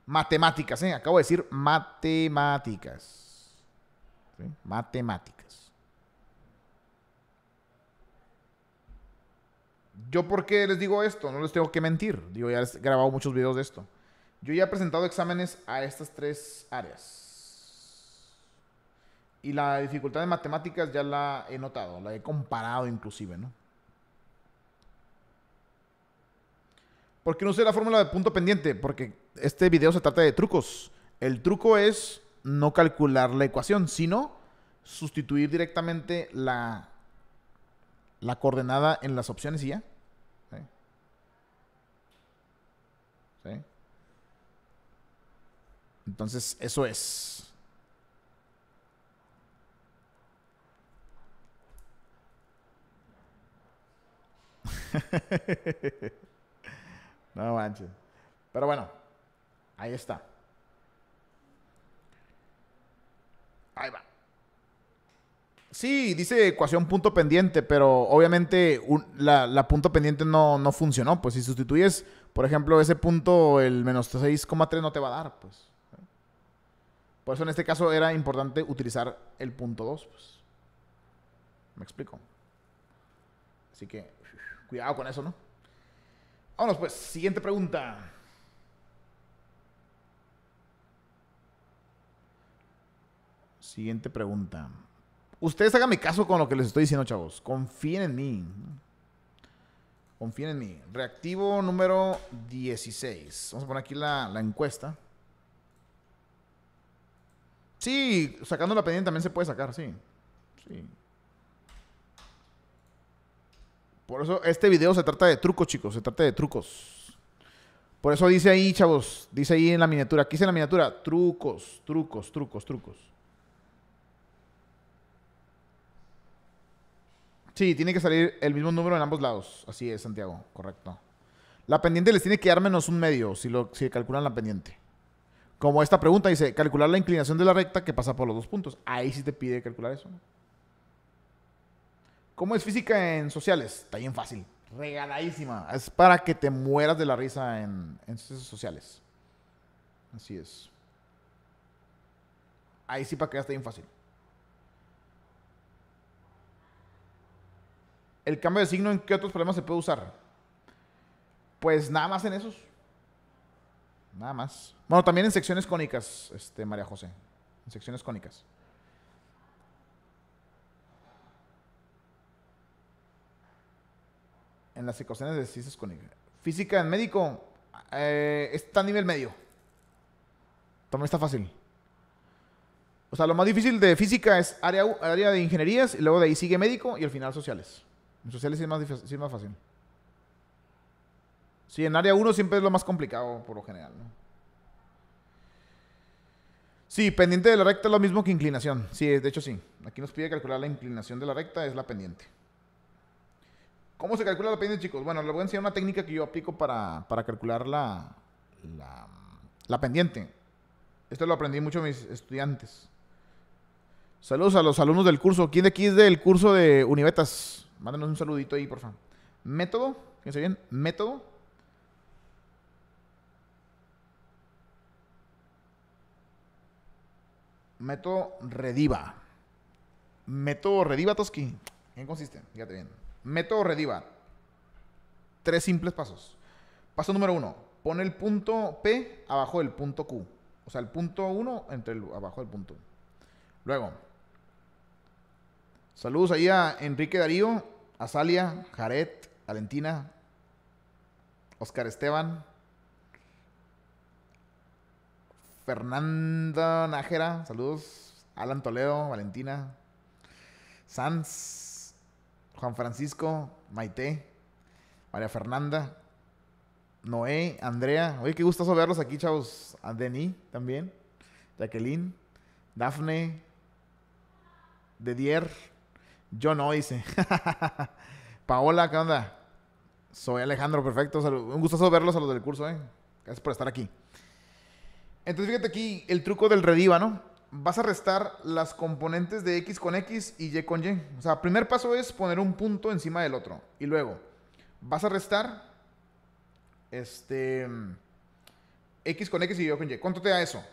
Matemáticas, ¿eh? acabo de decir matemáticas. Matemáticas. Yo, ¿por qué les digo esto? No les tengo que mentir. Digo, ya he grabado muchos videos de esto. Yo ya he presentado exámenes a estas tres áreas. Y la dificultad de matemáticas ya la he notado, la he comparado inclusive, ¿no? ¿Por qué no sé la fórmula de punto pendiente? Porque este video se trata de trucos. El truco es no calcular la ecuación, sino sustituir directamente la la coordenada en las opciones y ya. Entonces, eso es. no manches. Pero bueno, ahí está. Ahí va. Sí, dice ecuación punto pendiente, pero obviamente la, punto pendiente no, funcionó. Pues si sustituyes, por ejemplo, ese punto, el menos 6,3 no te va a dar. pues. Por eso en este caso era importante utilizar el punto 2. Pues. ¿Me explico? Así que cuidado con eso, ¿no? Vámonos pues, siguiente pregunta. Siguiente pregunta. Ustedes háganme caso con lo que les estoy diciendo, chavos. Confíen en mí. Confíen en mí. Reactivo número 16. Vamos a poner aquí la, encuesta. Sí, sacando la pendiente también se puede sacar, sí. Sí. Por eso este video se trata de trucos, chicos. Se trata de trucos. Por eso dice ahí, chavos. Dice ahí en la miniatura. Aquí dice en la miniatura. Trucos, trucos, trucos, trucos. Sí, tiene que salir el mismo número en ambos lados. Así es, Santiago, correcto. La pendiente les tiene que dar menos un medio si, lo, calculan la pendiente. Como esta pregunta dice, calcular la inclinación de la recta que pasa por los dos puntos. Ahí sí te pide calcular eso. ¿Cómo es física en sociales? Está bien fácil. Regaladísima. Es para que te mueras de la risa en, en sociales. Así es. Ahí sí para que ya está bien fácil. ¿El cambio de signo en qué otros problemas se puede usar? Pues nada más en esos. Nada más. Bueno, también en secciones cónicas, este, María José. En secciones cónicas. En las ecuaciones de ciencias cónicas. Física en médico eh, está a nivel medio. También está fácil. O sea, lo más difícil de física es área, área de ingenierías, y luego de ahí sigue médico y al final sociales. En sociales es más, más fácil. Sí, en área 1 siempre es lo más complicado por lo general. Sí, pendiente de la recta es lo mismo que inclinación. Sí, de hecho sí. Aquí nos pide calcular la inclinación de la recta, es la pendiente. ¿Cómo se calcula la pendiente, chicos? Bueno, les voy a enseñar una técnica que yo aplico para, calcular la, la, la pendiente. Esto lo aprendí mucho a mis estudiantes. Saludos a los alumnos del curso. ¿Quién de aquí es del curso de Univetas? Mándanos un saludito ahí, por favor. Método, fíjense bien, método. Método Rediva. Método Rediva, Toski. ¿En consiste? Fíjate bien. Método Rediva. Tres simples pasos. Paso número uno. Pone el punto P abajo del punto Q. O sea, el punto 1 entre el, abajo del punto. Luego, Saludos ahí a Enrique Darío, Azalia, Jared, Jaret, Valentina, Oscar Esteban, Fernanda Nájera, saludos, Alan Toledo, Valentina, Sanz, Juan Francisco, Maite, María Fernanda, Noé, Andrea. Oye, qué gusto verlos aquí, chavos. A Denis también, Jacqueline, Dafne, Dedier, yo no hice. Paola, ¿qué onda? Soy Alejandro, perfecto. Un gustoso verlos a los del curso, ¿eh? Gracias por estar aquí. Entonces, fíjate aquí el truco del rediva, ¿no? Vas a restar las componentes de X con X y Y con Y. O sea, primer paso es poner un punto encima del otro. Y luego, vas a restar este X con X y Y con Y. ¿Cuánto te da eso?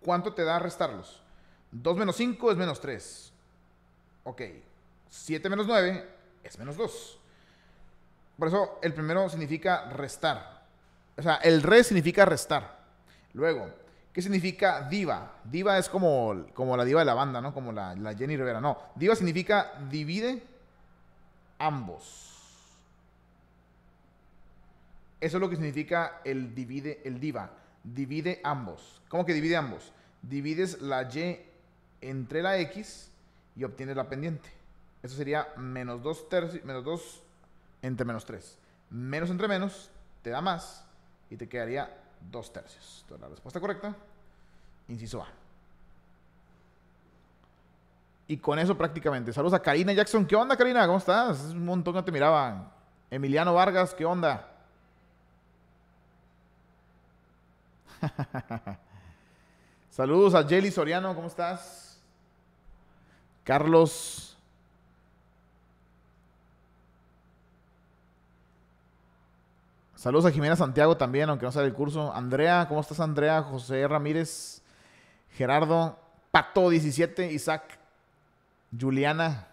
¿Cuánto te da restarlos? 2 menos 5 es menos 3 ok, 7 menos 9 es menos 2. Por eso el primero significa restar. O sea, el re significa restar. Luego, ¿qué significa diva? Diva es como, como la diva de la banda, ¿no? Como la, la Jenny Rivera. No, diva significa divide ambos. Eso es lo que significa el divide, el diva. Divide ambos. ¿Cómo que divide ambos? Divides la Y entre la X y obtienes la pendiente. Eso sería menos 2 tercios, menos 2 entre menos 3. Menos entre menos te da más y te quedaría 2 tercios. Entonces, la respuesta correcta, inciso A. Y con eso prácticamente. Saludos a Karina Jackson. ¿Qué onda, Karina? ¿Cómo estás? un montón que te miraban. Emiliano Vargas, ¿qué onda? Saludos a Jelly Soriano, ¿cómo estás? Carlos Saludos a Jimena Santiago también, aunque no sale el curso. Andrea, ¿cómo estás Andrea? José Ramírez, Gerardo, Pato 17, Isaac, Juliana.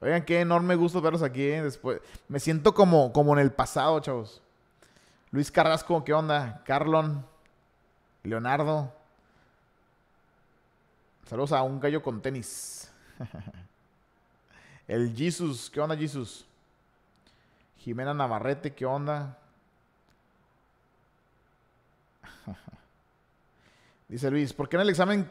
Oigan, qué enorme gusto verlos aquí. ¿eh? Después, me siento como, como en el pasado, chavos. Luis Carrasco, ¿qué onda? Carlon, Leonardo. Saludos a un gallo con tenis. El Jesus, ¿qué onda Jesus? Jimena Navarrete, ¿qué onda? Dice Luis, ¿por qué en el examen,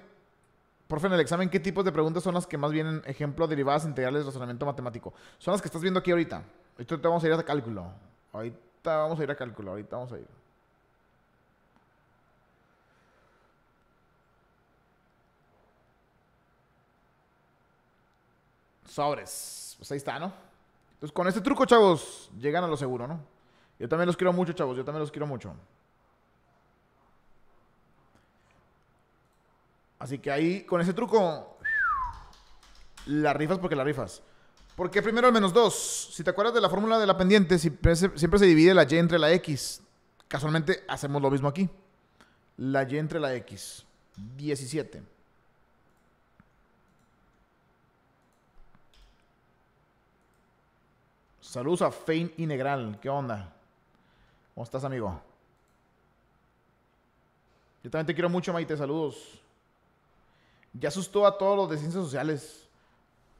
profe, en el examen qué tipos de preguntas son las que más vienen ejemplo derivadas integrales de razonamiento matemático? Son las que estás viendo aquí ahorita. Ahorita vamos a ir a cálculo. Ahorita vamos a ir a cálculo, ahorita vamos a ir. Sobres. Pues ahí está, ¿no? Entonces, con este truco, chavos, llegan a lo seguro, ¿no? Yo también los quiero mucho, chavos. Yo también los quiero mucho. Así que ahí, con ese truco, la rifas porque la rifas. Porque primero el menos 2. Si te acuerdas de la fórmula de la pendiente, siempre se, siempre se divide la y entre la x. Casualmente hacemos lo mismo aquí. La y entre la x. 17. Saludos a Fein y Negral. ¿Qué onda? ¿Cómo estás, amigo? Yo también te quiero mucho, Maite. Saludos. Ya asustó a todos los de ciencias sociales.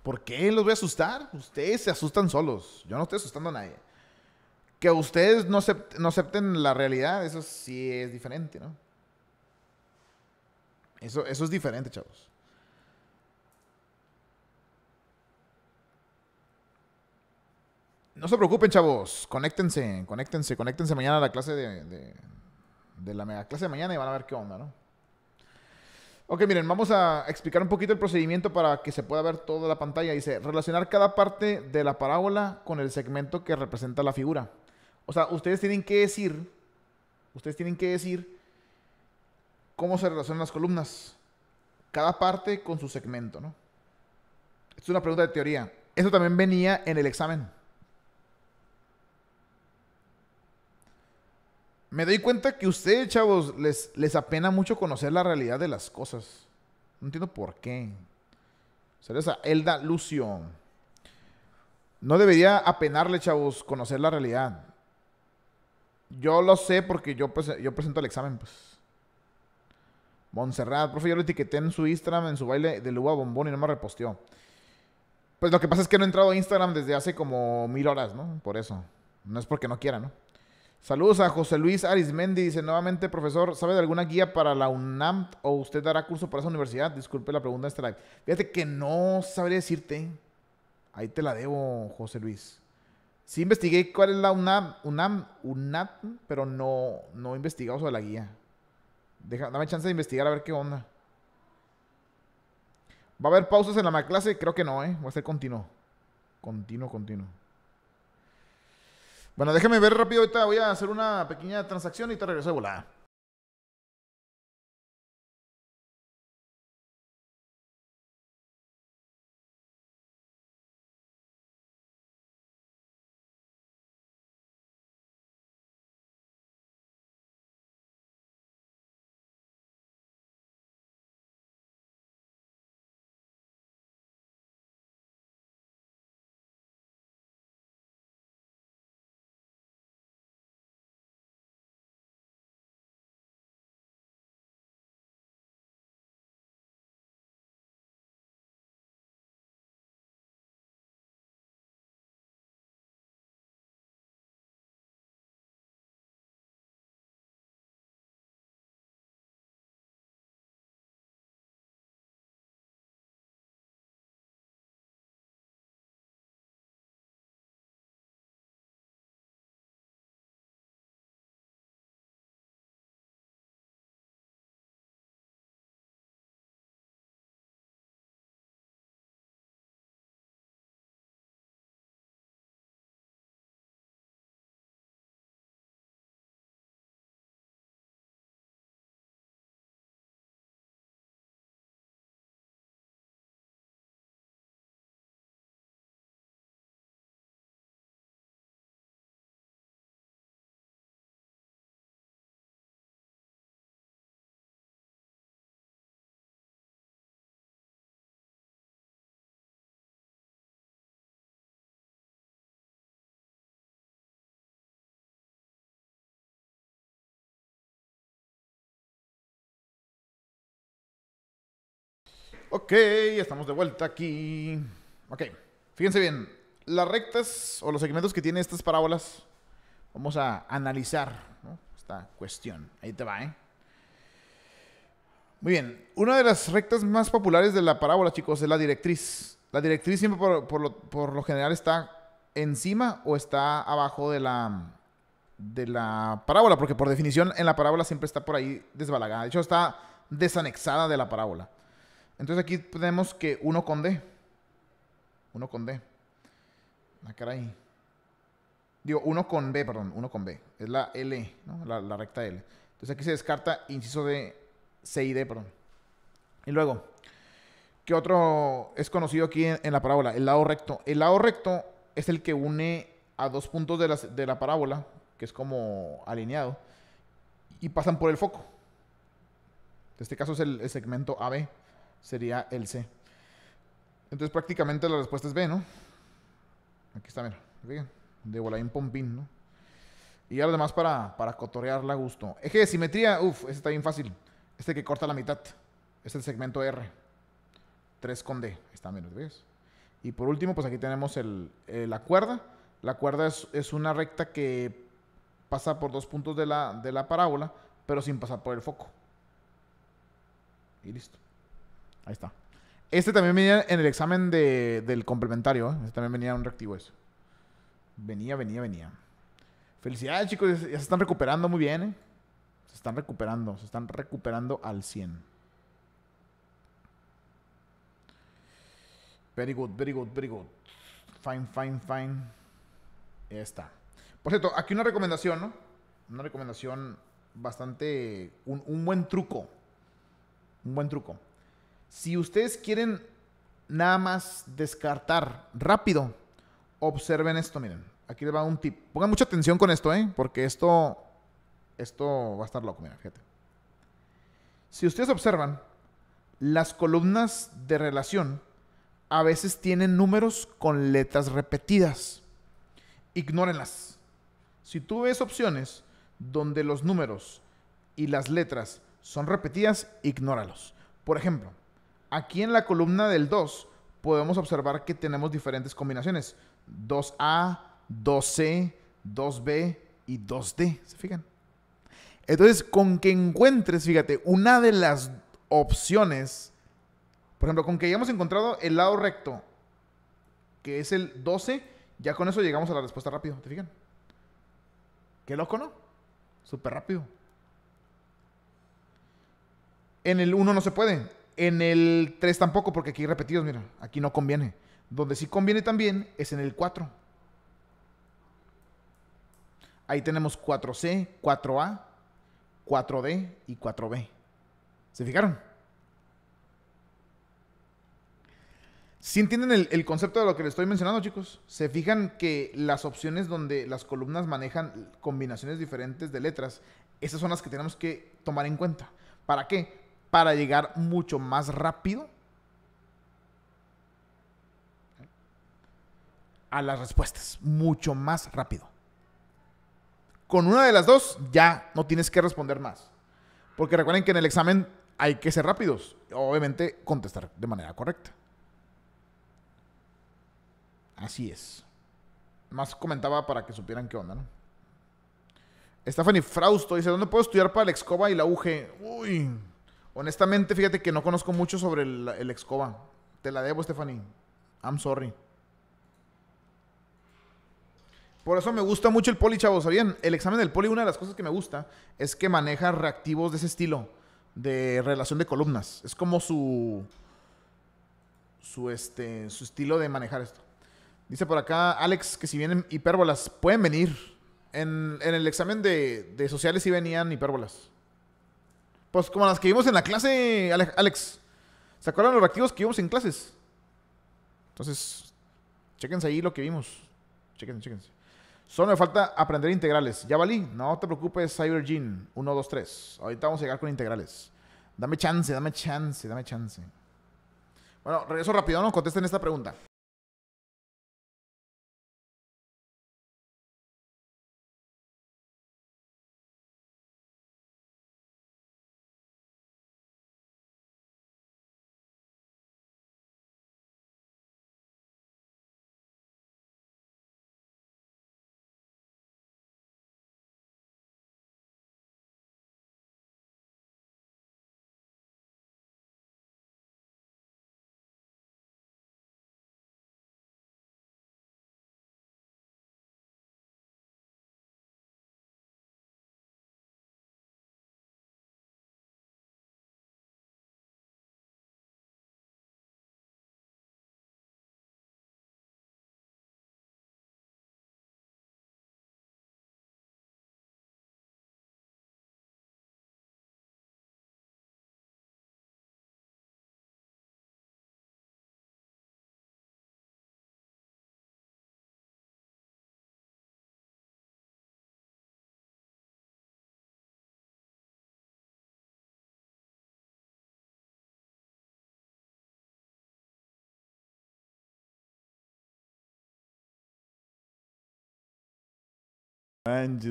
¿Por qué los voy a asustar? Ustedes se asustan solos. Yo no estoy asustando a nadie. Que ustedes no, acepten, la realidad, eso sí es diferente, ¿no? eso es diferente, chavos. No se preocupen, chavos. Conéctense, conéctense, conéctense mañana a la clase de, de, la mega clase de mañana y van a ver qué onda, ¿no? Ok, miren, vamos a explicar un poquito el procedimiento para que se pueda ver toda la pantalla. Dice, relacionar cada parte de la parábola con el segmento que representa la figura. O sea, ustedes tienen que decir, ustedes tienen que decir cómo se relacionan las columnas. Cada parte con su segmento, ¿no? es una pregunta de teoría. Esto también venía en el examen. Me doy cuenta que ustedes, chavos, les, les apena mucho conocer la realidad de las cosas. No entiendo por qué. O esa Elda Lucio. No debería apenarle, chavos, conocer la realidad. Yo lo sé porque yo, yo presento el examen, pues. Monserrat, profe, yo lo etiqueté en su Instagram, en su baile de Luba Bombón y no me reposteó. Pues lo que pasa es que no he entrado a Instagram desde hace como mil horas, ¿no? Por eso. No es porque no quiera, ¿no? Saludos a José Luis Arismendi. Dice nuevamente, profesor, ¿sabe de alguna guía para la UNAM o usted dará curso para esa universidad? Disculpe la pregunta de este live. Fíjate que no sabría decirte. Ahí te la debo, José Luis. Sí investigué cuál es la UNAM, UNAM, UNAM, pero no, no investigado sobre la guía. dame chance de investigar a ver qué onda. ¿Va a haber pausas en la clase? Creo que no, ¿eh? Va a ser continuo. Continuo, continuo. Bueno, déjame ver rápido ahorita. Voy a hacer una pequeña transacción y te regreso a volada. Ok, estamos de vuelta aquí. Ok, fíjense bien. Las rectas o los segmentos que tiene estas parábolas, vamos a analizar esta cuestión. Ahí te va, ¿eh? Muy bien, una de las rectas más populares de la parábola, chicos, es la directriz. La directriz siempre por, lo, general está encima o está abajo de la, de la parábola, porque por definición en la parábola siempre está por ahí desbalagada. De hecho, está desanexada de la parábola. Entonces aquí tenemos que 1 con D. 1 con D. cara ah, caray. Digo, 1 con B, perdón, 1 con B. Es la L, La, recta L. Entonces aquí se descarta inciso de C y D, perdón. Y luego, ¿qué otro es conocido aquí en, la parábola? El lado recto. El lado recto es el que une a dos puntos de la, parábola, que es como alineado, y pasan por el foco. En este caso es el, el segmento AB sería el C. Entonces prácticamente la respuesta es B, ¿no? Aquí está, mira. De voladín pompín, ¿no? Y ahora para, para cotorearla a gusto. Eje de simetría, uff, este está bien fácil. Este que corta la mitad. es el segmento R. 3 con D. Está menos, ¿ves? Y por último, pues aquí tenemos el, eh, la cuerda. La cuerda es, es, una recta que pasa por dos puntos de la, de la parábola, pero sin pasar por el foco. Y listo. Ahí está. Este también venía en el examen del complementario. ¿eh? Este también venía un reactivo eso. Venía, venía, venía. Felicidades, chicos. Ya se están recuperando muy bien. ¿eh? Se están recuperando. Se están recuperando al 100. Very good, very good, very good. Fine, fine, fine. Ya está. Por cierto, aquí una recomendación, ¿no? Una recomendación bastante... un buen truco. Un buen truco. Si ustedes quieren nada más descartar rápido, observen esto, miren. Aquí les va un tip. Pongan mucha atención con esto, ¿eh? Porque esto, esto va a estar loco, miren, fíjate. Si ustedes observan, las columnas de relación a veces tienen números con letras repetidas. Ignórenlas. Si tú ves opciones donde los números y las letras son repetidas, ignóralos. Por ejemplo, Aquí en la columna del 2 podemos observar que tenemos diferentes combinaciones. 2A, 2C, 2B y 2D. ¿Se fijan? Entonces, con que encuentres, fíjate, una de las opciones, por ejemplo, con que hayamos encontrado el lado recto, que es el 12, ya con eso llegamos a la respuesta rápido. ¿Te fijan? Qué loco, ¿no? Súper rápido. En el 1 no se puede. En el 3 tampoco, porque aquí repetidos, mira, aquí no conviene. Donde sí conviene también es en el 4. Ahí tenemos 4C, 4A, 4D y 4B. ¿Se fijaron? Si ¿Sí entienden el, el, concepto de lo que les estoy mencionando, chicos, se fijan que las opciones donde las columnas manejan combinaciones diferentes de letras, esas son las que tenemos que tomar en cuenta. ¿Para qué? para llegar mucho más rápido a las respuestas, mucho más rápido. Con una de las dos ya no tienes que responder más. Porque recuerden que en el examen hay que ser rápidos, obviamente contestar de manera correcta. Así es. Más comentaba para que supieran qué onda, ¿no? Stephanie Frausto dice, ¿dónde puedo estudiar para la Excoba y la UG? Uy, Honestamente, fíjate que no conozco mucho sobre el, Excoba. Te la debo, Stephanie. I'm sorry. Por eso me gusta mucho el poli, chavos. ¿Sabían? El examen del poli, una de las cosas que me gusta es que maneja reactivos de ese estilo, de relación de columnas. Es como su. Su, este, su estilo de manejar esto. Dice por acá Alex que si vienen hipérbolas, pueden venir. En, el examen de, de sociales sí venían hipérbolas. Pues como las que vimos en la clase, Alex. ¿Se acuerdan los reactivos que vimos en clases? Entonces, chéquense ahí lo que vimos. Chéquense, chéquense. Solo me falta aprender integrales. ¿Ya valí? No te preocupes, CyberGene. 1, 2, 3. Ahorita vamos a llegar con integrales. Dame chance, dame chance, dame chance. Bueno, regreso rápido, ¿no? Contesten esta pregunta.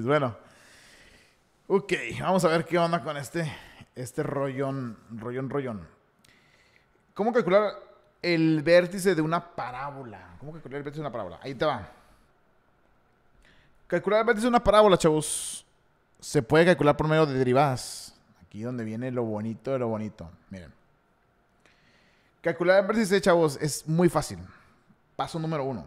bueno. Ok, vamos a ver qué onda con este, este rollón, rollón, rollón. ¿Cómo calcular el vértice de una parábola? ¿Cómo calcular el vértice de una parábola? Ahí te va. Calcular el vértice de una parábola, chavos. Se puede calcular por medio de derivadas. Aquí donde viene lo bonito de lo bonito. Miren. Calcular el vértice, chavos, es muy fácil. Paso número uno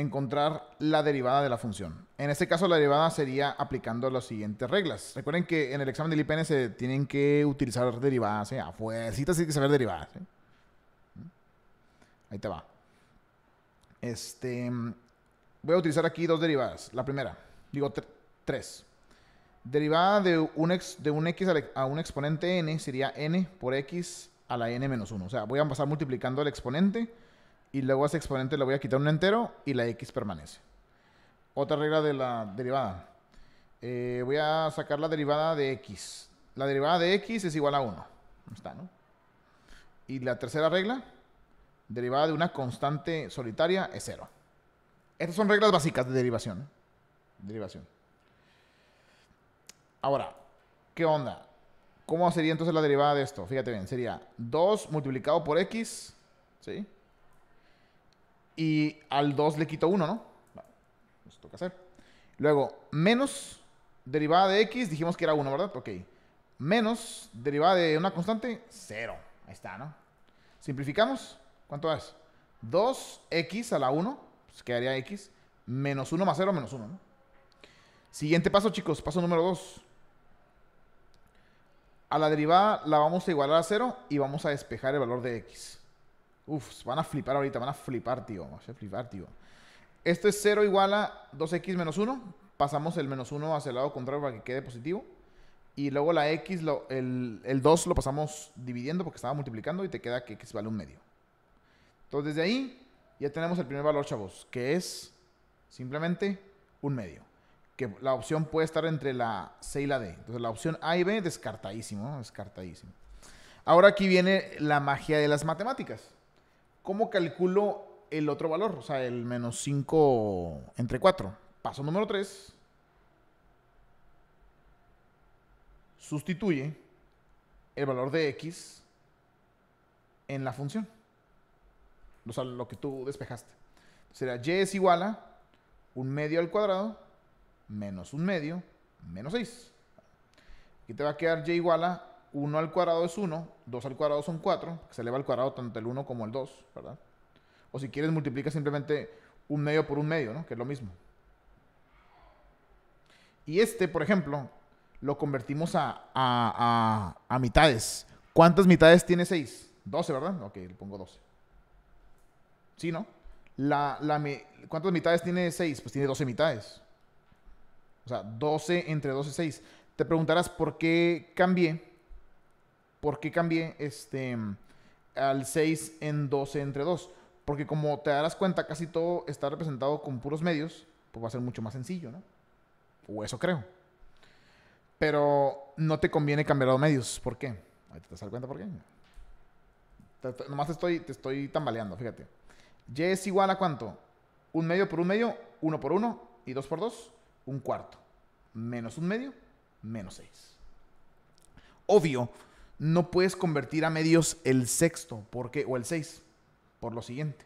encontrar la derivada de la función. En este caso, la derivada sería aplicando las siguientes reglas. Recuerden que en el examen del IPN se tienen que utilizar derivadas, ¿eh? a fuercitas hay que saber derivadas. ¿eh? Ahí te va. Este, voy a utilizar aquí dos derivadas. La primera, digo tres. Derivada de un, de un x a un exponente n sería n por x a la n menos 1. O sea, voy a pasar multiplicando el exponente y luego a ese exponente le voy a quitar un entero y la x permanece. Otra regla de la derivada. Eh, voy a sacar la derivada de x. La derivada de x es igual a 1. Está, ¿no? Y la tercera regla, derivada de una constante solitaria es 0. Estas son reglas básicas de derivación. ¿eh? Derivación. Ahora, ¿qué onda? ¿Cómo sería entonces la derivada de esto? Fíjate bien, sería 2 multiplicado por x, ¿sí? y al 2 le quito 1, ¿no? Nos toca hacer. Luego, menos derivada de x, dijimos que era 1, ¿verdad? Ok. Menos derivada de una constante, 0. Ahí está, ¿no? Simplificamos, ¿cuánto es? 2x a la 1, pues quedaría x, menos 1 más 0, menos 1, ¿no? Siguiente paso, chicos, paso número 2. A la derivada la vamos a igualar a 0 y vamos a despejar el valor de x. Uf, van a flipar ahorita, van a flipar, tío. a flipar, tío. Esto es 0 igual a 2x menos 1. Pasamos el menos 1 hacia el lado contrario para que quede positivo. Y luego la x, el, 2 lo pasamos dividiendo porque estaba multiplicando y te queda que x vale un medio. Entonces desde ahí ya tenemos el primer valor, chavos, que es simplemente un medio. Que la opción puede estar entre la C y la D. Entonces la opción A y B descartadísimo, ¿no? descartadísimo. Ahora aquí viene la magia de las matemáticas. ¿Cómo calculo el otro valor? O sea, el menos 5 entre 4. Paso número 3. Sustituye el valor de x en la función. O sea, lo que tú despejaste. Será y es igual a un medio al cuadrado menos un medio menos 6. Y te va a quedar y igual a 1 al cuadrado es 1, 2 al cuadrado son 4, que se eleva al cuadrado tanto el 1 como el 2, ¿verdad? O si quieres, multiplica simplemente un medio por un medio, ¿no? Que es lo mismo. Y este, por ejemplo, lo convertimos a, mitades. ¿Cuántas mitades tiene 6? 12, ¿verdad? Ok, le pongo 12. ¿Sí, no? La, ¿Cuántas mitades tiene 6? Pues tiene 12 mitades. O sea, 12 entre 12 es 6. Te preguntarás por qué cambié ¿Por qué cambié este, al 6 en 12 entre 2? Porque como te darás cuenta, casi todo está representado con puros medios, pues va a ser mucho más sencillo, ¿no? O eso creo. Pero no te conviene cambiar los medios. ¿Por qué? Ahí te das cuenta por qué. nomás estoy, te estoy tambaleando, fíjate. Y es igual a cuánto? Un medio por un medio, uno por uno y dos por dos, un cuarto. Menos un medio, menos seis. Obvio, no puedes convertir a medios el sexto, porque, o el seis, por lo siguiente.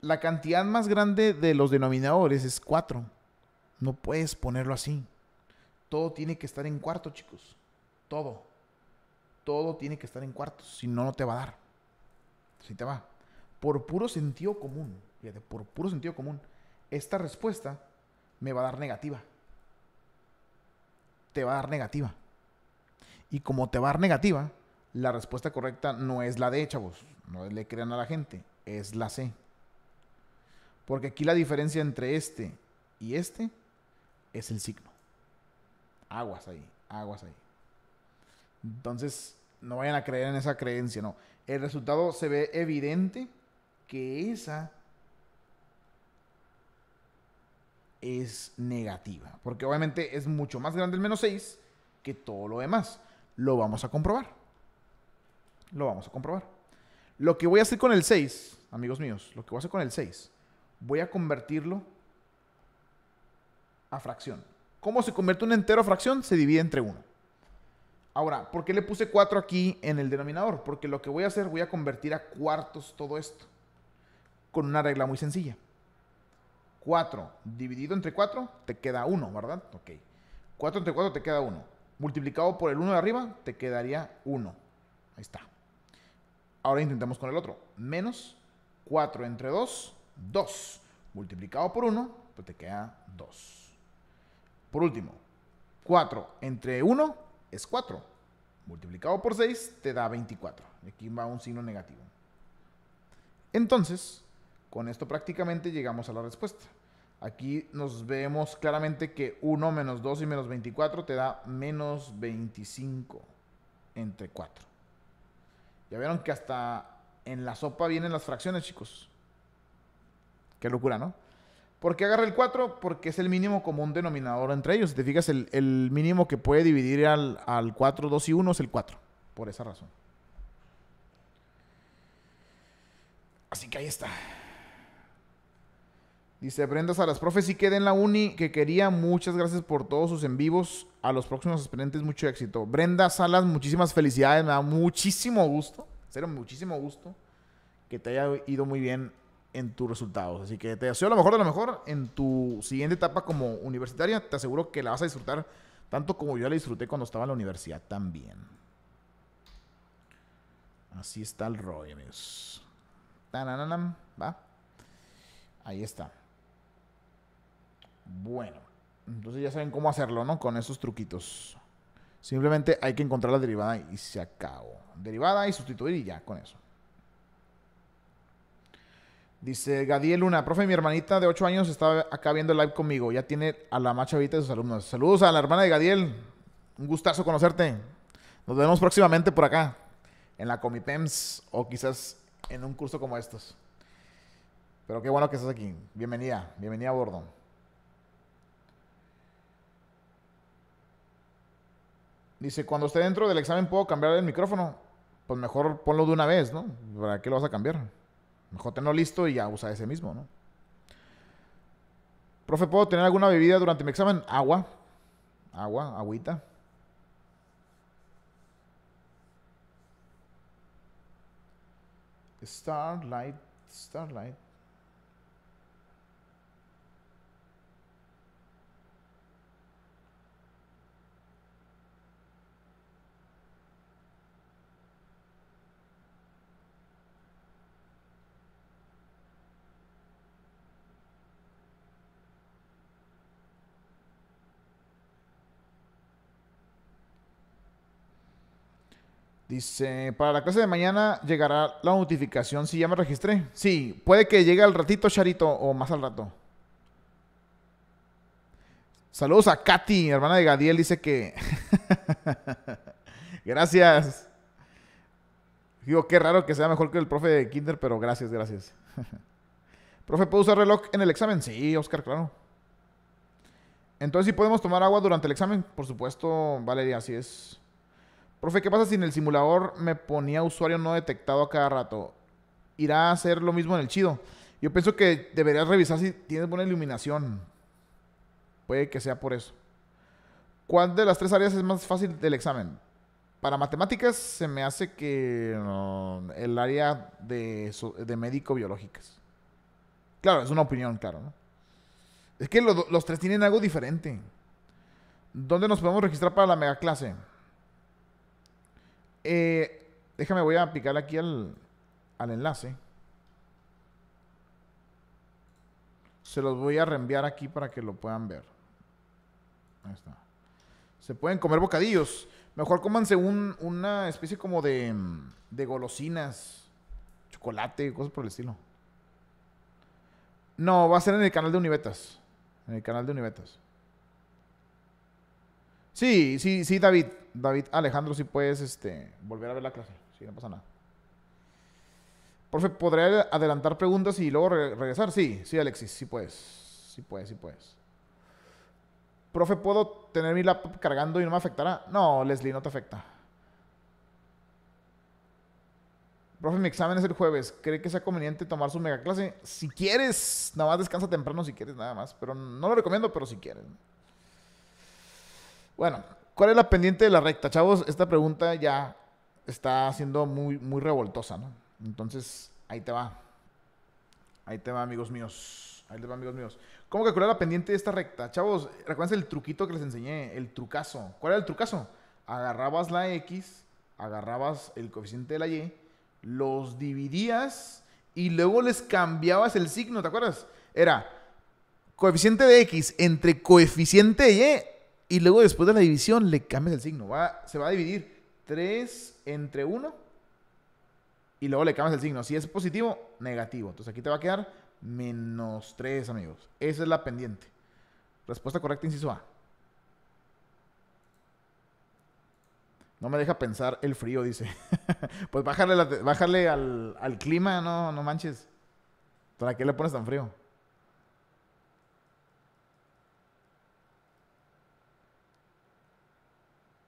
La cantidad más grande de los denominadores es cuatro. No puedes ponerlo así. Todo tiene que estar en cuarto, chicos. Todo. Todo tiene que estar en cuartos. Si no, no te va a dar. Si te va. Por puro sentido común. Fíjate, por puro sentido común. Esta respuesta me va a dar negativa te va a dar negativa. Y como te va a dar negativa, la respuesta correcta no es la de, chavos. No le crean a la gente, es la C. Porque aquí la diferencia entre este y este es el signo. Aguas ahí, aguas ahí. Entonces, no vayan a creer en esa creencia, no. El resultado se ve evidente que esa es negativa. Porque obviamente es mucho más grande el menos 6 que todo lo demás. Lo vamos a comprobar. Lo vamos a comprobar. Lo que voy a hacer con el 6, amigos míos, lo que voy a hacer con el 6, voy a convertirlo a fracción. ¿Cómo se convierte un entero a fracción? Se divide entre 1. Ahora, ¿por qué le puse 4 aquí en el denominador? Porque lo que voy a hacer, voy a convertir a cuartos todo esto. Con una regla muy sencilla. 4 dividido entre 4 te queda 1, ¿verdad? Ok. 4 entre 4 te queda 1. Multiplicado por el 1 de arriba te quedaría 1. Ahí está. Ahora intentamos con el otro. Menos 4 entre 2, 2. Multiplicado por 1, pues te queda 2. Por último, 4 entre 1 es 4. Multiplicado por 6 te da 24. Aquí va un signo negativo. Entonces, con esto prácticamente llegamos a la respuesta. Aquí nos vemos claramente que 1 menos 2 y menos 24 te da menos 25 entre 4. Ya vieron que hasta en la sopa vienen las fracciones, chicos. Qué locura, ¿no? ¿Por qué agarra el 4? Porque es el mínimo común denominador entre ellos. Si te fijas, el, mínimo que puede dividir al, al 4, 2 y 1 es el 4. Por esa razón. Así que ahí está. Dice Brenda Salas, profe, sí quedé en la uni que quería. Muchas gracias por todos sus en vivos. A los próximos aspirantes, mucho éxito. Brenda Salas, muchísimas felicidades. Me da muchísimo gusto, Será muchísimo gusto que te haya ido muy bien en tus resultados. Así que te deseo lo mejor de lo mejor en tu siguiente etapa como universitaria. Te aseguro que la vas a disfrutar tanto como yo la disfruté cuando estaba en la universidad también. Así está el rollo, amigos. va. Ahí está. Bueno, entonces ya saben cómo hacerlo, ¿no? Con esos truquitos. Simplemente hay que encontrar la derivada y se acabó. Derivada y sustituir y ya, con eso. Dice Gadiel Luna, profe, mi hermanita de 8 años está acá viendo el live conmigo. Ya tiene a la machavita de sus alumnos. Saludos a la hermana de Gadiel. Un gustazo conocerte. Nos vemos próximamente por acá, en la Comipems o quizás en un curso como estos. Pero qué bueno que estás aquí. Bienvenida, bienvenida a bordo. Dice, cuando esté dentro del examen puedo cambiar el micrófono. Pues mejor ponlo de una vez, ¿no? ¿Para qué lo vas a cambiar? Mejor tenlo listo y ya usa ese mismo, ¿no? Profe, ¿puedo tener alguna bebida durante mi examen? Agua. Agua, agüita. Starlight, Starlight. Dice, para la clase de mañana llegará la notificación si ya me registré. Sí, puede que llegue al ratito, Charito, o más al rato. Saludos a Katy, hermana de Gadiel, dice que... gracias. Digo, qué raro que sea mejor que el profe de Kinder, pero gracias, gracias. profe, ¿puedo usar reloj en el examen? Sí, Oscar, claro. Entonces, ¿si podemos tomar agua durante el examen? Por supuesto, Valeria, así es. Profe, ¿qué pasa si en el simulador me ponía usuario no detectado a cada rato? ¿Irá a hacer lo mismo en el chido? Yo pienso que deberías revisar si tienes buena iluminación. Puede que sea por eso. ¿Cuál de las tres áreas es más fácil del examen? Para matemáticas se me hace que mm, el área de, médico-biológicas. Claro, es una opinión, claro. ¿no? Es que los tres tienen algo diferente. ¿Dónde nos podemos registrar para la mega clase? Eh, déjame, voy a picar aquí al, enlace. Se los voy a reenviar aquí para que lo puedan ver. Ahí está. Se pueden comer bocadillos. Mejor cómanse un, una especie como de, de golosinas, chocolate, cosas por el estilo. No, va a ser en el canal de Univetas. En el canal de Univetas. Sí, sí, sí, David. David Alejandro, si puedes este, volver a ver la clase. Sí, no pasa nada. Profe, ¿podré adelantar preguntas y luego regresar? Sí, sí, Alexis, sí puedes. Sí puedes, sí puedes. Profe, ¿puedo tener mi laptop cargando y no me afectará? No, Leslie, no te afecta. Profe, mi examen es el jueves. ¿Cree que sea conveniente tomar su mega clase? Si quieres, nada más descansa temprano si quieres, nada más. Pero no lo recomiendo, pero si quieres. Bueno, ¿cuál es la pendiente de la recta? Chavos, esta pregunta ya está siendo muy, muy revoltosa, ¿no? Entonces, ahí te va. Ahí te va, amigos míos. Ahí te va, amigos míos. ¿Cómo calcular la pendiente de esta recta? Chavos, recuerden el truquito que les enseñé, el trucazo. ¿Cuál era el trucazo? Agarrabas la X, agarrabas el coeficiente de la Y, los dividías y luego les cambiabas el signo, ¿te acuerdas? Era coeficiente de X entre coeficiente de Y y luego después de la división le cambias el signo. Va, se va a dividir 3 entre 1 y luego le cambias el signo. Si es positivo, negativo. Entonces aquí te va a quedar menos 3, amigos. Esa es la pendiente. Respuesta correcta, inciso A. No me deja pensar el frío, dice. pues bájale, al, clima, no, no manches. ¿Para qué le pones tan frío?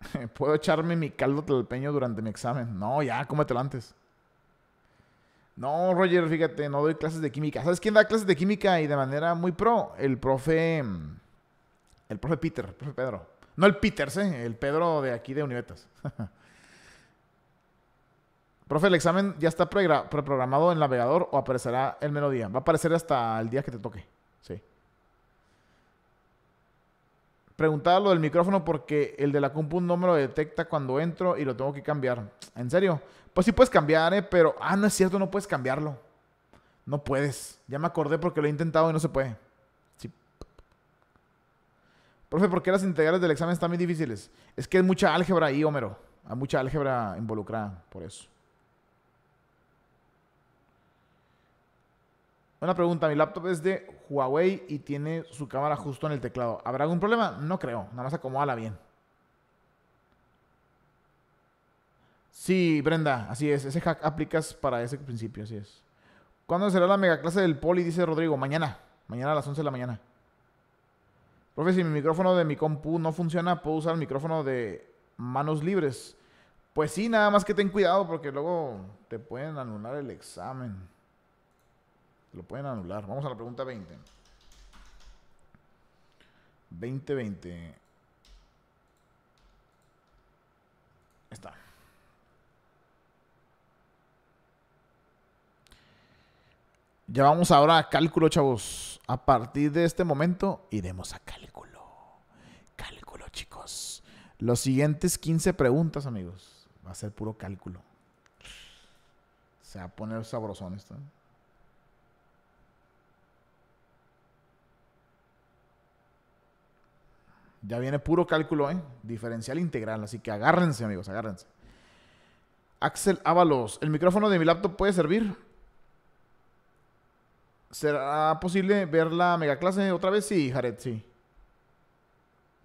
¿Puedo echarme mi caldo tlalpeño durante mi examen? No, ya, cómetelo antes. No, Roger, fíjate, no doy clases de química. ¿Sabes quién da clases de química y de manera muy pro? El profe. Mm, el profe Peter, el profe Pedro. No el Peter, ¿sí? Eh, el Pedro de aquí de Univetas. profe, el examen ya está preprogramado en el navegador o aparecerá el melodía. Va a aparecer hasta el día que te toque. Sí. Preguntaba lo del micrófono porque el de la compu no me lo detecta cuando entro y lo tengo que cambiar. ¿En serio? Pues sí puedes cambiar, eh, Pero, ah, no es cierto, no puedes cambiarlo. No puedes. Ya me acordé porque lo he intentado y no se puede. Profe, ¿por qué las integrales del examen están muy difíciles? Es que hay mucha álgebra ahí, Homero. Hay mucha álgebra involucrada, por eso. Una pregunta, mi laptop es de Huawei y tiene su cámara justo en el teclado. ¿Habrá algún problema? No creo, nada más acomódala bien. Sí, Brenda, así es. Ese hack aplicas para ese principio, así es. ¿Cuándo será la mega clase del poli? Dice Rodrigo. Mañana. Mañana a las 11 de la mañana. Profe, si mi micrófono de mi compu no funciona, ¿puedo usar el micrófono de manos libres? Pues sí, nada más que ten cuidado porque luego te pueden anular el examen. Lo pueden anular. Vamos a la pregunta 20. 2020. 20. Está. Ya vamos ahora a cálculo, chavos. A partir de este momento iremos a cálculo. Cálculo, chicos. Los siguientes 15 preguntas, amigos. Va a ser puro cálculo. Se va a poner sabrosón esto. Ya viene puro cálculo, ¿eh? Diferencial integral. Así que agárrense, amigos, agárrense. Axel Ábalos, ¿el micrófono de mi laptop puede servir? ¿Será posible ver la mega clase otra vez? Sí, Jared, sí.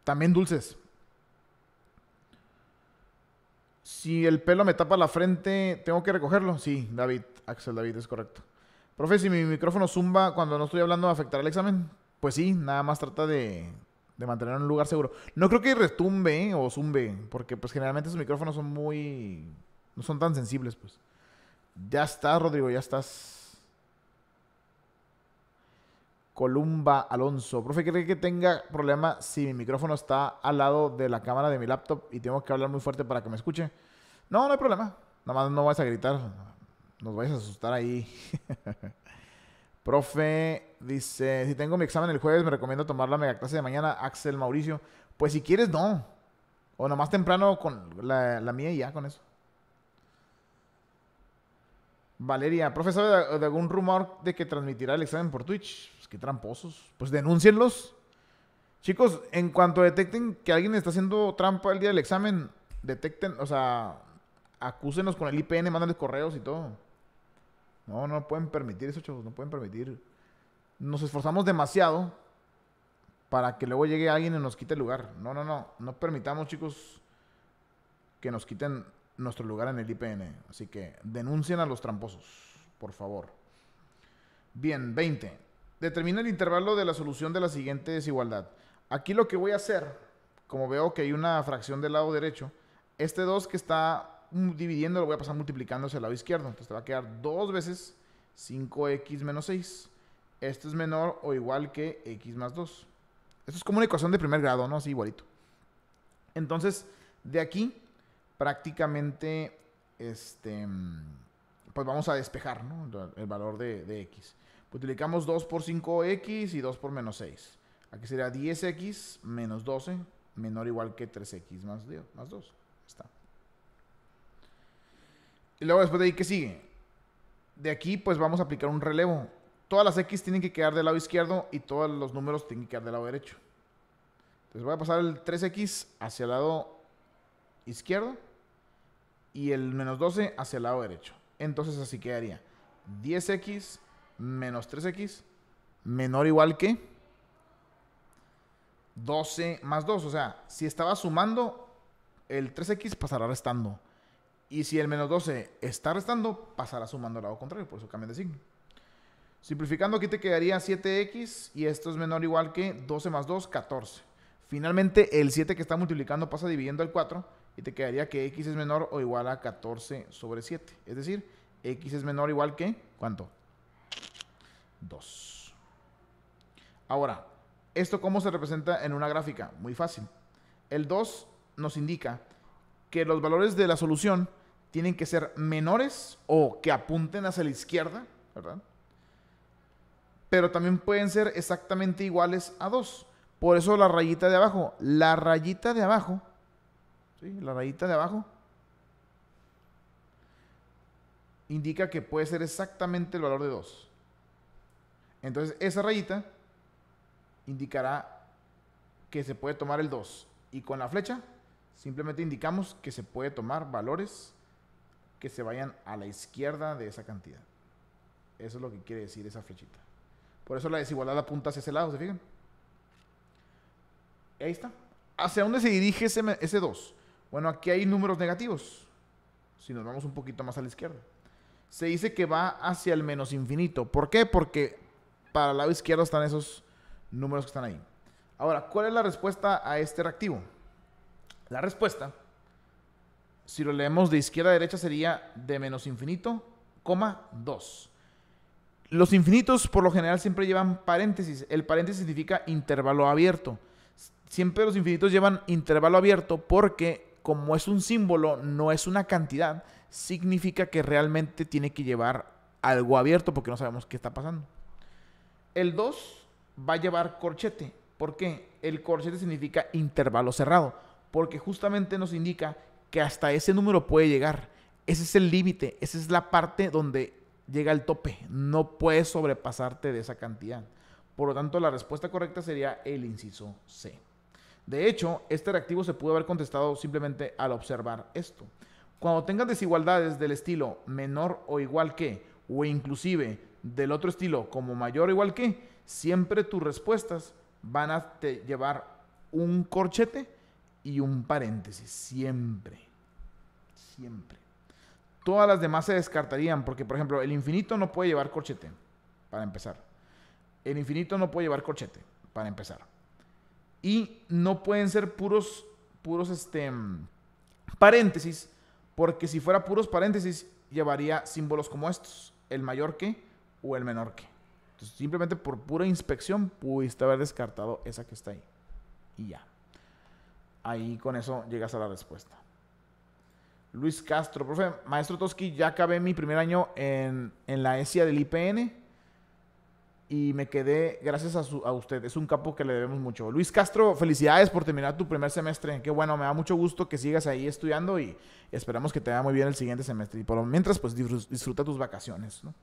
También dulces. Si el pelo me tapa la frente, ¿tengo que recogerlo? Sí, David, Axel David, es correcto. Profe, si mi micrófono zumba cuando no estoy hablando, ¿afectará el examen? Pues sí, nada más trata de de mantener un lugar seguro. No creo que retumbe ¿eh? o zumbe, porque pues generalmente esos micrófonos son muy... no son tan sensibles, pues. Ya estás, Rodrigo, ya estás. Columba Alonso. Profe, ¿cree que tenga problema si mi micrófono está al lado de la cámara de mi laptop y tengo que hablar muy fuerte para que me escuche? No, no hay problema. Nada más no vayas a gritar. Nos vais a asustar ahí. Profe, dice, si tengo mi examen el jueves, me recomiendo tomar la mega clase de mañana, Axel Mauricio. Pues si quieres, no. O nomás temprano con la, mía y ya con eso. Valeria, profe, ¿sabe de, algún rumor de que transmitirá el examen por Twitch? Pues qué tramposos. Pues denúncienlos. Chicos, en cuanto detecten que alguien está haciendo trampa el día del examen, detecten, o sea, acúsenos con el IPN, mándenles correos y todo. No, no pueden permitir eso, chicos, no pueden permitir. Nos esforzamos demasiado para que luego llegue alguien y nos quite el lugar. No, no, no, no permitamos, chicos, que nos quiten nuestro lugar en el IPN. Así que denuncien a los tramposos, por favor. Bien, 20. Determina el intervalo de la solución de la siguiente desigualdad. Aquí lo que voy a hacer, como veo que hay una fracción del lado derecho, este 2 que está dividiendo, lo voy a pasar multiplicando hacia el lado izquierdo. Entonces te va a quedar dos veces 5x menos 6. esto es menor o igual que x más 2. Esto es como una ecuación de primer grado, ¿no? Así igualito. Entonces, de aquí prácticamente, este, pues vamos a despejar ¿no? el valor de, x. Multiplicamos 2 por 5x y 2 por menos 6. Aquí sería 10x menos 12 menor o igual que 3x más, 2. Está. Y luego después de ahí, ¿qué sigue? De aquí, pues vamos a aplicar un relevo. Todas las X tienen que quedar del lado izquierdo y todos los números tienen que quedar del lado derecho. Entonces voy a pasar el 3X hacia el lado izquierdo y el menos 12 hacia el lado derecho. Entonces así quedaría 10X menos 3X menor o igual que 12 más 2. O sea, si estaba sumando, el 3X pasará restando. Y si el menos 12 está restando, pasará sumando al lado contrario, por eso cambia de signo. Simplificando, aquí te quedaría 7x y esto es menor o igual que 12 más 2, 14. Finalmente, el 7 que está multiplicando pasa dividiendo el 4 y te quedaría que x es menor o igual a 14 sobre 7. Es decir, x es menor o igual que, ¿cuánto? 2. Ahora, ¿esto cómo se representa en una gráfica? Muy fácil. El 2 nos indica que los valores de la solución tienen que ser menores o que apunten hacia la izquierda, ¿verdad? Pero también pueden ser exactamente iguales a 2. Por eso la rayita de abajo, la rayita de abajo, ¿sí? La rayita de abajo indica que puede ser exactamente el valor de 2. Entonces esa rayita indicará que se puede tomar el 2. Y con la flecha simplemente indicamos que se puede tomar valores que se vayan a la izquierda de esa cantidad. Eso es lo que quiere decir esa flechita. Por eso la desigualdad apunta hacia ese lado, ¿se fijan? Ahí está. ¿Hacia dónde se dirige ese, ese 2? Bueno, aquí hay números negativos. Si nos vamos un poquito más a la izquierda. Se dice que va hacia el menos infinito. ¿Por qué? Porque para el lado izquierdo están esos números que están ahí. Ahora, ¿cuál es la respuesta a este reactivo? La respuesta si lo leemos de izquierda a derecha sería de menos infinito, coma 2. Los infinitos por lo general siempre llevan paréntesis. El paréntesis significa intervalo abierto. Siempre los infinitos llevan intervalo abierto porque como es un símbolo, no es una cantidad, significa que realmente tiene que llevar algo abierto porque no sabemos qué está pasando. El 2 va a llevar corchete. ¿Por qué? El corchete significa intervalo cerrado, porque justamente nos indica que hasta ese número puede llegar. Ese es el límite, esa es la parte donde llega el tope. No puedes sobrepasarte de esa cantidad. Por lo tanto, la respuesta correcta sería el inciso C. De hecho, este reactivo se pudo haber contestado simplemente al observar esto. Cuando tengas desigualdades del estilo menor o igual que, o inclusive del otro estilo como mayor o igual que, siempre tus respuestas van a te llevar un corchete y un paréntesis, siempre, siempre. Todas las demás se descartarían porque, por ejemplo, el infinito no puede llevar corchete, para empezar. El infinito no puede llevar corchete, para empezar. Y no pueden ser puros, puros, este, paréntesis, porque si fuera puros paréntesis, llevaría símbolos como estos, el mayor que o el menor que. simplemente por pura inspección, pudiste haber descartado esa que está ahí. Y ya ahí con eso llegas a la respuesta. Luis Castro, profe, maestro Toski, ya acabé mi primer año en, la ESIA del IPN y me quedé gracias a, usted. Es un capo que le debemos mucho. Luis Castro, felicidades por terminar tu primer semestre. Qué bueno, me da mucho gusto que sigas ahí estudiando y esperamos que te vaya muy bien el siguiente semestre. Y por lo mientras, pues disfruta tus vacaciones, ¿no?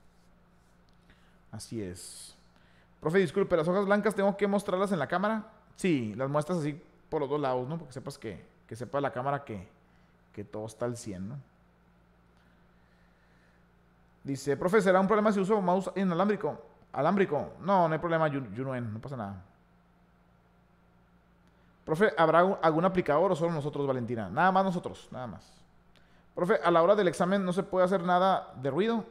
Así es. Profe, disculpe, las hojas blancas tengo que mostrarlas en la cámara. Sí, las muestras así por los dos lados, ¿no? Porque sepas que, que sepa la cámara que, que todo está al 100, ¿no? Dice, profe, ¿será un problema si uso mouse inalámbrico? Alámbrico. No, no hay problema, Junuen, no pasa nada. Profe, ¿habrá algún aplicador o solo nosotros, Valentina? Nada más nosotros, nada más. Profe, a la hora del examen no se puede hacer nada de ruido.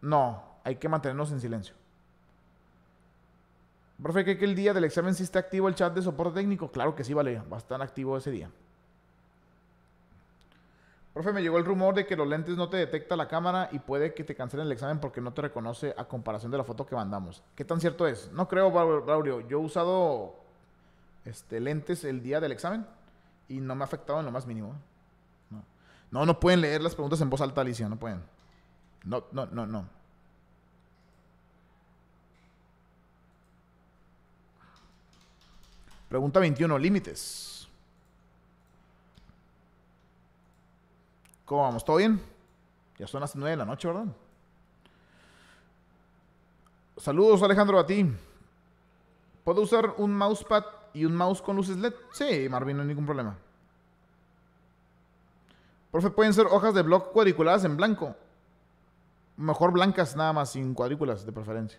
No, hay que mantenernos en silencio. Profe, ¿cree que el día del examen sí está activo el chat de soporte técnico? Claro que sí, vale, va a estar activo ese día. Profe, me llegó el rumor de que los lentes no te detecta la cámara y puede que te cancelen el examen porque no te reconoce a comparación de la foto que mandamos. ¿Qué tan cierto es? No creo, Braulio. Yo he usado este, lentes el día del examen y no me ha afectado en lo más mínimo. No, no, no pueden leer las preguntas en voz alta, Alicia, no pueden. No, no, no, no. Pregunta 21, límites. ¿Cómo vamos? ¿Todo bien? Ya son las 9 de la noche, ¿verdad? Saludos Alejandro a ti. ¿Puedo usar un mousepad y un mouse con luces LED? Sí, Marvin, no hay ningún problema. Profe, pueden ser hojas de blog cuadriculadas en blanco. Mejor blancas nada más, sin cuadrículas de preferencia.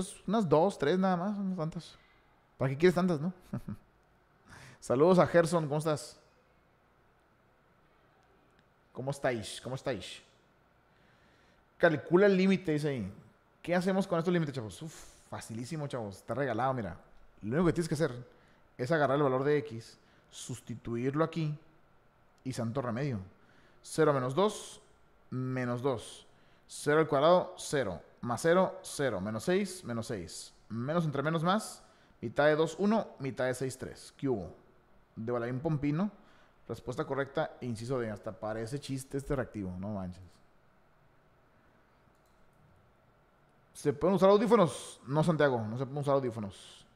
Pues, unas dos, tres nada más, unas tantas. ¿Para qué quieres tantas, no? Saludos a Gerson, ¿cómo estás? ¿Cómo estáis? ¿Cómo estáis? Calcula el límite, dice ahí. ¿Qué hacemos con estos límites, chavos? Uf, facilísimo, chavos. Está regalado, mira. Lo único que tienes que hacer es agarrar el valor de X, sustituirlo aquí y santo remedio. 0 menos 2, menos 2. 0 al cuadrado, 0. Más 0, 0. Menos 6, menos 6. Menos entre menos más. Mitad de 2, 1. Mitad de 6, 3. ¿Qué hubo? De Balaín Pompino. Respuesta correcta, inciso de hasta parece chiste este reactivo, no manches. ¿Se pueden usar audífonos? No, Santiago, no se pueden usar audífonos.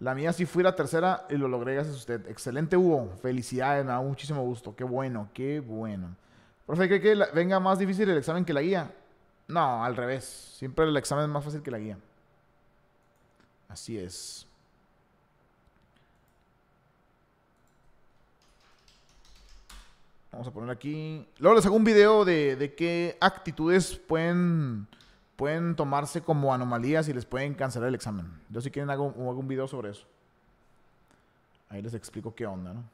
La mía sí fui la tercera y lo logré gracias a usted. Excelente, hubo Felicidades, me da muchísimo gusto. Qué bueno, qué bueno. Profe, ¿cree que venga más difícil el examen que la guía? No, al revés. Siempre el examen es más fácil que la guía. Así es. Vamos a poner aquí. Luego les hago un video de, qué actitudes pueden, pueden tomarse como anomalías y les pueden cancelar el examen. Yo si quieren hago, hago un video sobre eso. Ahí les explico qué onda, ¿no?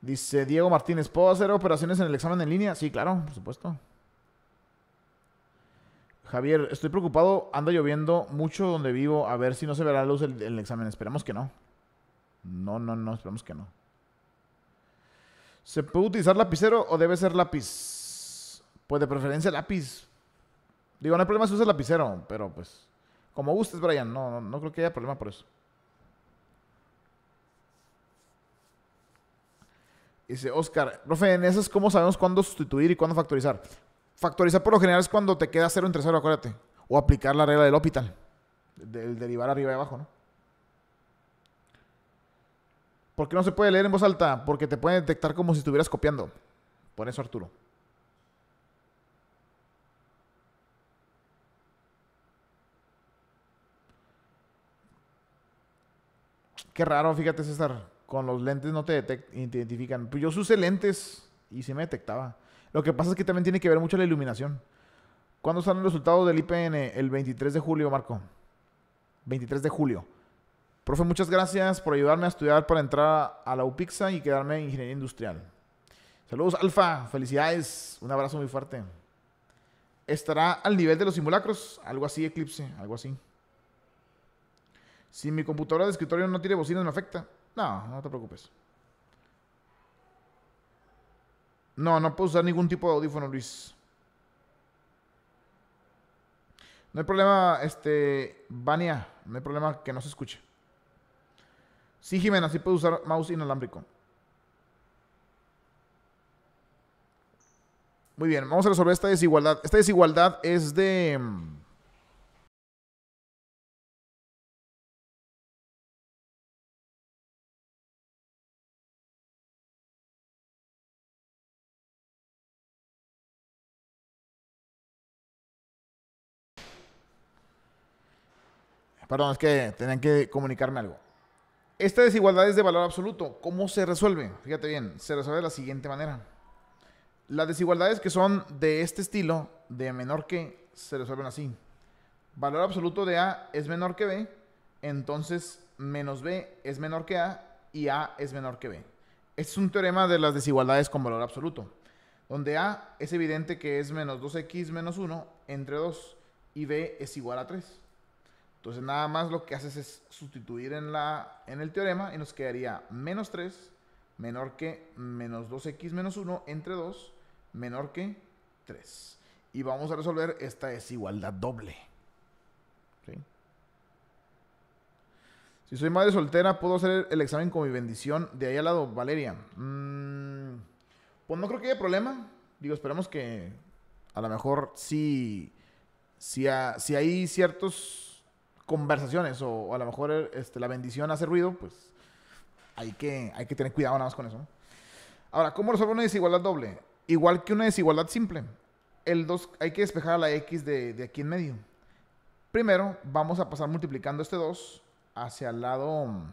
Dice Diego Martínez, ¿puedo hacer operaciones en el examen en línea? Sí, claro, por supuesto. Javier, estoy preocupado, anda lloviendo mucho donde vivo, a ver si no se verá la luz el, examen. Esperemos que no. No, no, no, esperemos que no. ¿Se puede utilizar lapicero o debe ser lápiz? Pues de preferencia lápiz. Digo, no hay problema si usas lapicero, pero pues. Como gustes, Brian, no, no, creo que haya problema por eso. Dice Oscar, profe, en esas, ¿cómo sabemos cuándo sustituir y cuándo factorizar? Factorizar por lo general es cuando te queda 0 entre 0, acuérdate. O aplicar la regla del hospital. Del derivar arriba y abajo, ¿no? ¿Por qué no se puede leer en voz alta? Porque te pueden detectar como si estuvieras copiando. Por eso, Arturo. Qué raro, fíjate, César. Con los lentes no te, te identifican. Pues yo usé lentes y se me detectaba. Lo que pasa es que también tiene que ver mucho la iluminación. ¿Cuándo salen los resultados del IPN? El 23 de julio, Marco. 23 de julio. Profe, muchas gracias por ayudarme a estudiar para entrar a la UPIXA y quedarme en ingeniería industrial. Saludos, Alfa. Felicidades. Un abrazo muy fuerte. ¿Estará al nivel de los simulacros? Algo así, Eclipse. Algo así. Si mi computadora de escritorio no tiene bocinas, ¿me afecta? No, no te preocupes. No, no puedo usar ningún tipo de audífono, Luis. No hay problema, este, Vania, no hay problema que no se escuche. Sí, Jimena, sí puedo usar mouse inalámbrico. Muy bien, vamos a resolver esta desigualdad. Esta desigualdad es de... Mm, Perdón, es que tenían que comunicarme algo. Esta desigualdad es de valor absoluto. ¿Cómo se resuelve? Fíjate bien, se resuelve de la siguiente manera. Las desigualdades que son de este estilo, de menor que, se resuelven así. Valor absoluto de A es menor que B, entonces menos B es menor que A y A es menor que B. Este es un teorema de las desigualdades con valor absoluto, donde A es evidente que es menos 2x menos 1 entre 2 y B es igual a 3. Entonces nada más lo que haces es sustituir en, la, en el teorema y nos quedaría menos 3 menor que menos 2x menos 1 entre 2 menor que 3. Y vamos a resolver esta desigualdad doble. Si soy madre soltera, ¿puedo hacer el examen con mi bendición de ahí al lado, Valeria? Mm, pues no creo que haya problema. Digo, esperemos que a lo mejor sí, si, si hay ciertos conversaciones o, a lo mejor eh, este, la bendición hace ruido, pues hay que, hay que tener cuidado nada más con eso. Ahora, ¿cómo resolver una desigualdad doble? Igual que una desigualdad simple. El 2, hay que despejar a la X de, de aquí en medio. Primero, vamos a pasar multiplicando este 2 hacia el lado mm,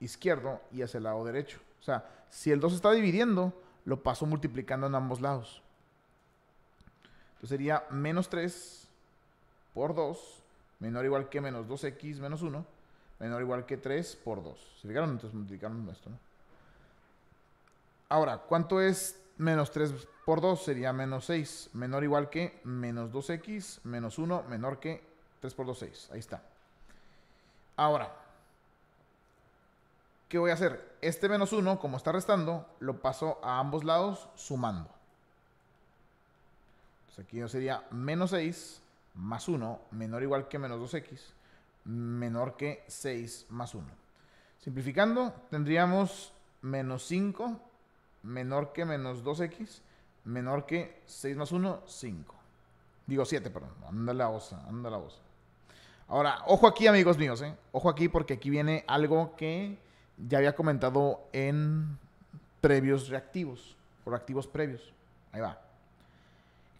izquierdo y hacia el lado derecho. O sea, si el 2 está dividiendo, lo paso multiplicando en ambos lados. Entonces sería menos 3 por 2 menor o igual que menos 2x menos 1, menor o igual que 3 por 2. ¿Se fijaron? Entonces multiplicamos esto, Ahora, ¿cuánto es menos 3 por 2? Sería menos 6, menor o igual que menos 2x menos 1, menor que 3 por 2, 6. Ahí está. Ahora, ¿qué voy a hacer? Este menos 1, como está restando, lo paso a ambos lados sumando. Entonces aquí sería menos 6 más 1 menor o igual que menos 2x menor que 6 más 1. Simplificando, tendríamos menos 5 menor que menos 2x menor que 6 más 1, 5. Digo 7, perdón. Anda la osa, anda la osa. Ahora, ojo aquí, amigos míos, ¿eh? Ojo aquí porque aquí viene algo que ya había comentado en previos reactivos o reactivos previos. Ahí va.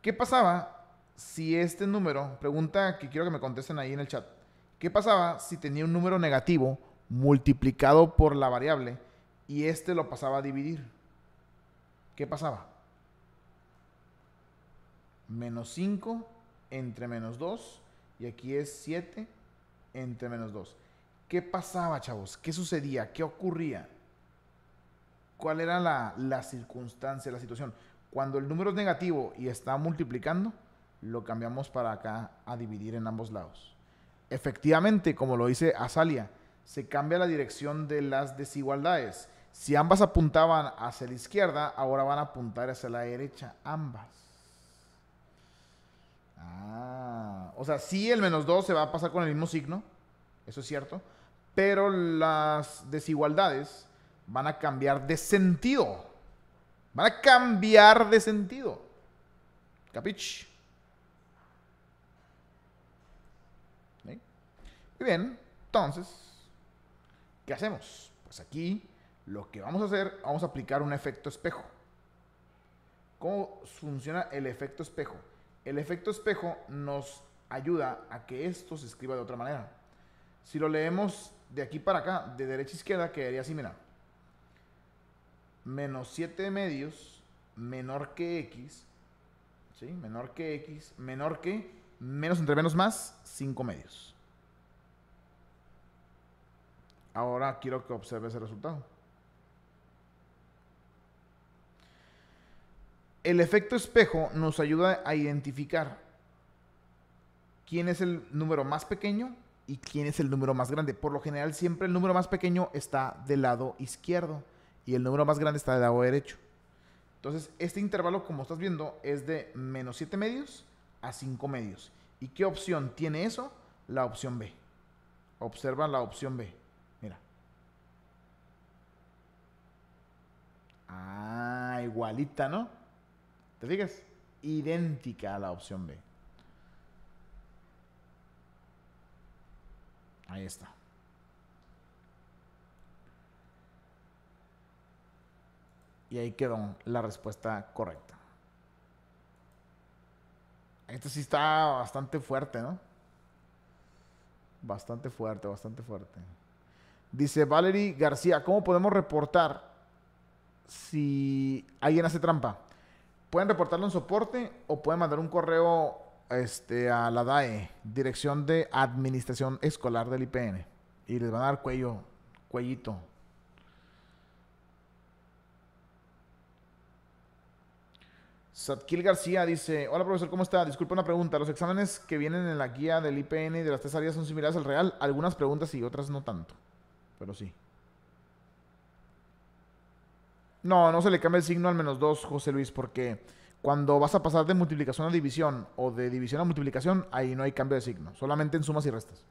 ¿Qué pasaba si este número, pregunta que quiero que me contesten ahí en el chat, ¿qué pasaba si tenía un número negativo multiplicado por la variable y este lo pasaba a dividir? ¿Qué pasaba? Menos 5 entre menos 2 y aquí es 7 entre menos 2. ¿Qué pasaba, chavos? ¿Qué sucedía? ¿Qué ocurría? ¿Cuál era la, la circunstancia, la situación? Cuando el número es negativo y está multiplicando, lo cambiamos para acá a dividir en ambos lados. Efectivamente, como lo dice Azalia, se cambia la dirección de las desigualdades. Si ambas apuntaban hacia la izquierda, ahora van a apuntar hacia la derecha, ambas. Ah, o sea, sí el menos 2 se va a pasar con el mismo signo, eso es cierto, pero las desigualdades van a cambiar de sentido. Van a cambiar de sentido. ¿Capich? bien, entonces, ¿qué hacemos? Pues aquí lo que vamos a hacer, vamos a aplicar un efecto espejo. ¿Cómo funciona el efecto espejo? El efecto espejo nos ayuda a que esto se escriba de otra manera. Si lo leemos de aquí para acá, de derecha a izquierda, quedaría así, mira. Menos 7 medios, menor que x, ¿sí? Menor que x, menor que, menos entre menos más, 5 medios. Ahora quiero que observe ese resultado. El efecto espejo nos ayuda a identificar quién es el número más pequeño y quién es el número más grande. Por lo general siempre el número más pequeño está del lado izquierdo y el número más grande está del lado derecho. Entonces, este intervalo, como estás viendo, es de menos 7 medios a 5 medios. ¿Y qué opción tiene eso? La opción B. Observa la opción B. Ah, igualita, ¿no? ¿Te fijas? Idéntica a la opción B. Ahí está. Y ahí quedó la respuesta correcta. Esto sí está bastante fuerte, ¿no? Bastante fuerte, bastante fuerte. Dice Valery García, ¿cómo podemos reportar si alguien hace trampa. Pueden reportarlo en soporte o pueden mandar un correo este, a la DAE, Dirección de Administración Escolar del IPN. Y les van a dar cuello, cuellito. Satkil García dice, hola profesor, ¿cómo está? Disculpa una pregunta, los exámenes que vienen en la guía del IPN y de las tres son similares al real, algunas preguntas y otras no tanto, pero sí. No, no se le cambia el signo al menos dos, José Luis, porque cuando vas a pasar de multiplicación a división o de división a multiplicación, ahí no hay cambio de signo, solamente en sumas y restas.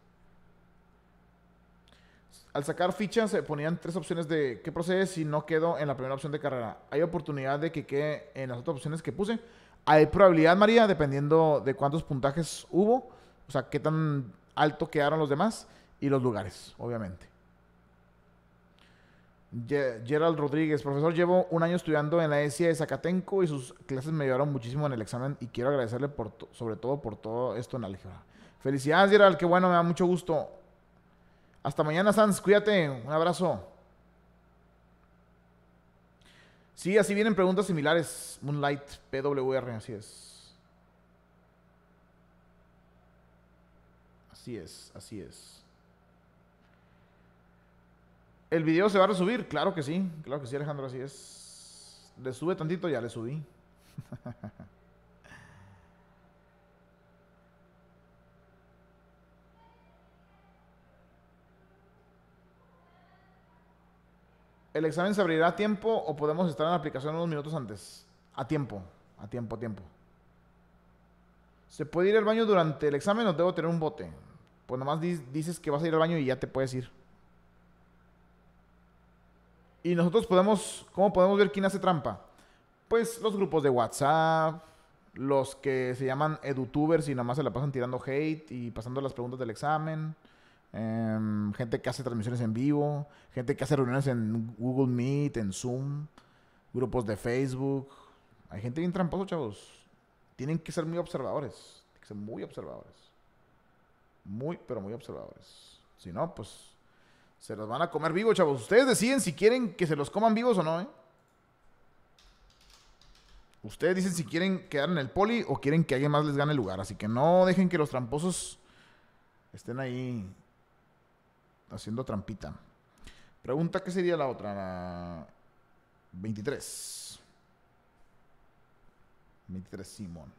Al sacar fichas se ponían tres opciones de qué procede si no quedo en la primera opción de carrera. Hay oportunidad de que quede en las otras opciones que puse. Hay probabilidad, María, dependiendo de cuántos puntajes hubo, o sea, qué tan alto quedaron los demás y los lugares, obviamente. Gerald Rodríguez, profesor, llevo un año estudiando en la ESIA de Zacatenco y sus clases me ayudaron muchísimo en el examen y quiero agradecerle por sobre todo por todo esto en álgebra. Felicidades, Gerald, qué bueno, me da mucho gusto. Hasta mañana, Sans, cuídate, un abrazo. Sí, así vienen preguntas similares. Moonlight, PWR, así es. Así es, así es. ¿El video se va a resubir? Claro que sí, claro que sí, Alejandro, así es. Le sube tantito, ya le subí. ¿El examen se abrirá a tiempo o podemos estar en la aplicación unos minutos antes? A tiempo, a tiempo, a tiempo. ¿Se puede ir al baño durante el examen o debo tener un bote? Pues nomás dices que vas a ir al baño y ya te puedes ir. Y nosotros podemos, ¿cómo podemos ver quién hace trampa? Pues los grupos de WhatsApp, los que se llaman edutubers y nada más se la pasan tirando hate y pasando las preguntas del examen, em, gente que hace transmisiones en vivo, gente que hace reuniones en Google Meet, en Zoom, grupos de Facebook. Hay gente bien tramposa, chavos. Tienen que ser muy observadores, tienen que ser muy observadores. Muy, pero muy observadores. Si no, pues se los van a comer vivos, chavos. Ustedes deciden si quieren que se los coman vivos o no, ¿eh? Ustedes dicen si quieren quedar en el poli o quieren que alguien más les gane el lugar. Así que no dejen que los tramposos estén ahí haciendo trampita. Pregunta, ¿qué sería la otra? La 23. 23, Simón.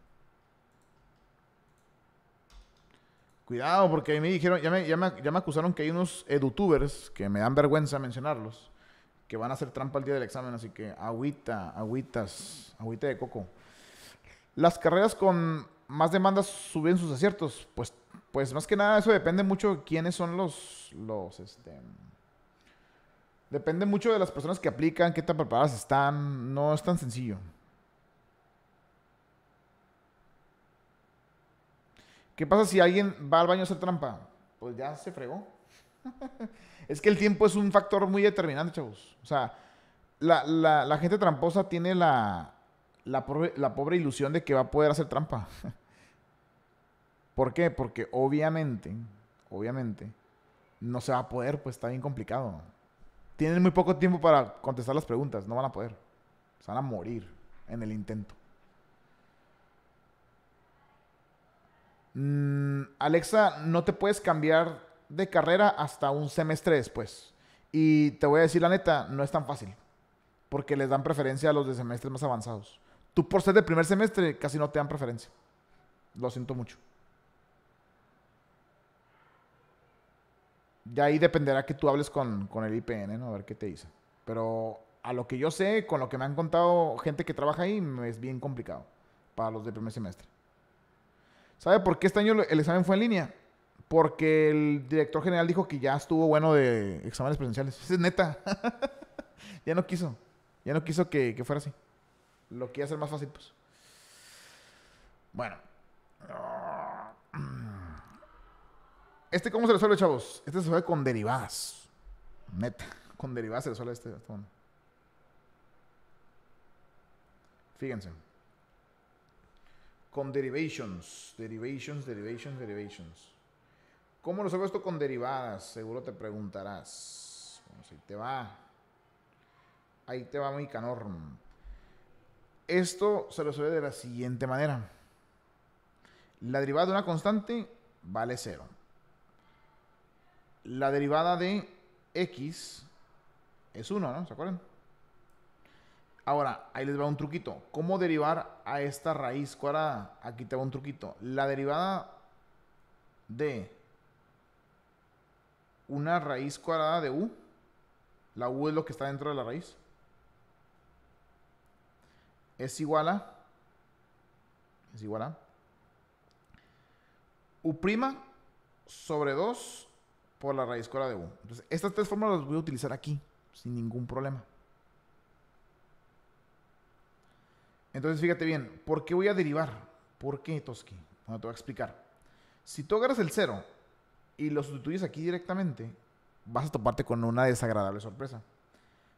Cuidado, porque me dijeron, ya me, ya me, ya me acusaron que hay unos edutubers que me dan vergüenza mencionarlos que van a hacer trampa el día del examen, así que agüita, agüitas, agüita de coco. Las carreras con más demandas suben sus aciertos, pues, pues más que nada eso depende mucho de quiénes son los, los, este, depende mucho de las personas que aplican, qué tan preparadas están, no es tan sencillo. ¿Qué pasa si alguien va al baño a hacer trampa? Pues ya se fregó. es que el tiempo es un factor muy determinante, chavos. O sea, la, gente tramposa tiene la, pobre, la pobre ilusión de que va a poder hacer trampa. ¿Por qué? Porque obviamente, obviamente, no se va a poder, pues está bien complicado. Tienen muy poco tiempo para contestar las preguntas, no van a poder. Se van a morir en el intento. Mm, Alexa, no te puedes cambiar de carrera hasta un semestre después. Y te voy a decir la neta, no es tan fácil. Porque les dan preferencia a los de semestres más avanzados. Tú por ser de primer semestre casi no te dan preferencia. Lo siento mucho. De ahí dependerá que tú hables con, el IPN, ¿no? A ver qué te dice. Pero a lo que yo sé, con lo que me han contado gente que trabaja ahí, es bien complicado para los de primer semestre. ¿Sabe por qué este año el examen fue en línea? Porque el director general dijo que ya estuvo bueno de exámenes presenciales. es neta. ya no quiso. Ya no quiso que, que fuera así. Lo quería hacer más fácil, pues. Bueno. ¿Este cómo se resuelve, chavos? Este se resuelve con derivadas. Neta. Con derivadas se resuelve este, este Fíjense con derivations, derivations, derivations, derivations. ¿Cómo lo hago esto con derivadas? Seguro te preguntarás. ahí te va. Ahí te va muy canorm. Esto se resuelve de la siguiente manera. La derivada de una constante vale 0. La derivada de x es 1, ¿no? ¿Se acuerdan? Ahora, ahí les va un truquito. ¿Cómo derivar a esta raíz cuadrada? Aquí te va un truquito. La derivada de una raíz cuadrada de u, la u es lo que está dentro de la raíz, es igual a, es igual a, u' sobre 2 por la raíz cuadrada de u. Entonces, estas tres fórmulas las voy a utilizar aquí, sin ningún problema. Entonces, fíjate bien, ¿por qué voy a derivar? ¿Por qué, Toski? Bueno, te voy a explicar. Si tú agarras el cero y lo sustituyes aquí directamente, vas a toparte con una desagradable sorpresa.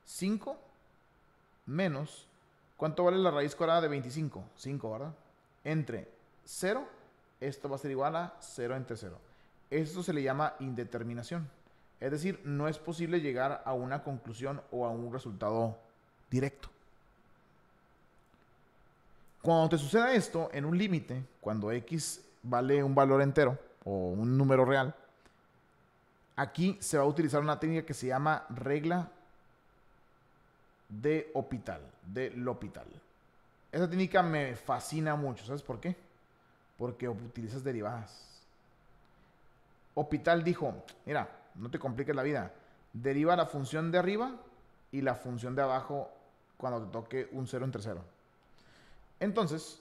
5 menos, ¿cuánto vale la raíz cuadrada de 25? 5, ¿verdad? Entre 0, esto va a ser igual a 0 entre 0. Esto se le llama indeterminación. Es decir, no es posible llegar a una conclusión o a un resultado directo. Cuando te suceda esto en un límite, cuando x vale un valor entero o un número real, aquí se va a utilizar una técnica que se llama regla de hospital, de Esa técnica me fascina mucho, ¿sabes por qué? Porque utilizas derivadas. Hospital dijo, mira, no te compliques la vida, deriva la función de arriba y la función de abajo cuando te toque un cero entre cero. Entonces,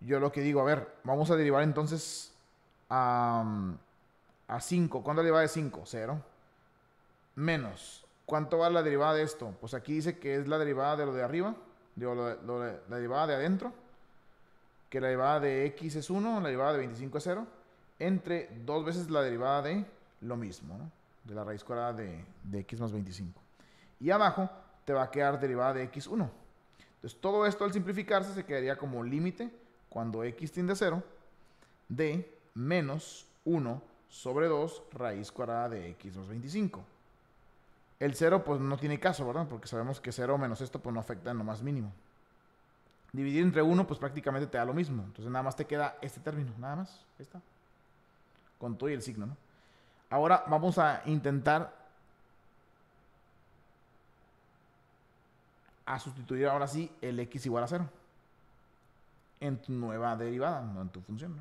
yo lo que digo, a ver, vamos a derivar entonces a, a 5. ¿Cuánto derivada de 5? 0. Menos. ¿Cuánto va la derivada de esto? Pues aquí dice que es la derivada de lo de arriba. Digo, de, la derivada de adentro. Que la derivada de x es 1, la derivada de 25 es 0. Entre dos veces la derivada de lo mismo, De la raíz cuadrada de, de x más 25. Y abajo te va a quedar derivada de x1 entonces, todo esto al simplificarse se quedaría como límite cuando x tiende a 0 de menos 1 sobre 2 raíz cuadrada de x más 25. El 0 pues no tiene caso, ¿verdad? Porque sabemos que 0 menos esto pues no afecta en lo más mínimo. Dividir entre 1 pues prácticamente te da lo mismo. Entonces nada más te queda este término, nada más. Ahí está. Con todo y el signo, ¿no? Ahora vamos a intentar a sustituir ahora sí el x igual a 0 en tu nueva derivada, no en tu función.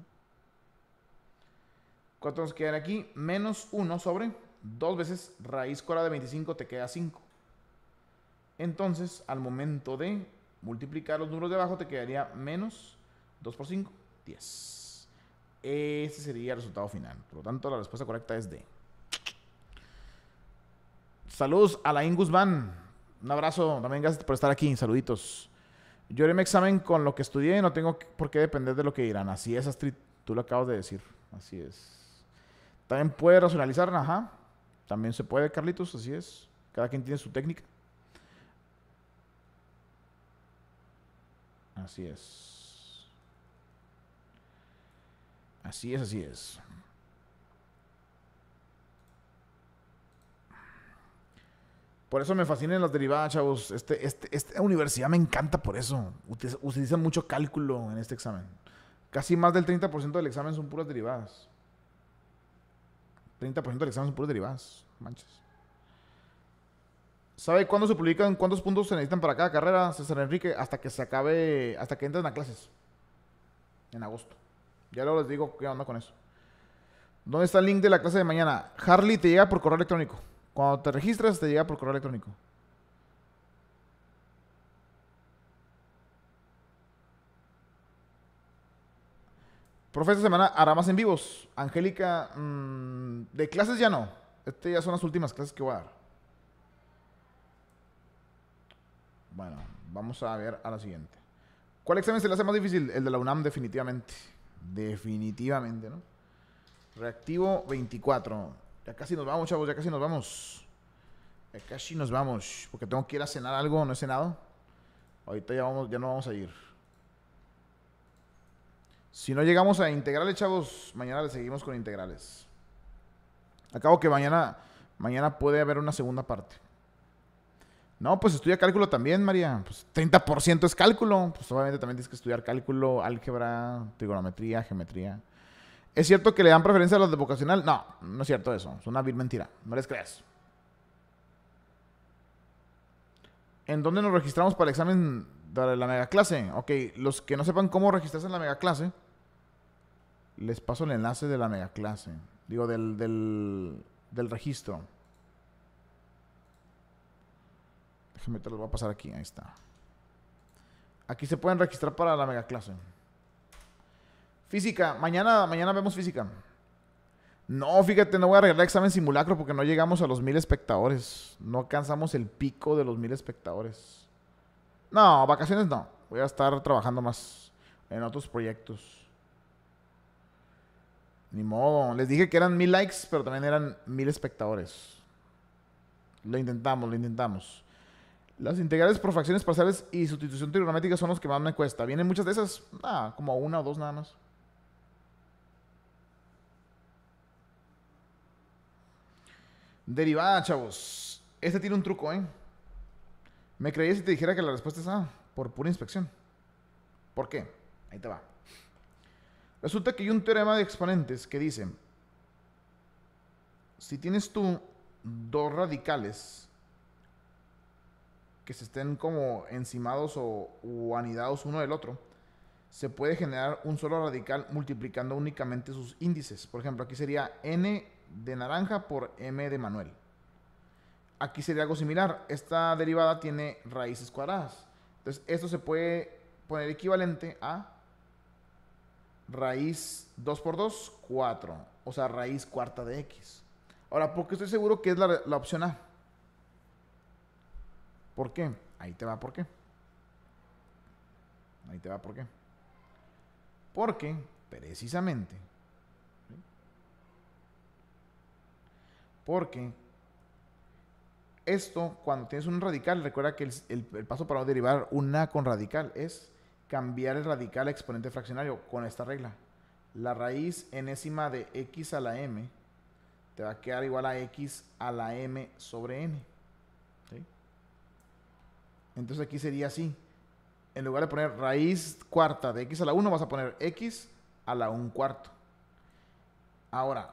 ¿Cuánto nos queda aquí? Menos 1 sobre 2 veces raíz cuadrada de 25 te queda 5. Entonces, al momento de multiplicar los números de abajo, te quedaría menos 2 por 5, 10. Ese sería el resultado final. Por lo tanto, la respuesta correcta es D. Saludos a la Ingus Van. Un abrazo, también gracias por estar aquí, saluditos. Yo haré mi examen con lo que estudié y no tengo por qué depender de lo que dirán. Así es, Astrid, tú lo acabas de decir. Así es. También puede racionalizar, ajá. También se puede, Carlitos, así es. Cada quien tiene su técnica. Así es. Así es, así es. Por eso me fascinan las derivadas, chavos. Este, este, esta universidad me encanta por eso. Utilizan mucho cálculo en este examen. Casi más del 30% del examen son puras derivadas. 30% del examen son puras derivadas. Manches. ¿Sabe cuándo se publican cuántos puntos se necesitan para cada carrera, César Enrique? Hasta que se acabe, hasta que entren a clases. En agosto. Ya luego les digo qué onda con eso. ¿Dónde está el link de la clase de mañana? Harley te llega por correo electrónico. Cuando te registras, te llega por correo electrónico. Profesor semana hará más en vivos. Angélica, mm, de clases ya no. Estas ya son las últimas clases que voy a dar. Bueno, vamos a ver a la siguiente. ¿Cuál examen se le hace más difícil? El de la UNAM, definitivamente. Definitivamente, ¿no? Reactivo 24. Ya casi nos vamos, chavos, ya casi nos vamos. Ya casi nos vamos. Porque tengo que ir a cenar algo, no he cenado. Ahorita ya, vamos, ya no vamos a ir. Si no llegamos a integrales, chavos, mañana le seguimos con integrales. Acabo que mañana, mañana puede haber una segunda parte. No, pues estudia cálculo también, María. Pues 30% es cálculo. Pues obviamente también tienes que estudiar cálculo, álgebra, trigonometría, geometría. ¿Es cierto que le dan preferencia a los de vocacional? No, no es cierto eso. Es una vil mentira. No les creas. ¿En dónde nos registramos para el examen de la mega clase? Ok, los que no sepan cómo registrarse en la mega clase, les paso el enlace de la mega clase. Digo, del, del, registro. Déjenme, te lo voy a pasar aquí. Ahí está. Aquí se pueden registrar para la mega clase. Física, mañana, mañana vemos física. No, fíjate, no voy a arreglar examen simulacro porque no llegamos a los mil espectadores. No alcanzamos el pico de los mil espectadores. No, vacaciones no. Voy a estar trabajando más en otros proyectos. Ni modo. Les dije que eran mil likes, pero también eran mil espectadores. Lo intentamos, lo intentamos. Las integrales por fracciones parciales y sustitución trigonométrica son los que más me cuesta. ¿Vienen muchas de esas? Ah, como una o dos nada más. Derivada, chavos. Este tiene un truco, ¿eh? Me creía si te dijera que la respuesta es A, por pura inspección. ¿Por qué? Ahí te va. Resulta que hay un teorema de exponentes que dice, si tienes tú dos radicales que se estén como encimados o, o anidados uno del otro, se puede generar un solo radical multiplicando únicamente sus índices. Por ejemplo, aquí sería n de naranja por M de Manuel. Aquí sería algo similar. Esta derivada tiene raíces cuadradas. Entonces, esto se puede poner equivalente a raíz 2 por 2, 4. O sea, raíz cuarta de x. Ahora, porque estoy seguro que es la, la opción A? ¿Por qué? Ahí te va por qué. Ahí te va por qué. Porque, precisamente, Porque esto, cuando tienes un radical, recuerda que el, paso para derivar una con radical es cambiar el radical exponente fraccionario con esta regla. La raíz enésima de x a la m te va a quedar igual a x a la m sobre n. Entonces aquí sería así. En lugar de poner raíz cuarta de x a la 1, vas a poner x a la 1 cuarto. Ahora,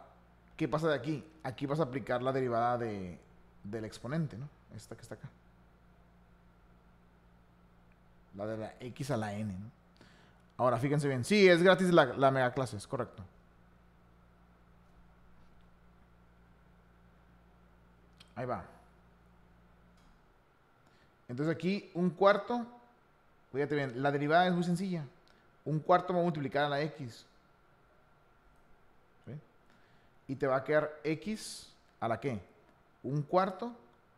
¿Qué pasa de aquí? Aquí vas a aplicar la derivada de, del exponente, ¿no? Esta que está acá. La de la X a la N, ¿no? Ahora, fíjense bien. Sí, es gratis la, la mega clase, es correcto. Ahí va. Entonces aquí un cuarto, fíjate bien, la derivada es muy sencilla. Un cuarto va a multiplicar a la x y te va a quedar x a la que un cuarto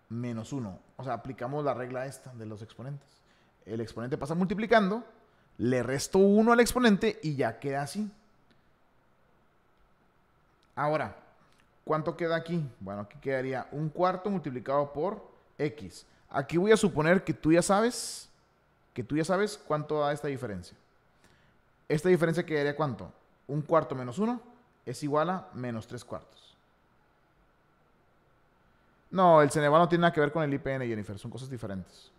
menos 1. O sea, aplicamos la regla esta de los exponentes. El exponente pasa multiplicando, le resto 1 al exponente y ya queda así. Ahora, ¿cuánto queda aquí? Bueno, aquí quedaría un cuarto multiplicado por x. Aquí voy a suponer que tú ya sabes, que tú ya sabes cuánto da esta diferencia. Esta diferencia quedaría cuánto? Un cuarto menos uno es igual a menos 3 cuartos. No, el Ceneval no tiene nada que ver con el IPN, Jennifer, son cosas diferentes.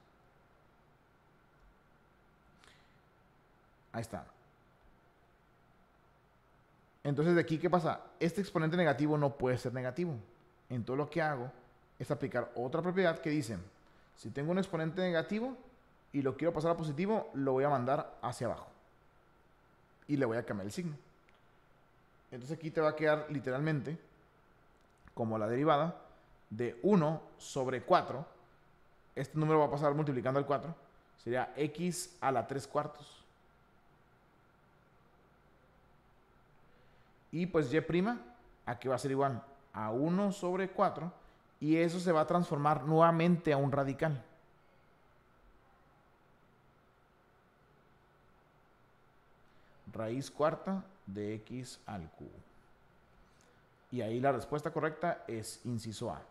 Ahí está. Entonces, de aquí, ¿qué pasa? Este exponente negativo no puede ser negativo. Entonces, lo que hago es aplicar otra propiedad que dice, si tengo un exponente negativo y lo quiero pasar a positivo, lo voy a mandar hacia abajo. Y le voy a cambiar el signo. Entonces aquí te va a quedar literalmente como la derivada de 1 sobre 4. Este número va a pasar multiplicando al 4. Sería x a la 3 cuartos. Y pues y' aquí va a ser igual a 1 sobre 4. Y eso se va a transformar nuevamente a un radical. Raíz cuarta de x al cubo. Y ahí la respuesta correcta es inciso A.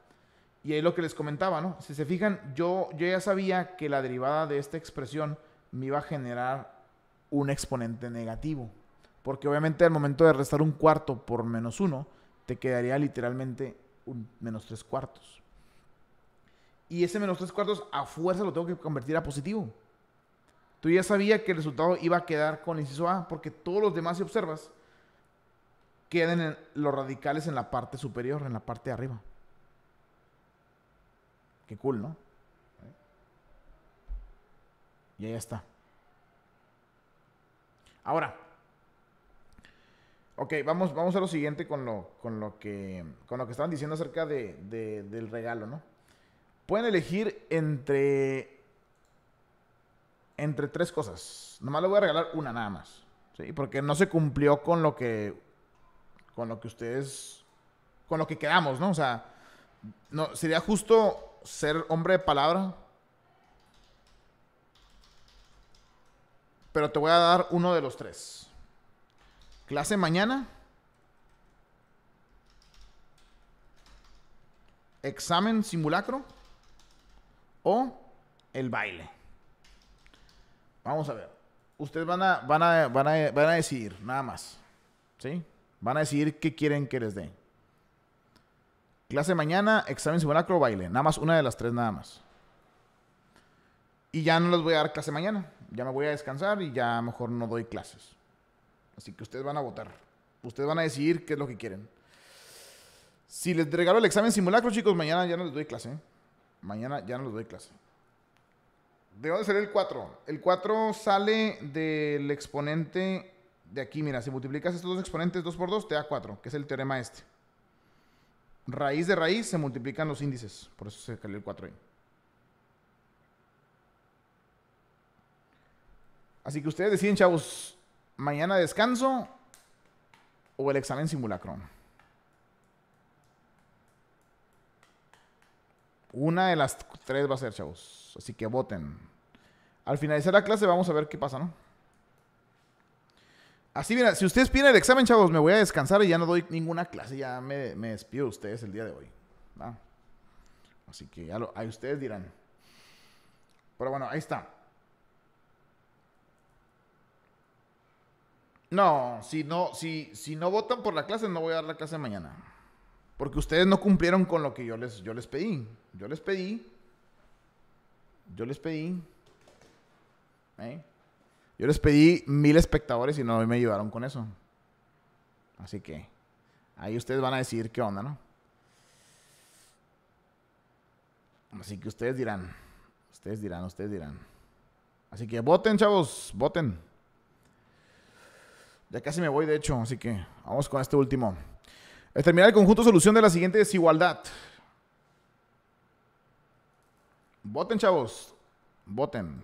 Y ahí lo que les comentaba, ¿no? Si se fijan, yo, yo ya sabía que la derivada de esta expresión me iba a generar un exponente negativo. Porque obviamente al momento de restar un cuarto por menos uno, te quedaría literalmente un menos tres cuartos. Y ese menos tres cuartos a fuerza lo tengo que convertir a positivo tú ya sabías que el resultado iba a quedar con el inciso A, porque todos los demás, si observas, quedan los radicales en la parte superior, en la parte de arriba. Qué cool, ¿no? Y ahí está. Ahora, ok, vamos, vamos a lo siguiente con lo, con lo, que, con lo que estaban diciendo acerca del regalo, ¿no? Pueden elegir entre entre tres cosas. Nomás le voy a regalar una nada más. ¿sí? Porque no se cumplió con lo que. Con lo que ustedes. Con lo que quedamos, ¿no? O sea. No, sería justo ser hombre de palabra. Pero te voy a dar uno de los tres. Clase mañana. Examen simulacro. O el baile. Vamos a ver. Ustedes van a, van a, decidir, nada más. ¿Sí? Van a decidir qué quieren que les dé. Clase mañana, examen simulacro, baile. Nada más una de las tres, nada más. Y ya no les voy a dar clase mañana. Ya me voy a descansar y ya mejor no doy clases. Así que ustedes van a votar. Ustedes van a decidir qué es lo que quieren. Si les regalo el examen simulacro, chicos, mañana ya no les doy clase. ¿eh? Mañana ya no les doy clase. ¿De dónde sale el 4? El 4 sale del exponente de aquí. Mira, si multiplicas estos dos exponentes 2 por 2, te da 4, que es el teorema este. Raíz de raíz se multiplican los índices. Por eso se sale el 4 ahí. Así que ustedes deciden, chavos, mañana descanso o el examen simulacro. Una de las tres va a ser, chavos. Así que voten. Al finalizar la clase vamos a ver qué pasa, ¿no? Así, mira, si ustedes piden el examen, chavos, me voy a descansar y ya no doy ninguna clase. Ya me, despido de ustedes el día de hoy. Así que ya lo, ahí ustedes dirán. Pero bueno, ahí está. No, si no, si, si no votan por la clase, no voy a dar la clase mañana. Porque ustedes no cumplieron con lo que yo les, yo les pedí. Yo les pedí. Yo les pedí. ¿eh? Yo les pedí mil espectadores y no me ayudaron con eso. Así que ahí ustedes van a decir qué onda, ¿no? Así que ustedes dirán, ustedes dirán, ustedes dirán. Así que voten, chavos, voten. Ya casi me voy, de hecho, así que vamos con este último terminar el conjunto solución de la siguiente desigualdad. Voten, chavos. Voten.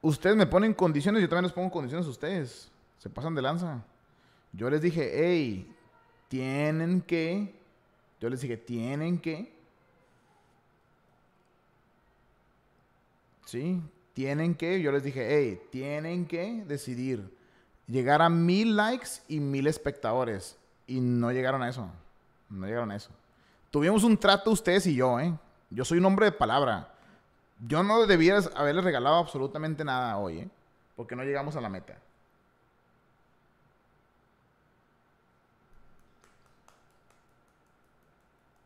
Ustedes me ponen condiciones, yo también les pongo condiciones a ustedes. Se pasan de lanza. Yo les dije, hey, tienen que. Yo les dije, tienen que. ¿Sí? Tienen que. Yo les dije, hey, tienen que decidir llegar a mil likes y mil espectadores. Y no llegaron a eso. No llegaron a eso. Tuvimos un trato ustedes y yo, ¿eh? Yo soy un hombre de palabra. Yo no debía haberles regalado absolutamente nada hoy, ¿eh? Porque no llegamos a la meta.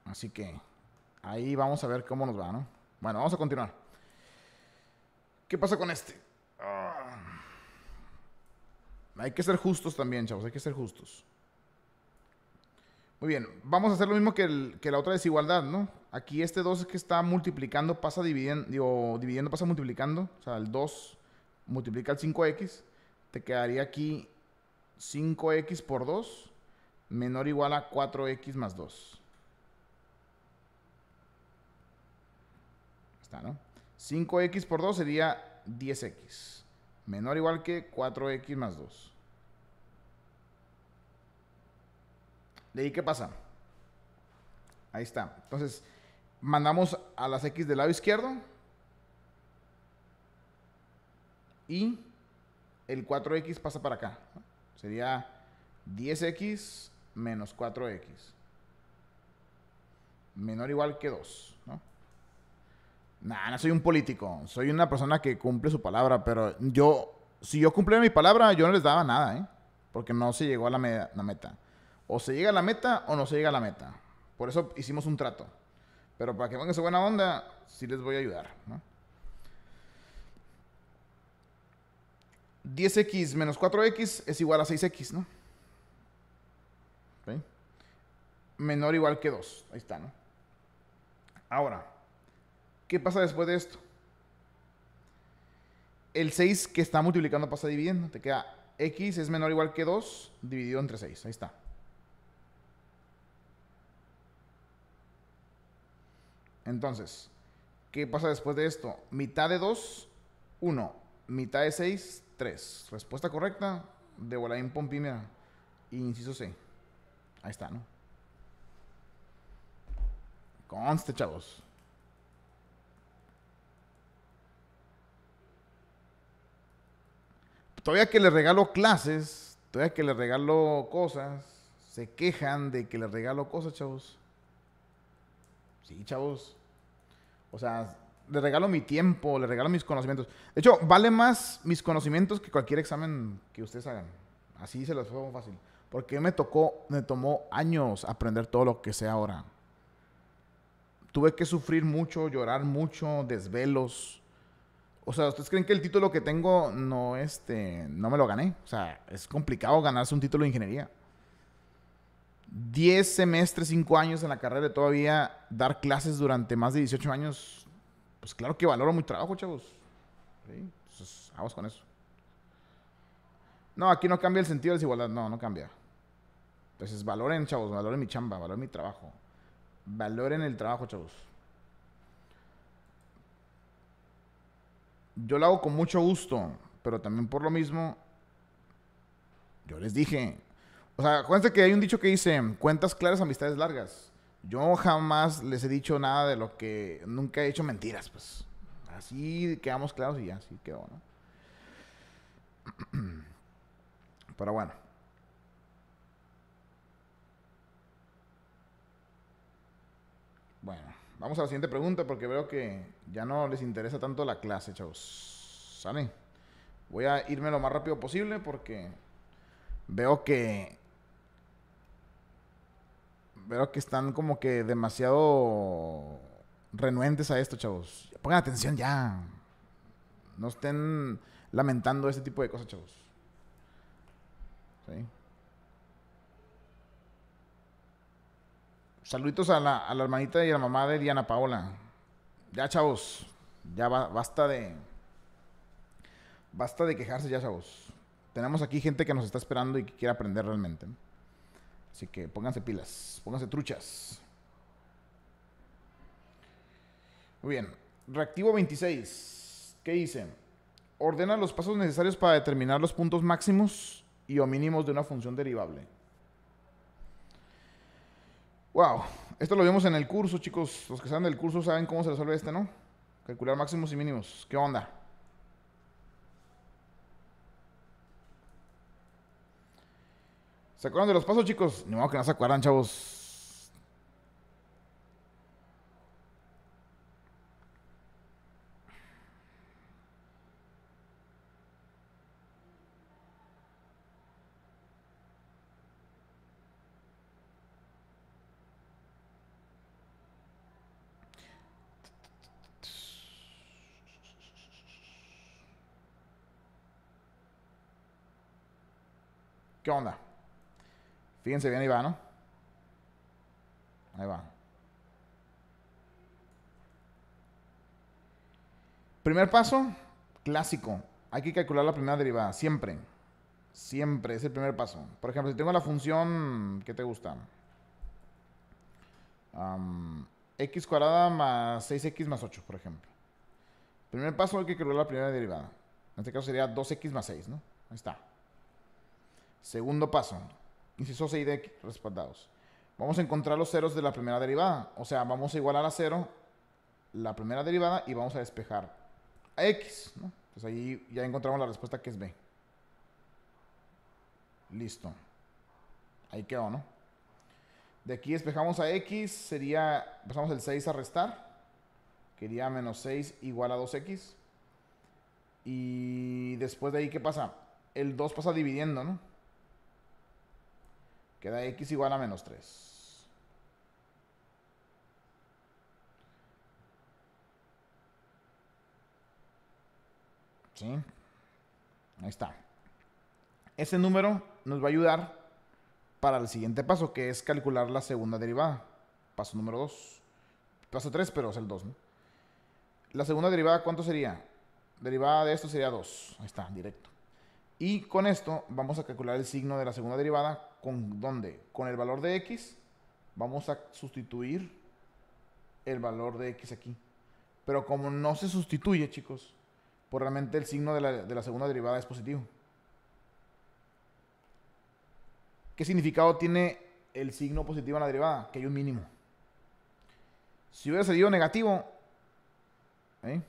Así que ahí vamos a ver cómo nos va, ¿no? Bueno, vamos a continuar. ¿Qué pasa con este? Ah. Hay que ser justos también, chavos, hay que ser justos. Muy bien, vamos a hacer lo mismo que, la otra desigualdad, ¿no? Aquí este 2 es que está multiplicando, pasa dividiendo, digo, dividiendo pasa multiplicando, o sea, el 2 multiplica el 5x, te quedaría aquí 5x por 2 menor o igual a 4x más 2. Está, ¿no? 5x por 2 sería 10x, menor o igual que 4x más 2. De ahí, ¿qué pasa? Ahí está. Entonces, mandamos a las X del lado izquierdo. Y el 4X pasa para acá. Sería 10X menos 4X. Menor o igual que 2, ¿no? no soy un político. Soy una persona que cumple su palabra, pero yo... Si yo cumplía mi palabra, yo no les daba nada, ¿eh? Porque no se llegó a la meta o se llega a la meta o no se llega a la meta. Por eso hicimos un trato. Pero para que pongan su buena onda, sí les voy a ayudar. 10 10x menos 4x es igual a 6x, ¿no? Menor o igual que 2. Ahí está, ¿no? Ahora, ¿qué pasa después de esto? El 6 que está multiplicando pasa dividiendo. Te queda x es menor o igual que 2 dividido entre 6. Ahí está. Entonces, ¿qué pasa después de esto? Mitad de 2, 1. Mitad de 6, 3. Respuesta correcta de Volaín Pompimera. Inciso C. Ahí está, ¿no? Conste, chavos. Todavía que le regalo clases, todavía que le regalo cosas, se quejan de que le regalo cosas, chavos. Sí, chavos. O sea, le regalo mi tiempo, le regalo mis conocimientos. De hecho, vale más mis conocimientos que cualquier examen que ustedes hagan. Así se los fue fácil. Porque me tocó, me tomó años aprender todo lo que sé ahora. Tuve que sufrir mucho, llorar mucho, desvelos. O sea, ¿ustedes creen que el título que tengo no, este, no me lo gané? O sea, es complicado ganarse un título de ingeniería. 10 semestres, 5 años en la carrera y todavía dar clases durante más de 18 años, pues claro que valoro mi trabajo, chavos. Entonces, con eso. No, aquí no cambia el sentido de desigualdad, no, no cambia. Entonces, valoren, chavos, valoren mi chamba, valoren mi trabajo. Valoren el trabajo, chavos. Yo lo hago con mucho gusto, pero también por lo mismo, yo les dije, o sea, acuérdense que hay un dicho que dice, cuentas claras, amistades largas. Yo jamás les he dicho nada de lo que nunca he hecho mentiras, pues. Así quedamos claros y ya, así quedó, ¿no? Pero bueno. Bueno, vamos a la siguiente pregunta porque veo que ya no les interesa tanto la clase, chavos. ¿Sale? Voy a irme lo más rápido posible porque veo que veo que están como que demasiado renuentes a esto, chavos. Pongan atención ya. No estén lamentando este tipo de cosas, chavos. Saluditos a la, hermanita y a la mamá de Diana Paola. Ya, chavos. Ya basta de. Basta de quejarse, ya, chavos. Tenemos aquí gente que nos está esperando y que quiere aprender realmente. Así que pónganse pilas, pónganse truchas. Muy bien. Reactivo 26. ¿Qué dice? Ordena los pasos necesarios para determinar los puntos máximos y o mínimos de una función derivable. Wow. Esto lo vimos en el curso, chicos. Los que saben del curso saben cómo se resuelve este, ¿no? Calcular máximos y mínimos. ¿Qué onda? ¿Se acuerdan de los pasos, chicos? Ni modo que no se acuerdan, chavos. ¿Qué onda? Fíjense bien, ahí va, ¿no? Ahí va. Primer paso, clásico. Hay que calcular la primera derivada, siempre. Siempre, es el primer paso. Por ejemplo, si tengo la función, que te gusta? x cuadrada más 6x más 8, por ejemplo. Primer paso, hay que calcular la primera derivada. En este caso sería 2x más 6, ¿no? Ahí está. Segundo paso, inciso 6 de X, respaldados. Vamos a encontrar los ceros de la primera derivada. O sea, vamos a igualar a cero la primera derivada y vamos a despejar a X. Entonces ahí ya encontramos la respuesta que es B. Listo. Ahí quedó, ¿no? De aquí despejamos a X, sería, pasamos el 6 a restar. Quería menos 6 igual a 2X. Y después de ahí, ¿qué pasa? El 2 pasa dividiendo, ¿no? Queda x igual a menos 3. ¿Sí? Ahí está. Ese número nos va a ayudar para el siguiente paso, que es calcular la segunda derivada. Paso número 2. Paso 3, pero es el 2. La segunda derivada, ¿cuánto sería? Derivada de esto sería 2. Ahí está, directo. Y con esto vamos a calcular el signo de la segunda derivada con dónde? Con el valor de x vamos a sustituir el valor de x aquí. Pero como no se sustituye, chicos, pues realmente el signo de la, segunda derivada es positivo. ¿Qué significado tiene el signo positivo en la derivada? Que hay un mínimo. Si hubiera salido negativo, ¿eh?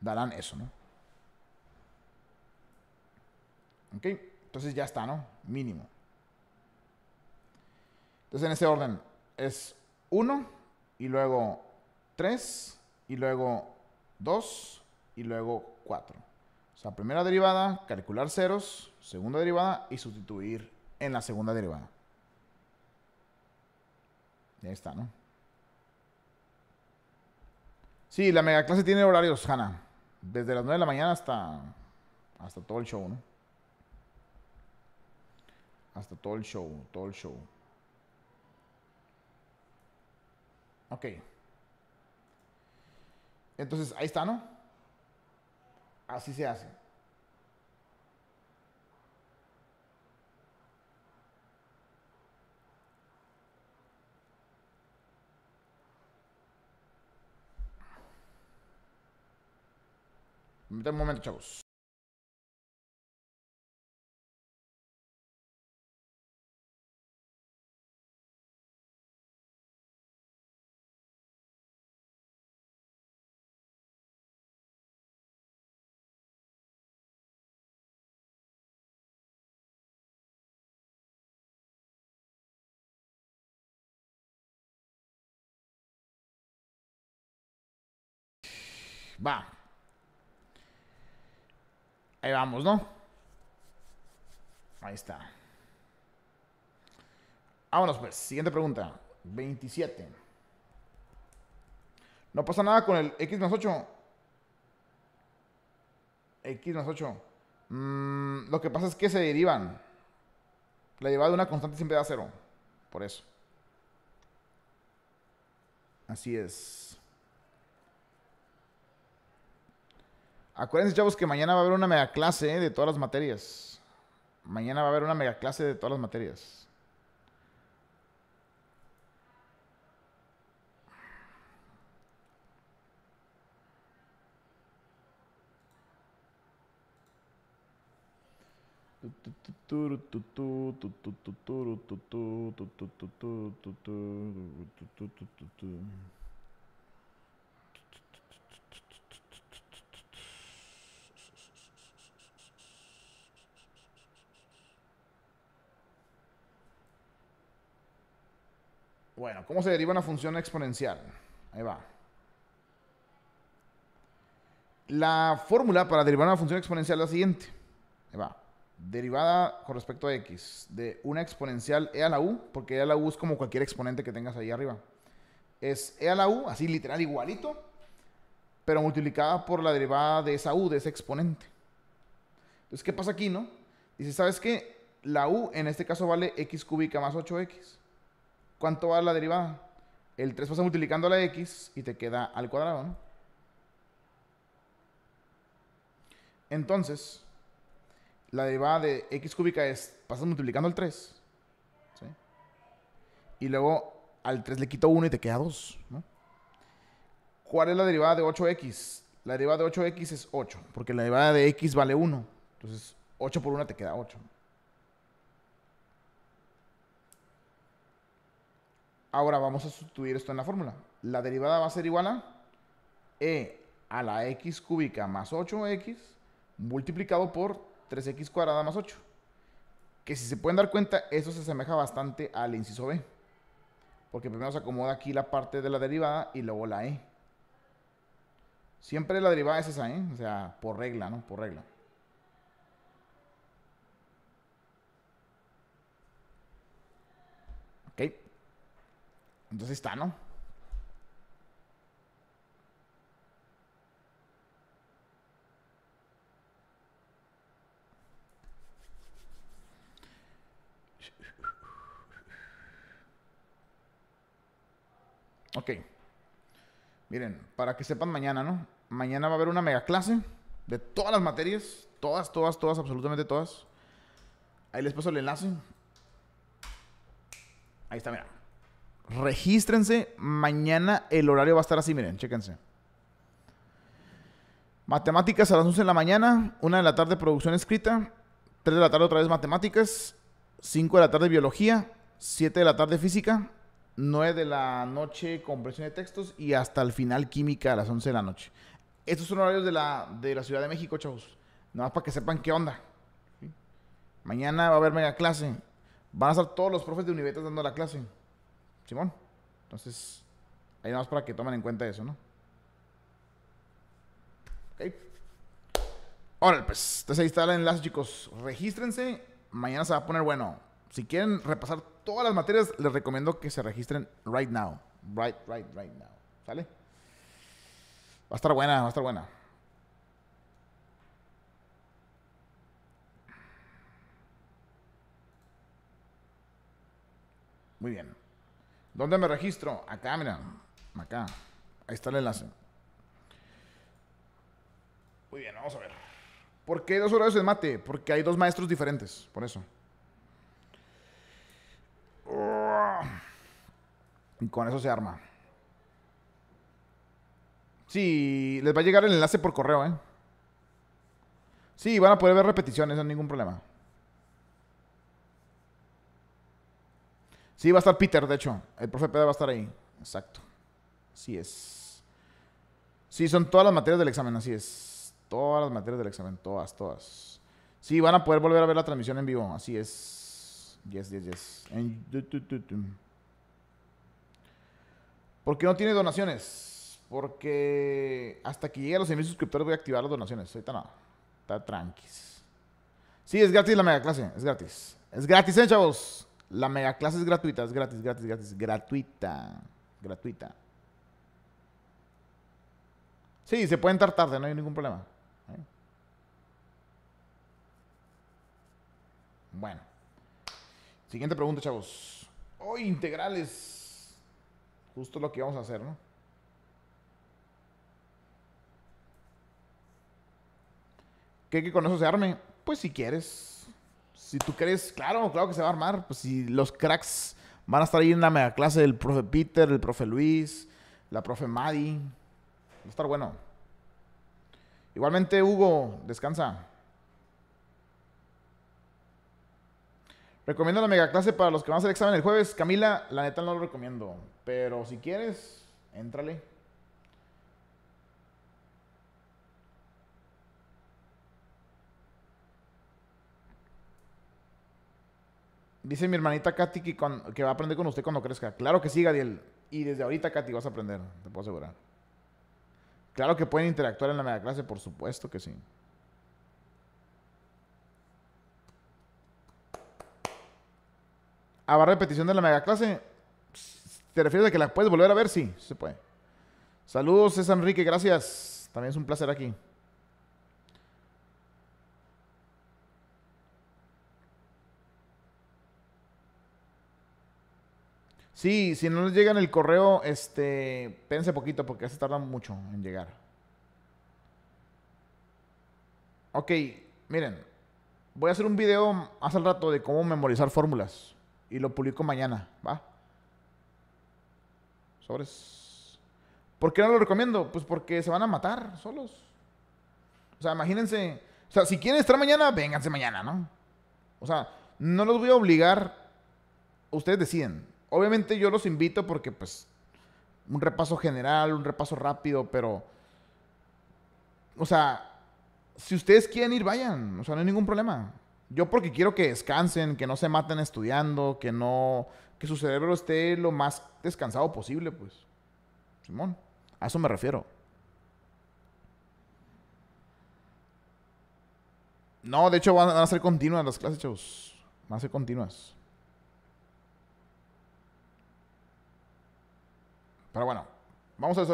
darán eso, ¿no? ¿Ok? Entonces ya está, ¿no? Mínimo. Entonces en ese orden es 1 y luego 3 y luego 2 y luego 4. O sea, primera derivada, calcular ceros, segunda derivada y sustituir en la segunda derivada. Ya está, ¿no? Sí, la mega clase tiene horarios, Hanna. Desde las 9 de la mañana hasta, hasta todo el show, ¿no? Hasta todo el show, todo el show. Ok. Entonces, ahí está, ¿no? Así se hace. Un momento, chavos. Va. Ahí vamos, ¿no? Ahí está. Vámonos pues, siguiente pregunta. 27. No pasa nada con el X más 8. X más 8. Mm, lo que pasa es que se derivan. La derivada de una constante siempre da cero. Por eso. Así es. Acuérdense, chavos, que mañana va a haber una mega clase eh, de todas las materias. Mañana va a haber una mega clase de todas las materias. Bueno, ¿cómo se deriva una función exponencial? Ahí va. La fórmula para derivar una función exponencial es la siguiente. Ahí va. Derivada con respecto a x de una exponencial e a la u, porque e a la u es como cualquier exponente que tengas ahí arriba. Es e a la u, así literal igualito, pero multiplicada por la derivada de esa u, de ese exponente. Entonces, ¿qué pasa aquí, no? Dice, ¿sabes qué? La u en este caso vale x cúbica más 8x. ¿Cuánto va la derivada? El 3 pasa multiplicando la x y te queda al cuadrado, ¿no? Entonces, la derivada de x cúbica es, pasas multiplicando al 3, ¿sí? Y luego al 3 le quito 1 y te queda 2, ¿no? ¿Cuál es la derivada de 8x? La derivada de 8x es 8, porque la derivada de x vale 1. Entonces, 8 por 1 te queda 8. Ahora vamos a sustituir esto en la fórmula. La derivada va a ser igual a e a la x cúbica más 8x multiplicado por 3x cuadrada más 8. Que si se pueden dar cuenta, eso se asemeja bastante al inciso b. Porque primero se acomoda aquí la parte de la derivada y luego la e. Siempre la derivada es esa, ¿eh? O sea, por regla, ¿no? Por regla. Ok. Entonces está, ¿no? Ok. Miren, para que sepan mañana, ¿no? Mañana va a haber una mega clase de todas las materias. Todas, todas, todas, absolutamente todas. Ahí les paso el enlace. Ahí está, mira. Regístrense. Mañana el horario va a estar así, miren, chéquense. Matemáticas a las 11 de la mañana, 1 de la tarde producción escrita, 3 de la tarde otra vez matemáticas, 5 de la tarde biología, 7 de la tarde física, 9 de la noche compresión de textos y hasta el final química a las 11 de la noche. Estos son horarios de la, de la Ciudad de México, chavos. Nada más para que sepan qué onda. Mañana va a haber mega clase. Van a estar todos los profes de Univetas dando la clase. Simón. Entonces, Hay nada más para que tomen en cuenta eso, ¿no? Ok. Ahora pues. Entonces ahí está el enlace, chicos. Regístrense. Mañana se va a poner bueno. Si quieren repasar todas las materias, les recomiendo que se registren right now. Right, right, right now. ¿Sale? Va a estar buena, va a estar buena. Muy bien. ¿Dónde me registro? Acá, mira. Acá. Ahí está el enlace. Muy bien, vamos a ver. ¿Por qué dos horarios de mate? Porque hay dos maestros diferentes, por eso. Y con eso se arma. Sí, les va a llegar el enlace por correo, ¿eh? Sí, van a poder ver repeticiones, no hay ningún problema. Sí, va a estar Peter, de hecho. El profe Pedro va a estar ahí. Exacto. Así es. Sí, son todas las materias del examen, así es. Todas las materias del examen, todas, todas. Sí, van a poder volver a ver la transmisión en vivo, así es. Yes, yes, yes. En... ¿Por qué no tiene donaciones? Porque hasta que llegue los 100.000 suscriptores voy a activar las donaciones. Ahorita nada. Está tranquis. Sí, es gratis la mega clase. Es gratis. Es gratis, ¿eh, chavos? La mega clase es gratuita, es gratis, gratis, gratis, gratuita. Gratuita. Sí, se pueden entrar tarde, no hay ningún problema. ¿eh? Bueno. Siguiente pregunta, chavos. Hoy integrales. Justo lo que vamos a hacer, ¿no? ¿Qué que con eso se arme? Pues si quieres. Si tú crees, claro, claro que se va a armar. Pues, si los cracks van a estar ahí en la mega clase del profe Peter, el profe Luis, la profe Maddie. Va a estar bueno. Igualmente, Hugo, descansa. Recomiendo la mega clase para los que van a hacer examen el jueves. Camila, la neta no lo recomiendo. Pero si quieres, éntrale. Dice mi hermanita Katy que, va a aprender con usted cuando crezca. Claro que sí, Gadiel. Y desde ahorita, Katy, vas a aprender, te puedo asegurar. Claro que pueden interactuar en la mega clase, por supuesto que sí. ¿Habrá repetición de la mega clase? ¿Te refieres a que la puedes volver a ver? Sí, se puede. Saludos, César Enrique, gracias. También es un placer aquí. Sí, si no les llega en el correo, este, Pense poquito porque se tarda mucho en llegar. Ok, miren, voy a hacer un video hace rato de cómo memorizar fórmulas y lo publico mañana, ¿va? Sobres. ¿Por qué no lo recomiendo? Pues porque se van a matar solos. O sea, imagínense, o sea, si quieren estar mañana, vénganse mañana, ¿no? O sea, no los voy a obligar, ustedes deciden. Obviamente yo los invito porque pues un repaso general, un repaso rápido, pero... O sea, si ustedes quieren ir, vayan. O sea, no hay ningún problema. Yo porque quiero que descansen, que no se maten estudiando, que no... Que su cerebro esté lo más descansado posible, pues. Simón, a eso me refiero. No, de hecho van, a ser continuas las clases, chavos. Van a ser continuas. Pero bueno, vamos a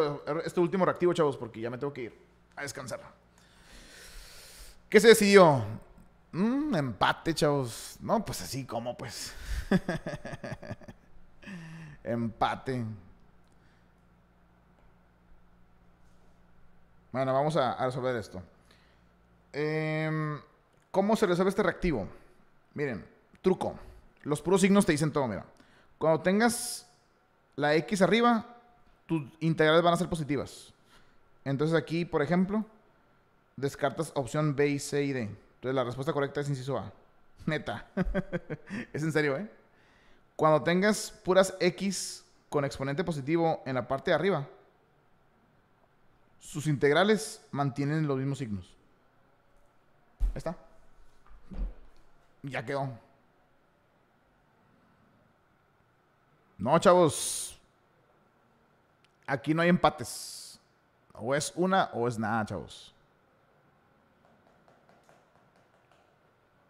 este último reactivo, chavos, porque ya me tengo que ir a descansar. ¿Qué se decidió? Mm, empate, chavos. No, pues así como, pues. empate. Bueno, vamos a, resolver esto. Em, ¿Cómo se resuelve este reactivo? Miren, truco. Los puros signos te dicen todo, mira. Cuando tengas la X arriba, tus integrales van a ser positivas. Entonces aquí, por ejemplo, descartas opción B, C y D. Entonces la respuesta correcta es inciso A. Neta. es en serio, ¿eh? Cuando tengas puras X con exponente positivo en la parte de arriba, sus integrales mantienen los mismos signos. Ahí está. Ya quedó. No, chavos. Aquí no hay empates. O es una o es nada, chavos.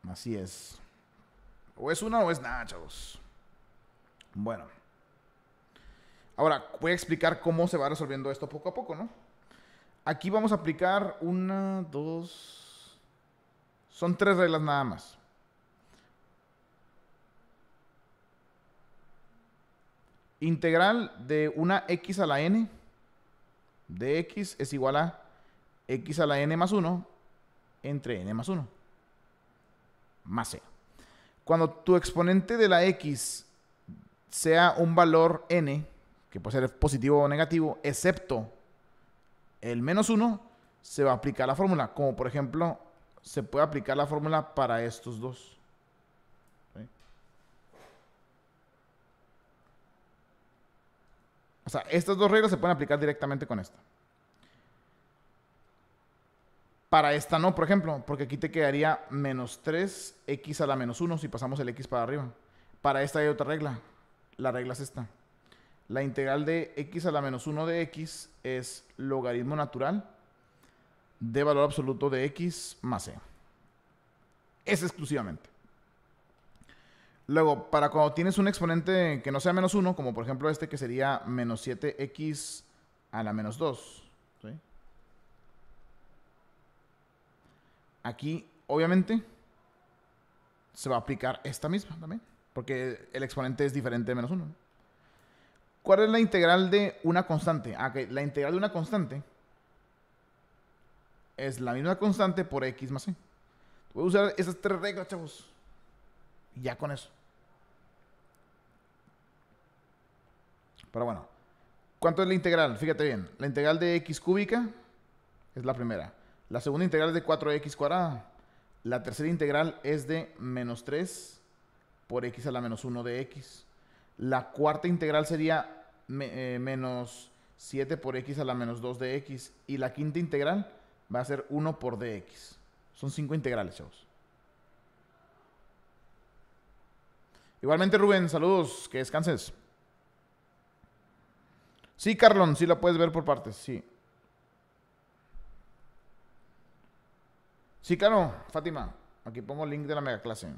Así es. O es una o es nada, chavos. Bueno. Ahora, voy a explicar cómo se va resolviendo esto poco a poco, ¿no? Aquí vamos a aplicar una, dos... Son tres reglas nada más. Integral de una x a la n de x es igual a x a la n más 1 entre n más 1 más c. Cuando tu exponente de la x sea un valor n, que puede ser positivo o negativo, excepto el menos 1, se va a aplicar la fórmula. Como por ejemplo, se puede aplicar la fórmula para estos dos. O sea, estas dos reglas se pueden aplicar directamente con esta. Para esta no, por ejemplo, porque aquí te quedaría menos 3x a la menos 1 si pasamos el x para arriba. Para esta hay otra regla. La regla es esta. La integral de x a la menos 1 de x es logaritmo natural de valor absoluto de x más e Es exclusivamente. Luego, para cuando tienes un exponente que no sea menos 1, como por ejemplo este que sería menos 7x a la menos 2. Aquí, obviamente, se va a aplicar esta misma también, porque el exponente es diferente de menos 1. ¿Cuál es la integral de una constante? Ah, que la integral de una constante es la misma constante por x más c. E. Voy a usar esas tres reglas, chavos. Ya con eso. Pero bueno, ¿cuánto es la integral? Fíjate bien, la integral de x cúbica es la primera. La segunda integral es de 4x cuadrada. La tercera integral es de menos 3 por x a la menos 1 de x. La cuarta integral sería eh, menos 7 por x a la menos 2 de x. Y la quinta integral va a ser 1 por dx. Son 5 integrales, chavos. Igualmente, Rubén, saludos, que descanses. Sí, Carlón, sí la puedes ver por partes, sí. Sí, claro, Fátima. Aquí pongo el link de la mega clase.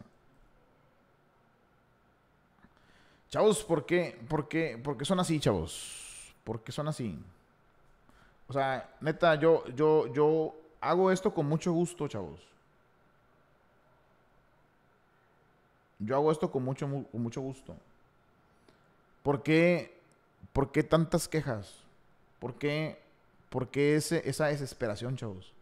Chavos, ¿por qué, por qué, son así, chavos? ¿Por qué son así? O sea, neta, yo, yo, yo hago esto con mucho gusto, chavos. Yo hago esto con mucho, con mucho gusto. ¿Por qué ¿Por qué tantas quejas? ¿Por qué, esa desesperación, chavos?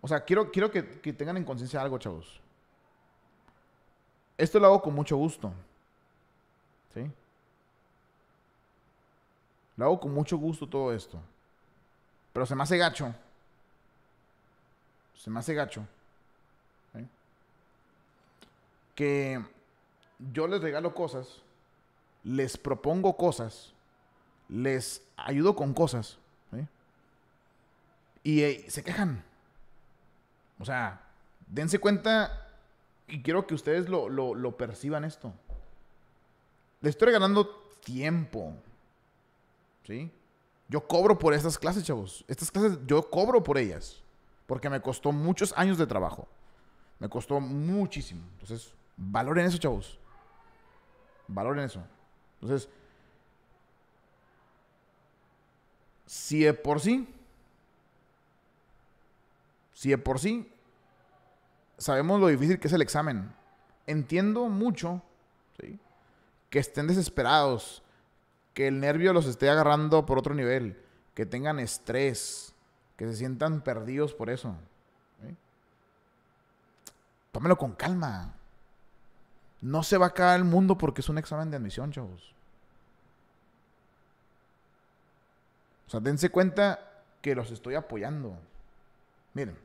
O sea, quiero, quiero que, que tengan en conciencia algo, chavos. Esto lo hago con mucho gusto. ¿Sí? Lo hago con mucho gusto todo esto. Pero se me hace gacho. Se me hace gacho. Que yo les regalo cosas, les propongo cosas, les ayudo con cosas. Y eh, se quejan. O sea, dense cuenta y quiero que ustedes lo, perciban esto. Les estoy regalando tiempo. ¿Sí? Yo cobro por estas clases, chavos. Estas clases yo cobro por ellas. Porque me costó muchos años de trabajo. Me costó muchísimo. Entonces, valoren eso, chavos. Valoren eso. Entonces, si de por sí, si de por sí, sabemos lo difícil que es el examen. Entiendo mucho que estén desesperados, que el nervio los esté agarrando por otro nivel, que tengan estrés, que se sientan perdidos por eso. Tómelo con calma. No se va a caer el mundo porque es un examen de admisión, chavos. O sea, dense cuenta que los estoy apoyando. Miren.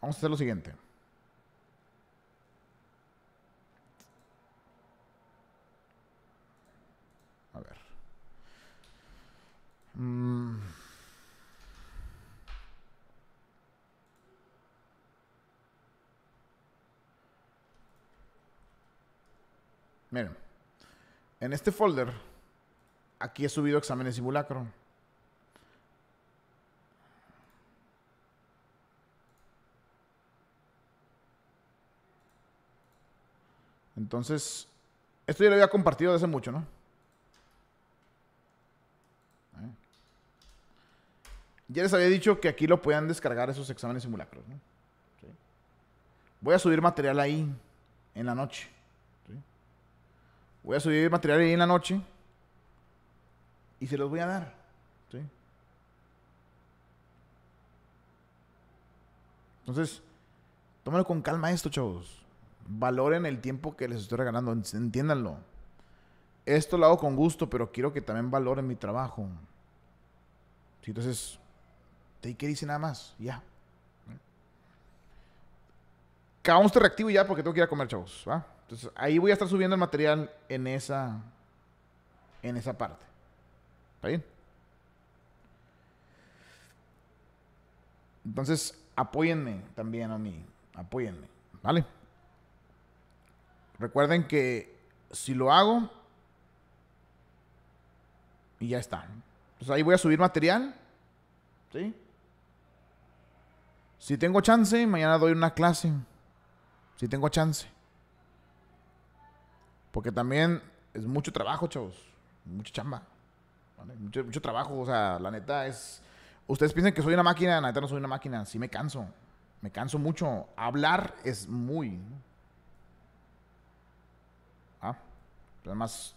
Vamos a hacer lo siguiente. A ver. Mm. Miren, en este folder, aquí he subido exámenes simulacro. Entonces, esto ya lo había compartido hace mucho, ¿no? Eh. Ya les había dicho que aquí lo puedan descargar esos exámenes simulacros. Voy a subir material ahí en la noche. Voy a subir material ahí en la noche y se los voy a dar. ¿sí? Entonces, tómalo con calma esto, chavos. Valoren el tiempo que les estoy regalando, entiéndanlo. Esto lo hago con gusto, pero quiero que también valoren mi trabajo. ¿Sí? Entonces, te que dice nada más, ya. Acabamos este reactivo ya porque tengo que ir a comer, chavos. ¿va? Entonces, ahí voy a estar subiendo el material en esa, en esa parte. ¿Está bien? Entonces, apóyenme también a mí. Apóyenme. ¿Vale? Recuerden que si lo hago, y ya está. Entonces ahí voy a subir material. ¿Sí? Si tengo chance, mañana doy una clase. Si tengo chance. Porque también es mucho trabajo, chavos. Mucha chamba. Mucho, trabajo. O sea, la neta es. Ustedes piensan que soy una máquina. La neta no soy una máquina. Sí me canso. Me canso mucho. Hablar es muy. Ah, además,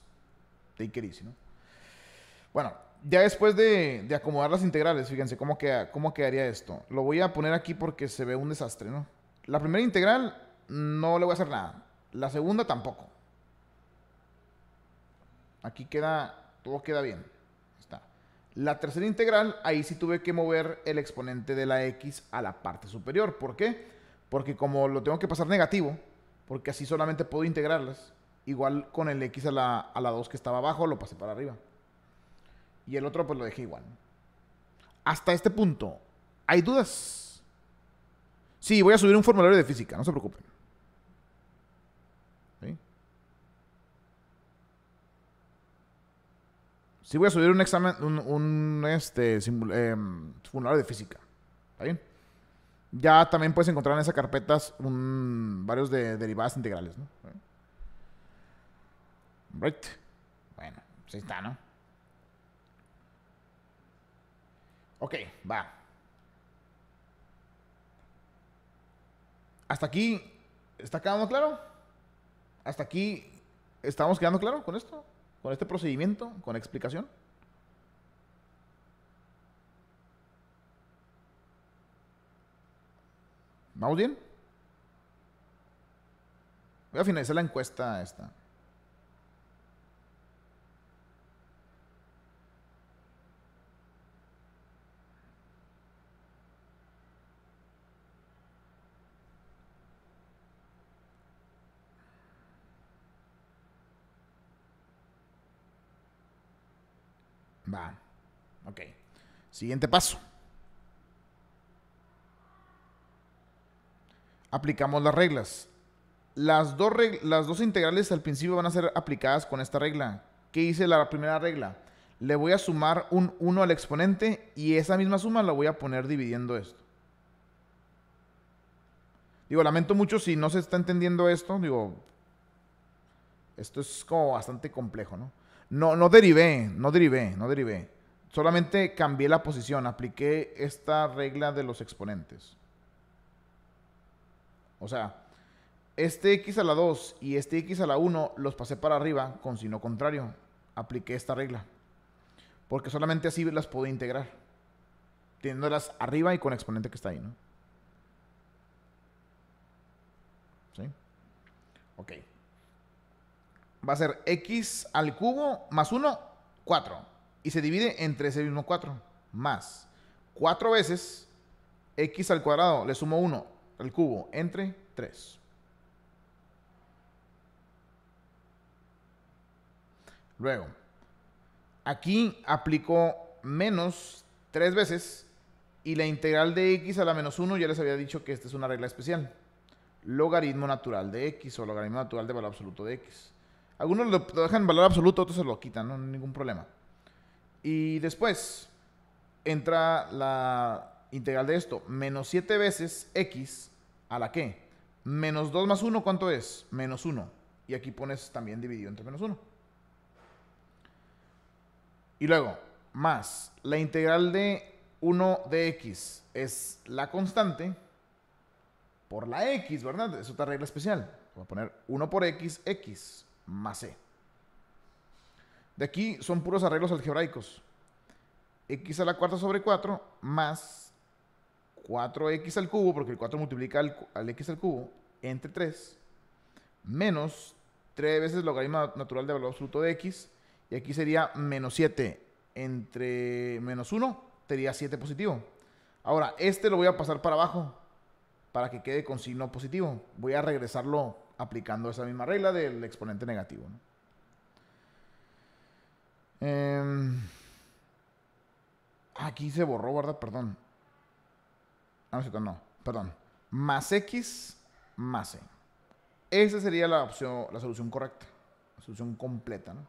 pues take it easy, ¿no? Bueno, ya después de, de, acomodar las integrales, fíjense cómo, queda, cómo quedaría esto. Lo voy a poner aquí porque se ve un desastre, ¿no? La primera integral no le voy a hacer nada. La segunda tampoco. Aquí queda, todo queda bien. Está. La tercera integral, ahí sí tuve que mover el exponente de la x a la parte superior. ¿Por qué? Porque como lo tengo que pasar negativo, porque así solamente puedo integrarlas, igual con el x a la, a la 2 que estaba abajo, lo pasé para arriba. Y el otro pues lo dejé igual. Hasta este punto, ¿hay dudas? Sí, voy a subir un formulario de física, no se preocupen. Si voy a subir un examen, un, este, em, de física. ¿Está bien? Ya también puedes encontrar en esa carpetas un, varios de derivadas integrales, ¿no? Right. Bueno, pues está, ¿no? Ok, va. Hasta aquí, ¿está quedando claro? ¿Hasta aquí estamos quedando claro con esto? con este procedimiento, con explicación. ¿Vamos bien? Voy a finalizar la encuesta esta. Ok. Siguiente paso. Aplicamos las reglas. Las dos, las dos integrales al principio van a ser aplicadas con esta regla. ¿Qué hice la primera regla? Le voy a sumar un 1 al exponente y esa misma suma la voy a poner dividiendo esto. Digo, lamento mucho si no se está entendiendo esto. Digo, esto es como bastante complejo, ¿no? No, no derivé, no derivé, no derivé. Solamente cambié la posición, apliqué esta regla de los exponentes. O sea, este x a la 2 y este x a la 1 los pasé para arriba con signo contrario. Apliqué esta regla. Porque solamente así las puedo integrar. Teniéndolas arriba y con exponente que está ahí, ¿no? ¿Sí? Ok va a ser x al cubo más 1, 4. Y se divide entre ese mismo 4 más 4 veces x al cuadrado, le sumo 1 al cubo entre 3. Luego, aquí aplico menos 3 veces y la integral de x a la menos 1 ya les había dicho que esta es una regla especial. Logaritmo natural de x o logaritmo natural de valor absoluto de x. Algunos lo dejan en valor absoluto, otros se lo quitan, no hay ningún problema. Y después entra la integral de esto, menos 7 veces x a la que. Menos 2 más 1, ¿cuánto es? Menos 1. Y aquí pones también dividido entre menos 1. Y luego, más la integral de 1 de x es la constante por la x, ¿verdad? Es otra regla especial. Voy a poner 1 por x, x. Más E. De aquí son puros arreglos algebraicos. x a la cuarta sobre 4 más 4x al cubo, porque el 4 multiplica al, x al cubo, entre 3, menos 3 veces logaritmo natural de valor absoluto de x, y aquí sería menos 7 entre menos 1, sería 7 positivo. Ahora, este lo voy a pasar para abajo, para que quede con signo positivo. Voy a regresarlo aplicando esa misma regla del exponente negativo. Em, aquí se borró, ¿verdad? Perdón. Ah, no, perdón. Más X más E. Esa sería la opción, la solución correcta. La solución completa, ¿no?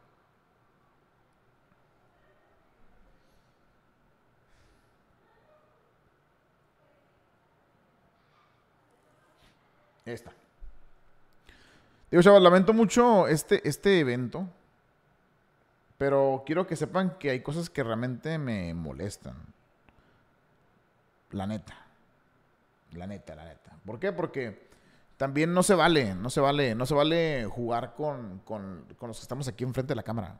Esta. Digo, lamento mucho este, este evento, pero quiero que sepan que hay cosas que realmente me molestan. La neta. La neta, la neta. ¿Por qué? Porque también no se vale, no se vale, no se vale jugar con, con, con los que estamos aquí enfrente de la cámara.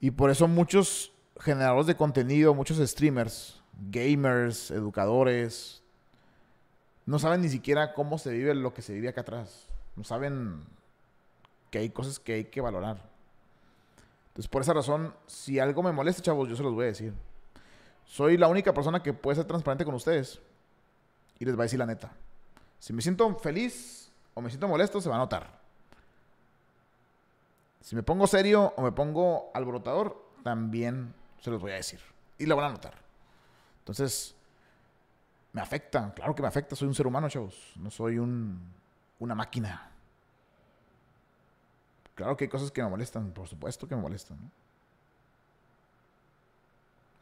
Y por eso muchos generadores de contenido, muchos streamers, gamers, educadores, no saben ni siquiera cómo se vive lo que se vive acá atrás. No saben que hay cosas que hay que valorar. Entonces, por esa razón, si algo me molesta, chavos, yo se los voy a decir. Soy la única persona que puede ser transparente con ustedes y les va a decir la neta. Si me siento feliz o me siento molesto, se va a notar. Si me pongo serio o me pongo alborotador, también se los voy a decir. Y lo van a notar. Entonces, me afecta, claro que me afecta, soy un ser humano, chavos. No soy un una máquina. Claro que hay cosas que me molestan, por supuesto que me molestan.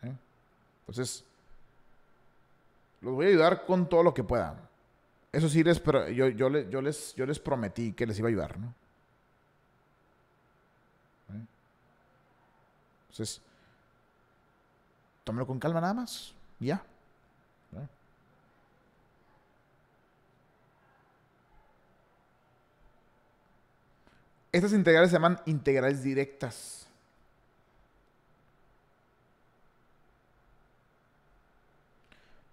¿Eh? Entonces, los voy a ayudar con todo lo que pueda. Eso sí, les, pero yo, yo, les, yo les prometí que les iba a ayudar. ¿no? ¿Eh? Entonces, tómelo con calma nada más. Ya. Estas integrales se llaman integrales directas.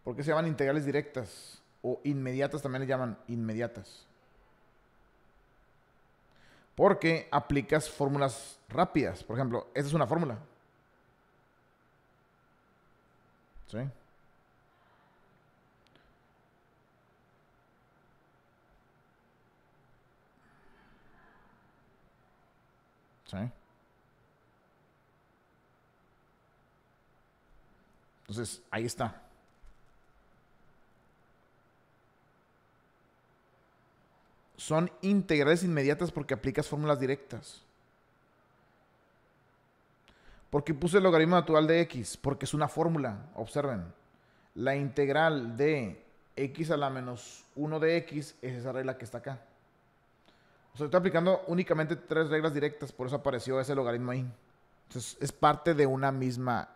¿Por qué se llaman integrales directas? O inmediatas también le llaman inmediatas. Porque aplicas fórmulas rápidas. Por ejemplo, esta es una fórmula. ¿Sí? Entonces, ahí está. Son integrales inmediatas porque aplicas fórmulas directas. ¿por qué puse el logaritmo natural de x, porque es una fórmula, observen. La integral de x a la menos 1 de x es esa regla que está acá. O sea, estoy aplicando únicamente tres reglas directas, por eso apareció ese logaritmo ahí. Entonces, es parte de una misma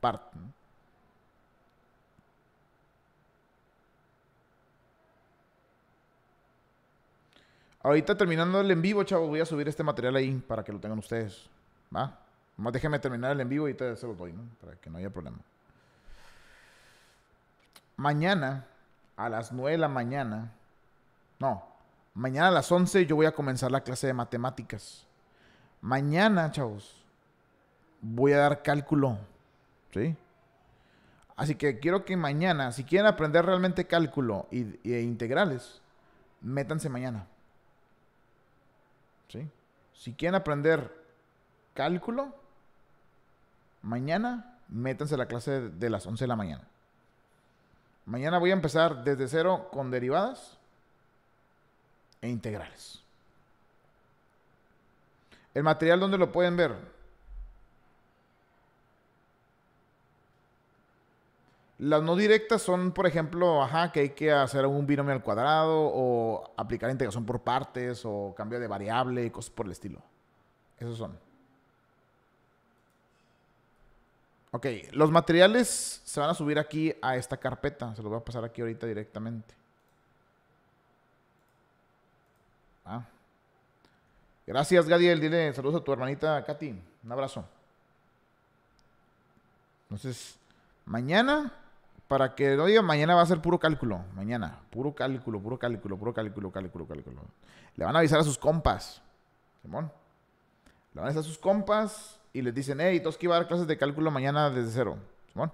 parte. Ahorita terminando el en vivo, chavos, voy a subir este material ahí para que lo tengan ustedes. ¿Va? Nomás déjenme terminar el en vivo y te se lo doy, ¿no? Para que no haya problema. Mañana, a las 9 de la mañana. No, Mañana a las 11 yo voy a comenzar la clase de matemáticas. Mañana, chavos, voy a dar cálculo. ¿Sí? Así que quiero que mañana, si quieren aprender realmente cálculo y, integrales, métanse mañana. ¿Sí? Si quieren aprender cálculo, mañana métanse la clase de las 11 de la mañana. Mañana voy a empezar desde cero con derivadas e integrales. El material, donde lo pueden ver? Las no directas son, por ejemplo, ajá, que hay que hacer un binomio al cuadrado o aplicar integración por partes o cambio de variable y cosas por el estilo. Esos son. Ok, los materiales se van a subir aquí a esta carpeta. Se los voy a pasar aquí ahorita directamente. Ah. Gracias, Gadiel. Dile saludos a tu hermanita Katy. Un abrazo. Entonces, mañana, para que no diga mañana va a ser puro cálculo. Mañana, puro cálculo, puro cálculo, puro cálculo, cálculo, cálculo. Le van a avisar a sus compas. Simón. Le van a avisar a sus compas y les dicen, hey, todos que iba a dar clases de cálculo mañana desde cero. Simón.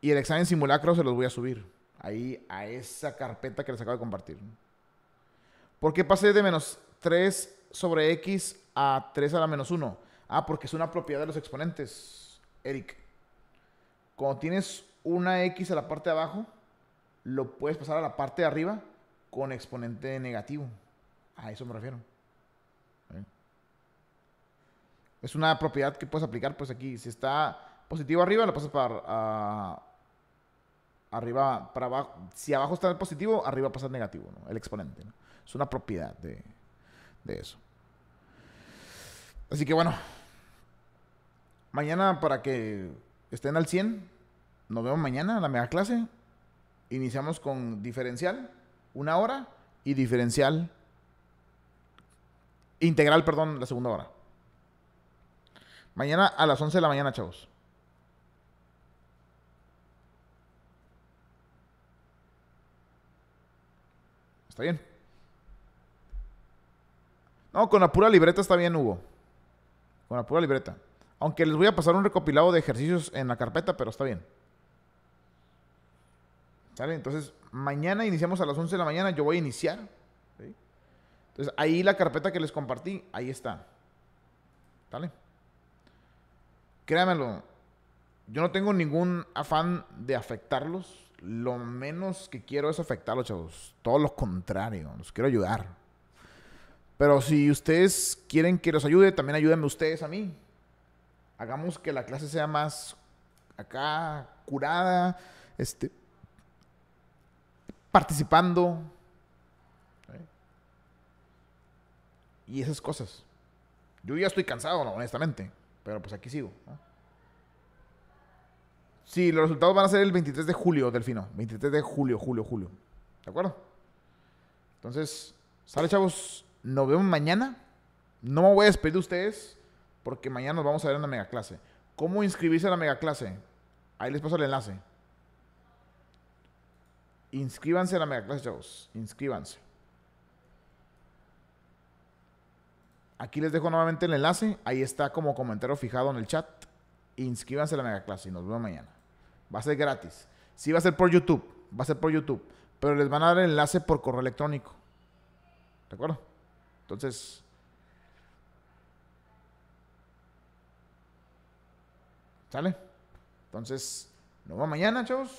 Y el examen simulacro se los voy a subir ahí a esa carpeta que les acabo de compartir. ¿Por qué pasé de menos 3 sobre x a 3 a la menos 1? Ah, porque es una propiedad de los exponentes, Eric. Cuando tienes una x a la parte de abajo, lo puedes pasar a la parte de arriba con exponente negativo. A eso me refiero. ¿Eh? Es una propiedad que puedes aplicar, pues aquí, si está positivo arriba, lo pasas para, arriba para abajo, si abajo está el positivo, arriba pasa el negativo, ¿no? el exponente. Es una propiedad de, de eso. Así que bueno, mañana para que estén al 100, nos vemos mañana en la mega clase. Iniciamos con diferencial, una hora, y diferencial, integral, perdón, la segunda hora. Mañana a las 11 de la mañana, chavos. Está bien. No, con la pura libreta está bien, Hugo. Con la pura libreta. Aunque les voy a pasar un recopilado de ejercicios en la carpeta, pero está bien. ¿Sale? Entonces, mañana iniciamos a las 11 de la mañana, yo voy a iniciar. Entonces, ahí la carpeta que les compartí, ahí está. ¿Sale? Créamelo, yo no tengo ningún afán de afectarlos lo menos que quiero es afectarlos, chavos. Todo lo contrario, los quiero ayudar. Pero si ustedes quieren que los ayude, también ayúdenme ustedes a mí. Hagamos que la clase sea más acá curada, este participando. ¿eh? Y esas cosas. Yo ya estoy cansado, honestamente, pero pues aquí sigo. ¿no? Sí, los resultados van a ser el 23 de julio, Delfino. 23 de julio, julio, julio. ¿De acuerdo? Entonces, sale chavos. Nos vemos mañana. No me voy a despedir de ustedes porque mañana nos vamos a ver en la mega clase. ¿Cómo inscribirse a la mega clase? Ahí les paso el enlace. Inscríbanse a la mega clase, chavos. Inscríbanse. Aquí les dejo nuevamente el enlace. Ahí está como comentario fijado en el chat. Inscríbanse a la mega clase y nos vemos mañana. Va a ser gratis. Sí va a ser por YouTube, va a ser por YouTube, pero les van a dar el enlace por correo electrónico. ¿De acuerdo? Entonces... ¿Sale? Entonces, nos vemos mañana, chavos.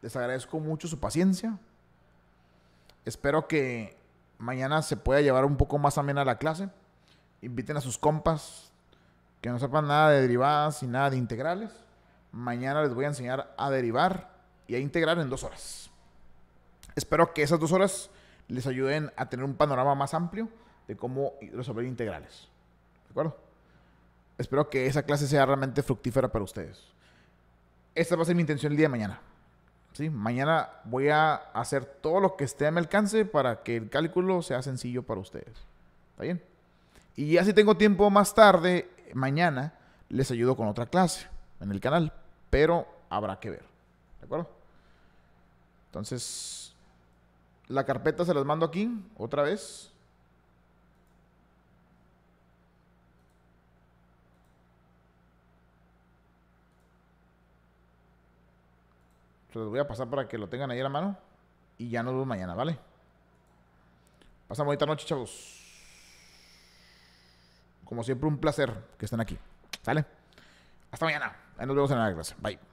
Les agradezco mucho su paciencia. Espero que mañana se pueda llevar un poco más amena la clase. Inviten a sus compas que no sepan nada de derivadas y nada de integrales. Mañana les voy a enseñar a derivar y a integrar en dos horas. Espero que esas dos horas les ayuden a tener un panorama más amplio de cómo resolver integrales. ¿De acuerdo? Espero que esa clase sea realmente fructífera para ustedes. Esta va a ser mi intención el día de mañana. ¿Sí? Mañana voy a hacer todo lo que esté a mi alcance para que el cálculo sea sencillo para ustedes. ¿Está bien? Y ya si tengo tiempo más tarde, mañana, les ayudo con otra clase en el canal pero habrá que ver. ¿De acuerdo? Entonces, la carpeta se las mando aquí otra vez. Se los voy a pasar para que lo tengan ahí a la mano. Y ya nos vemos mañana, ¿vale? Pasamos bonita noche, chavos. Como siempre, un placer que estén aquí. ¿Sale? Hasta mañana. Ahí nos vemos en la clase. Bye.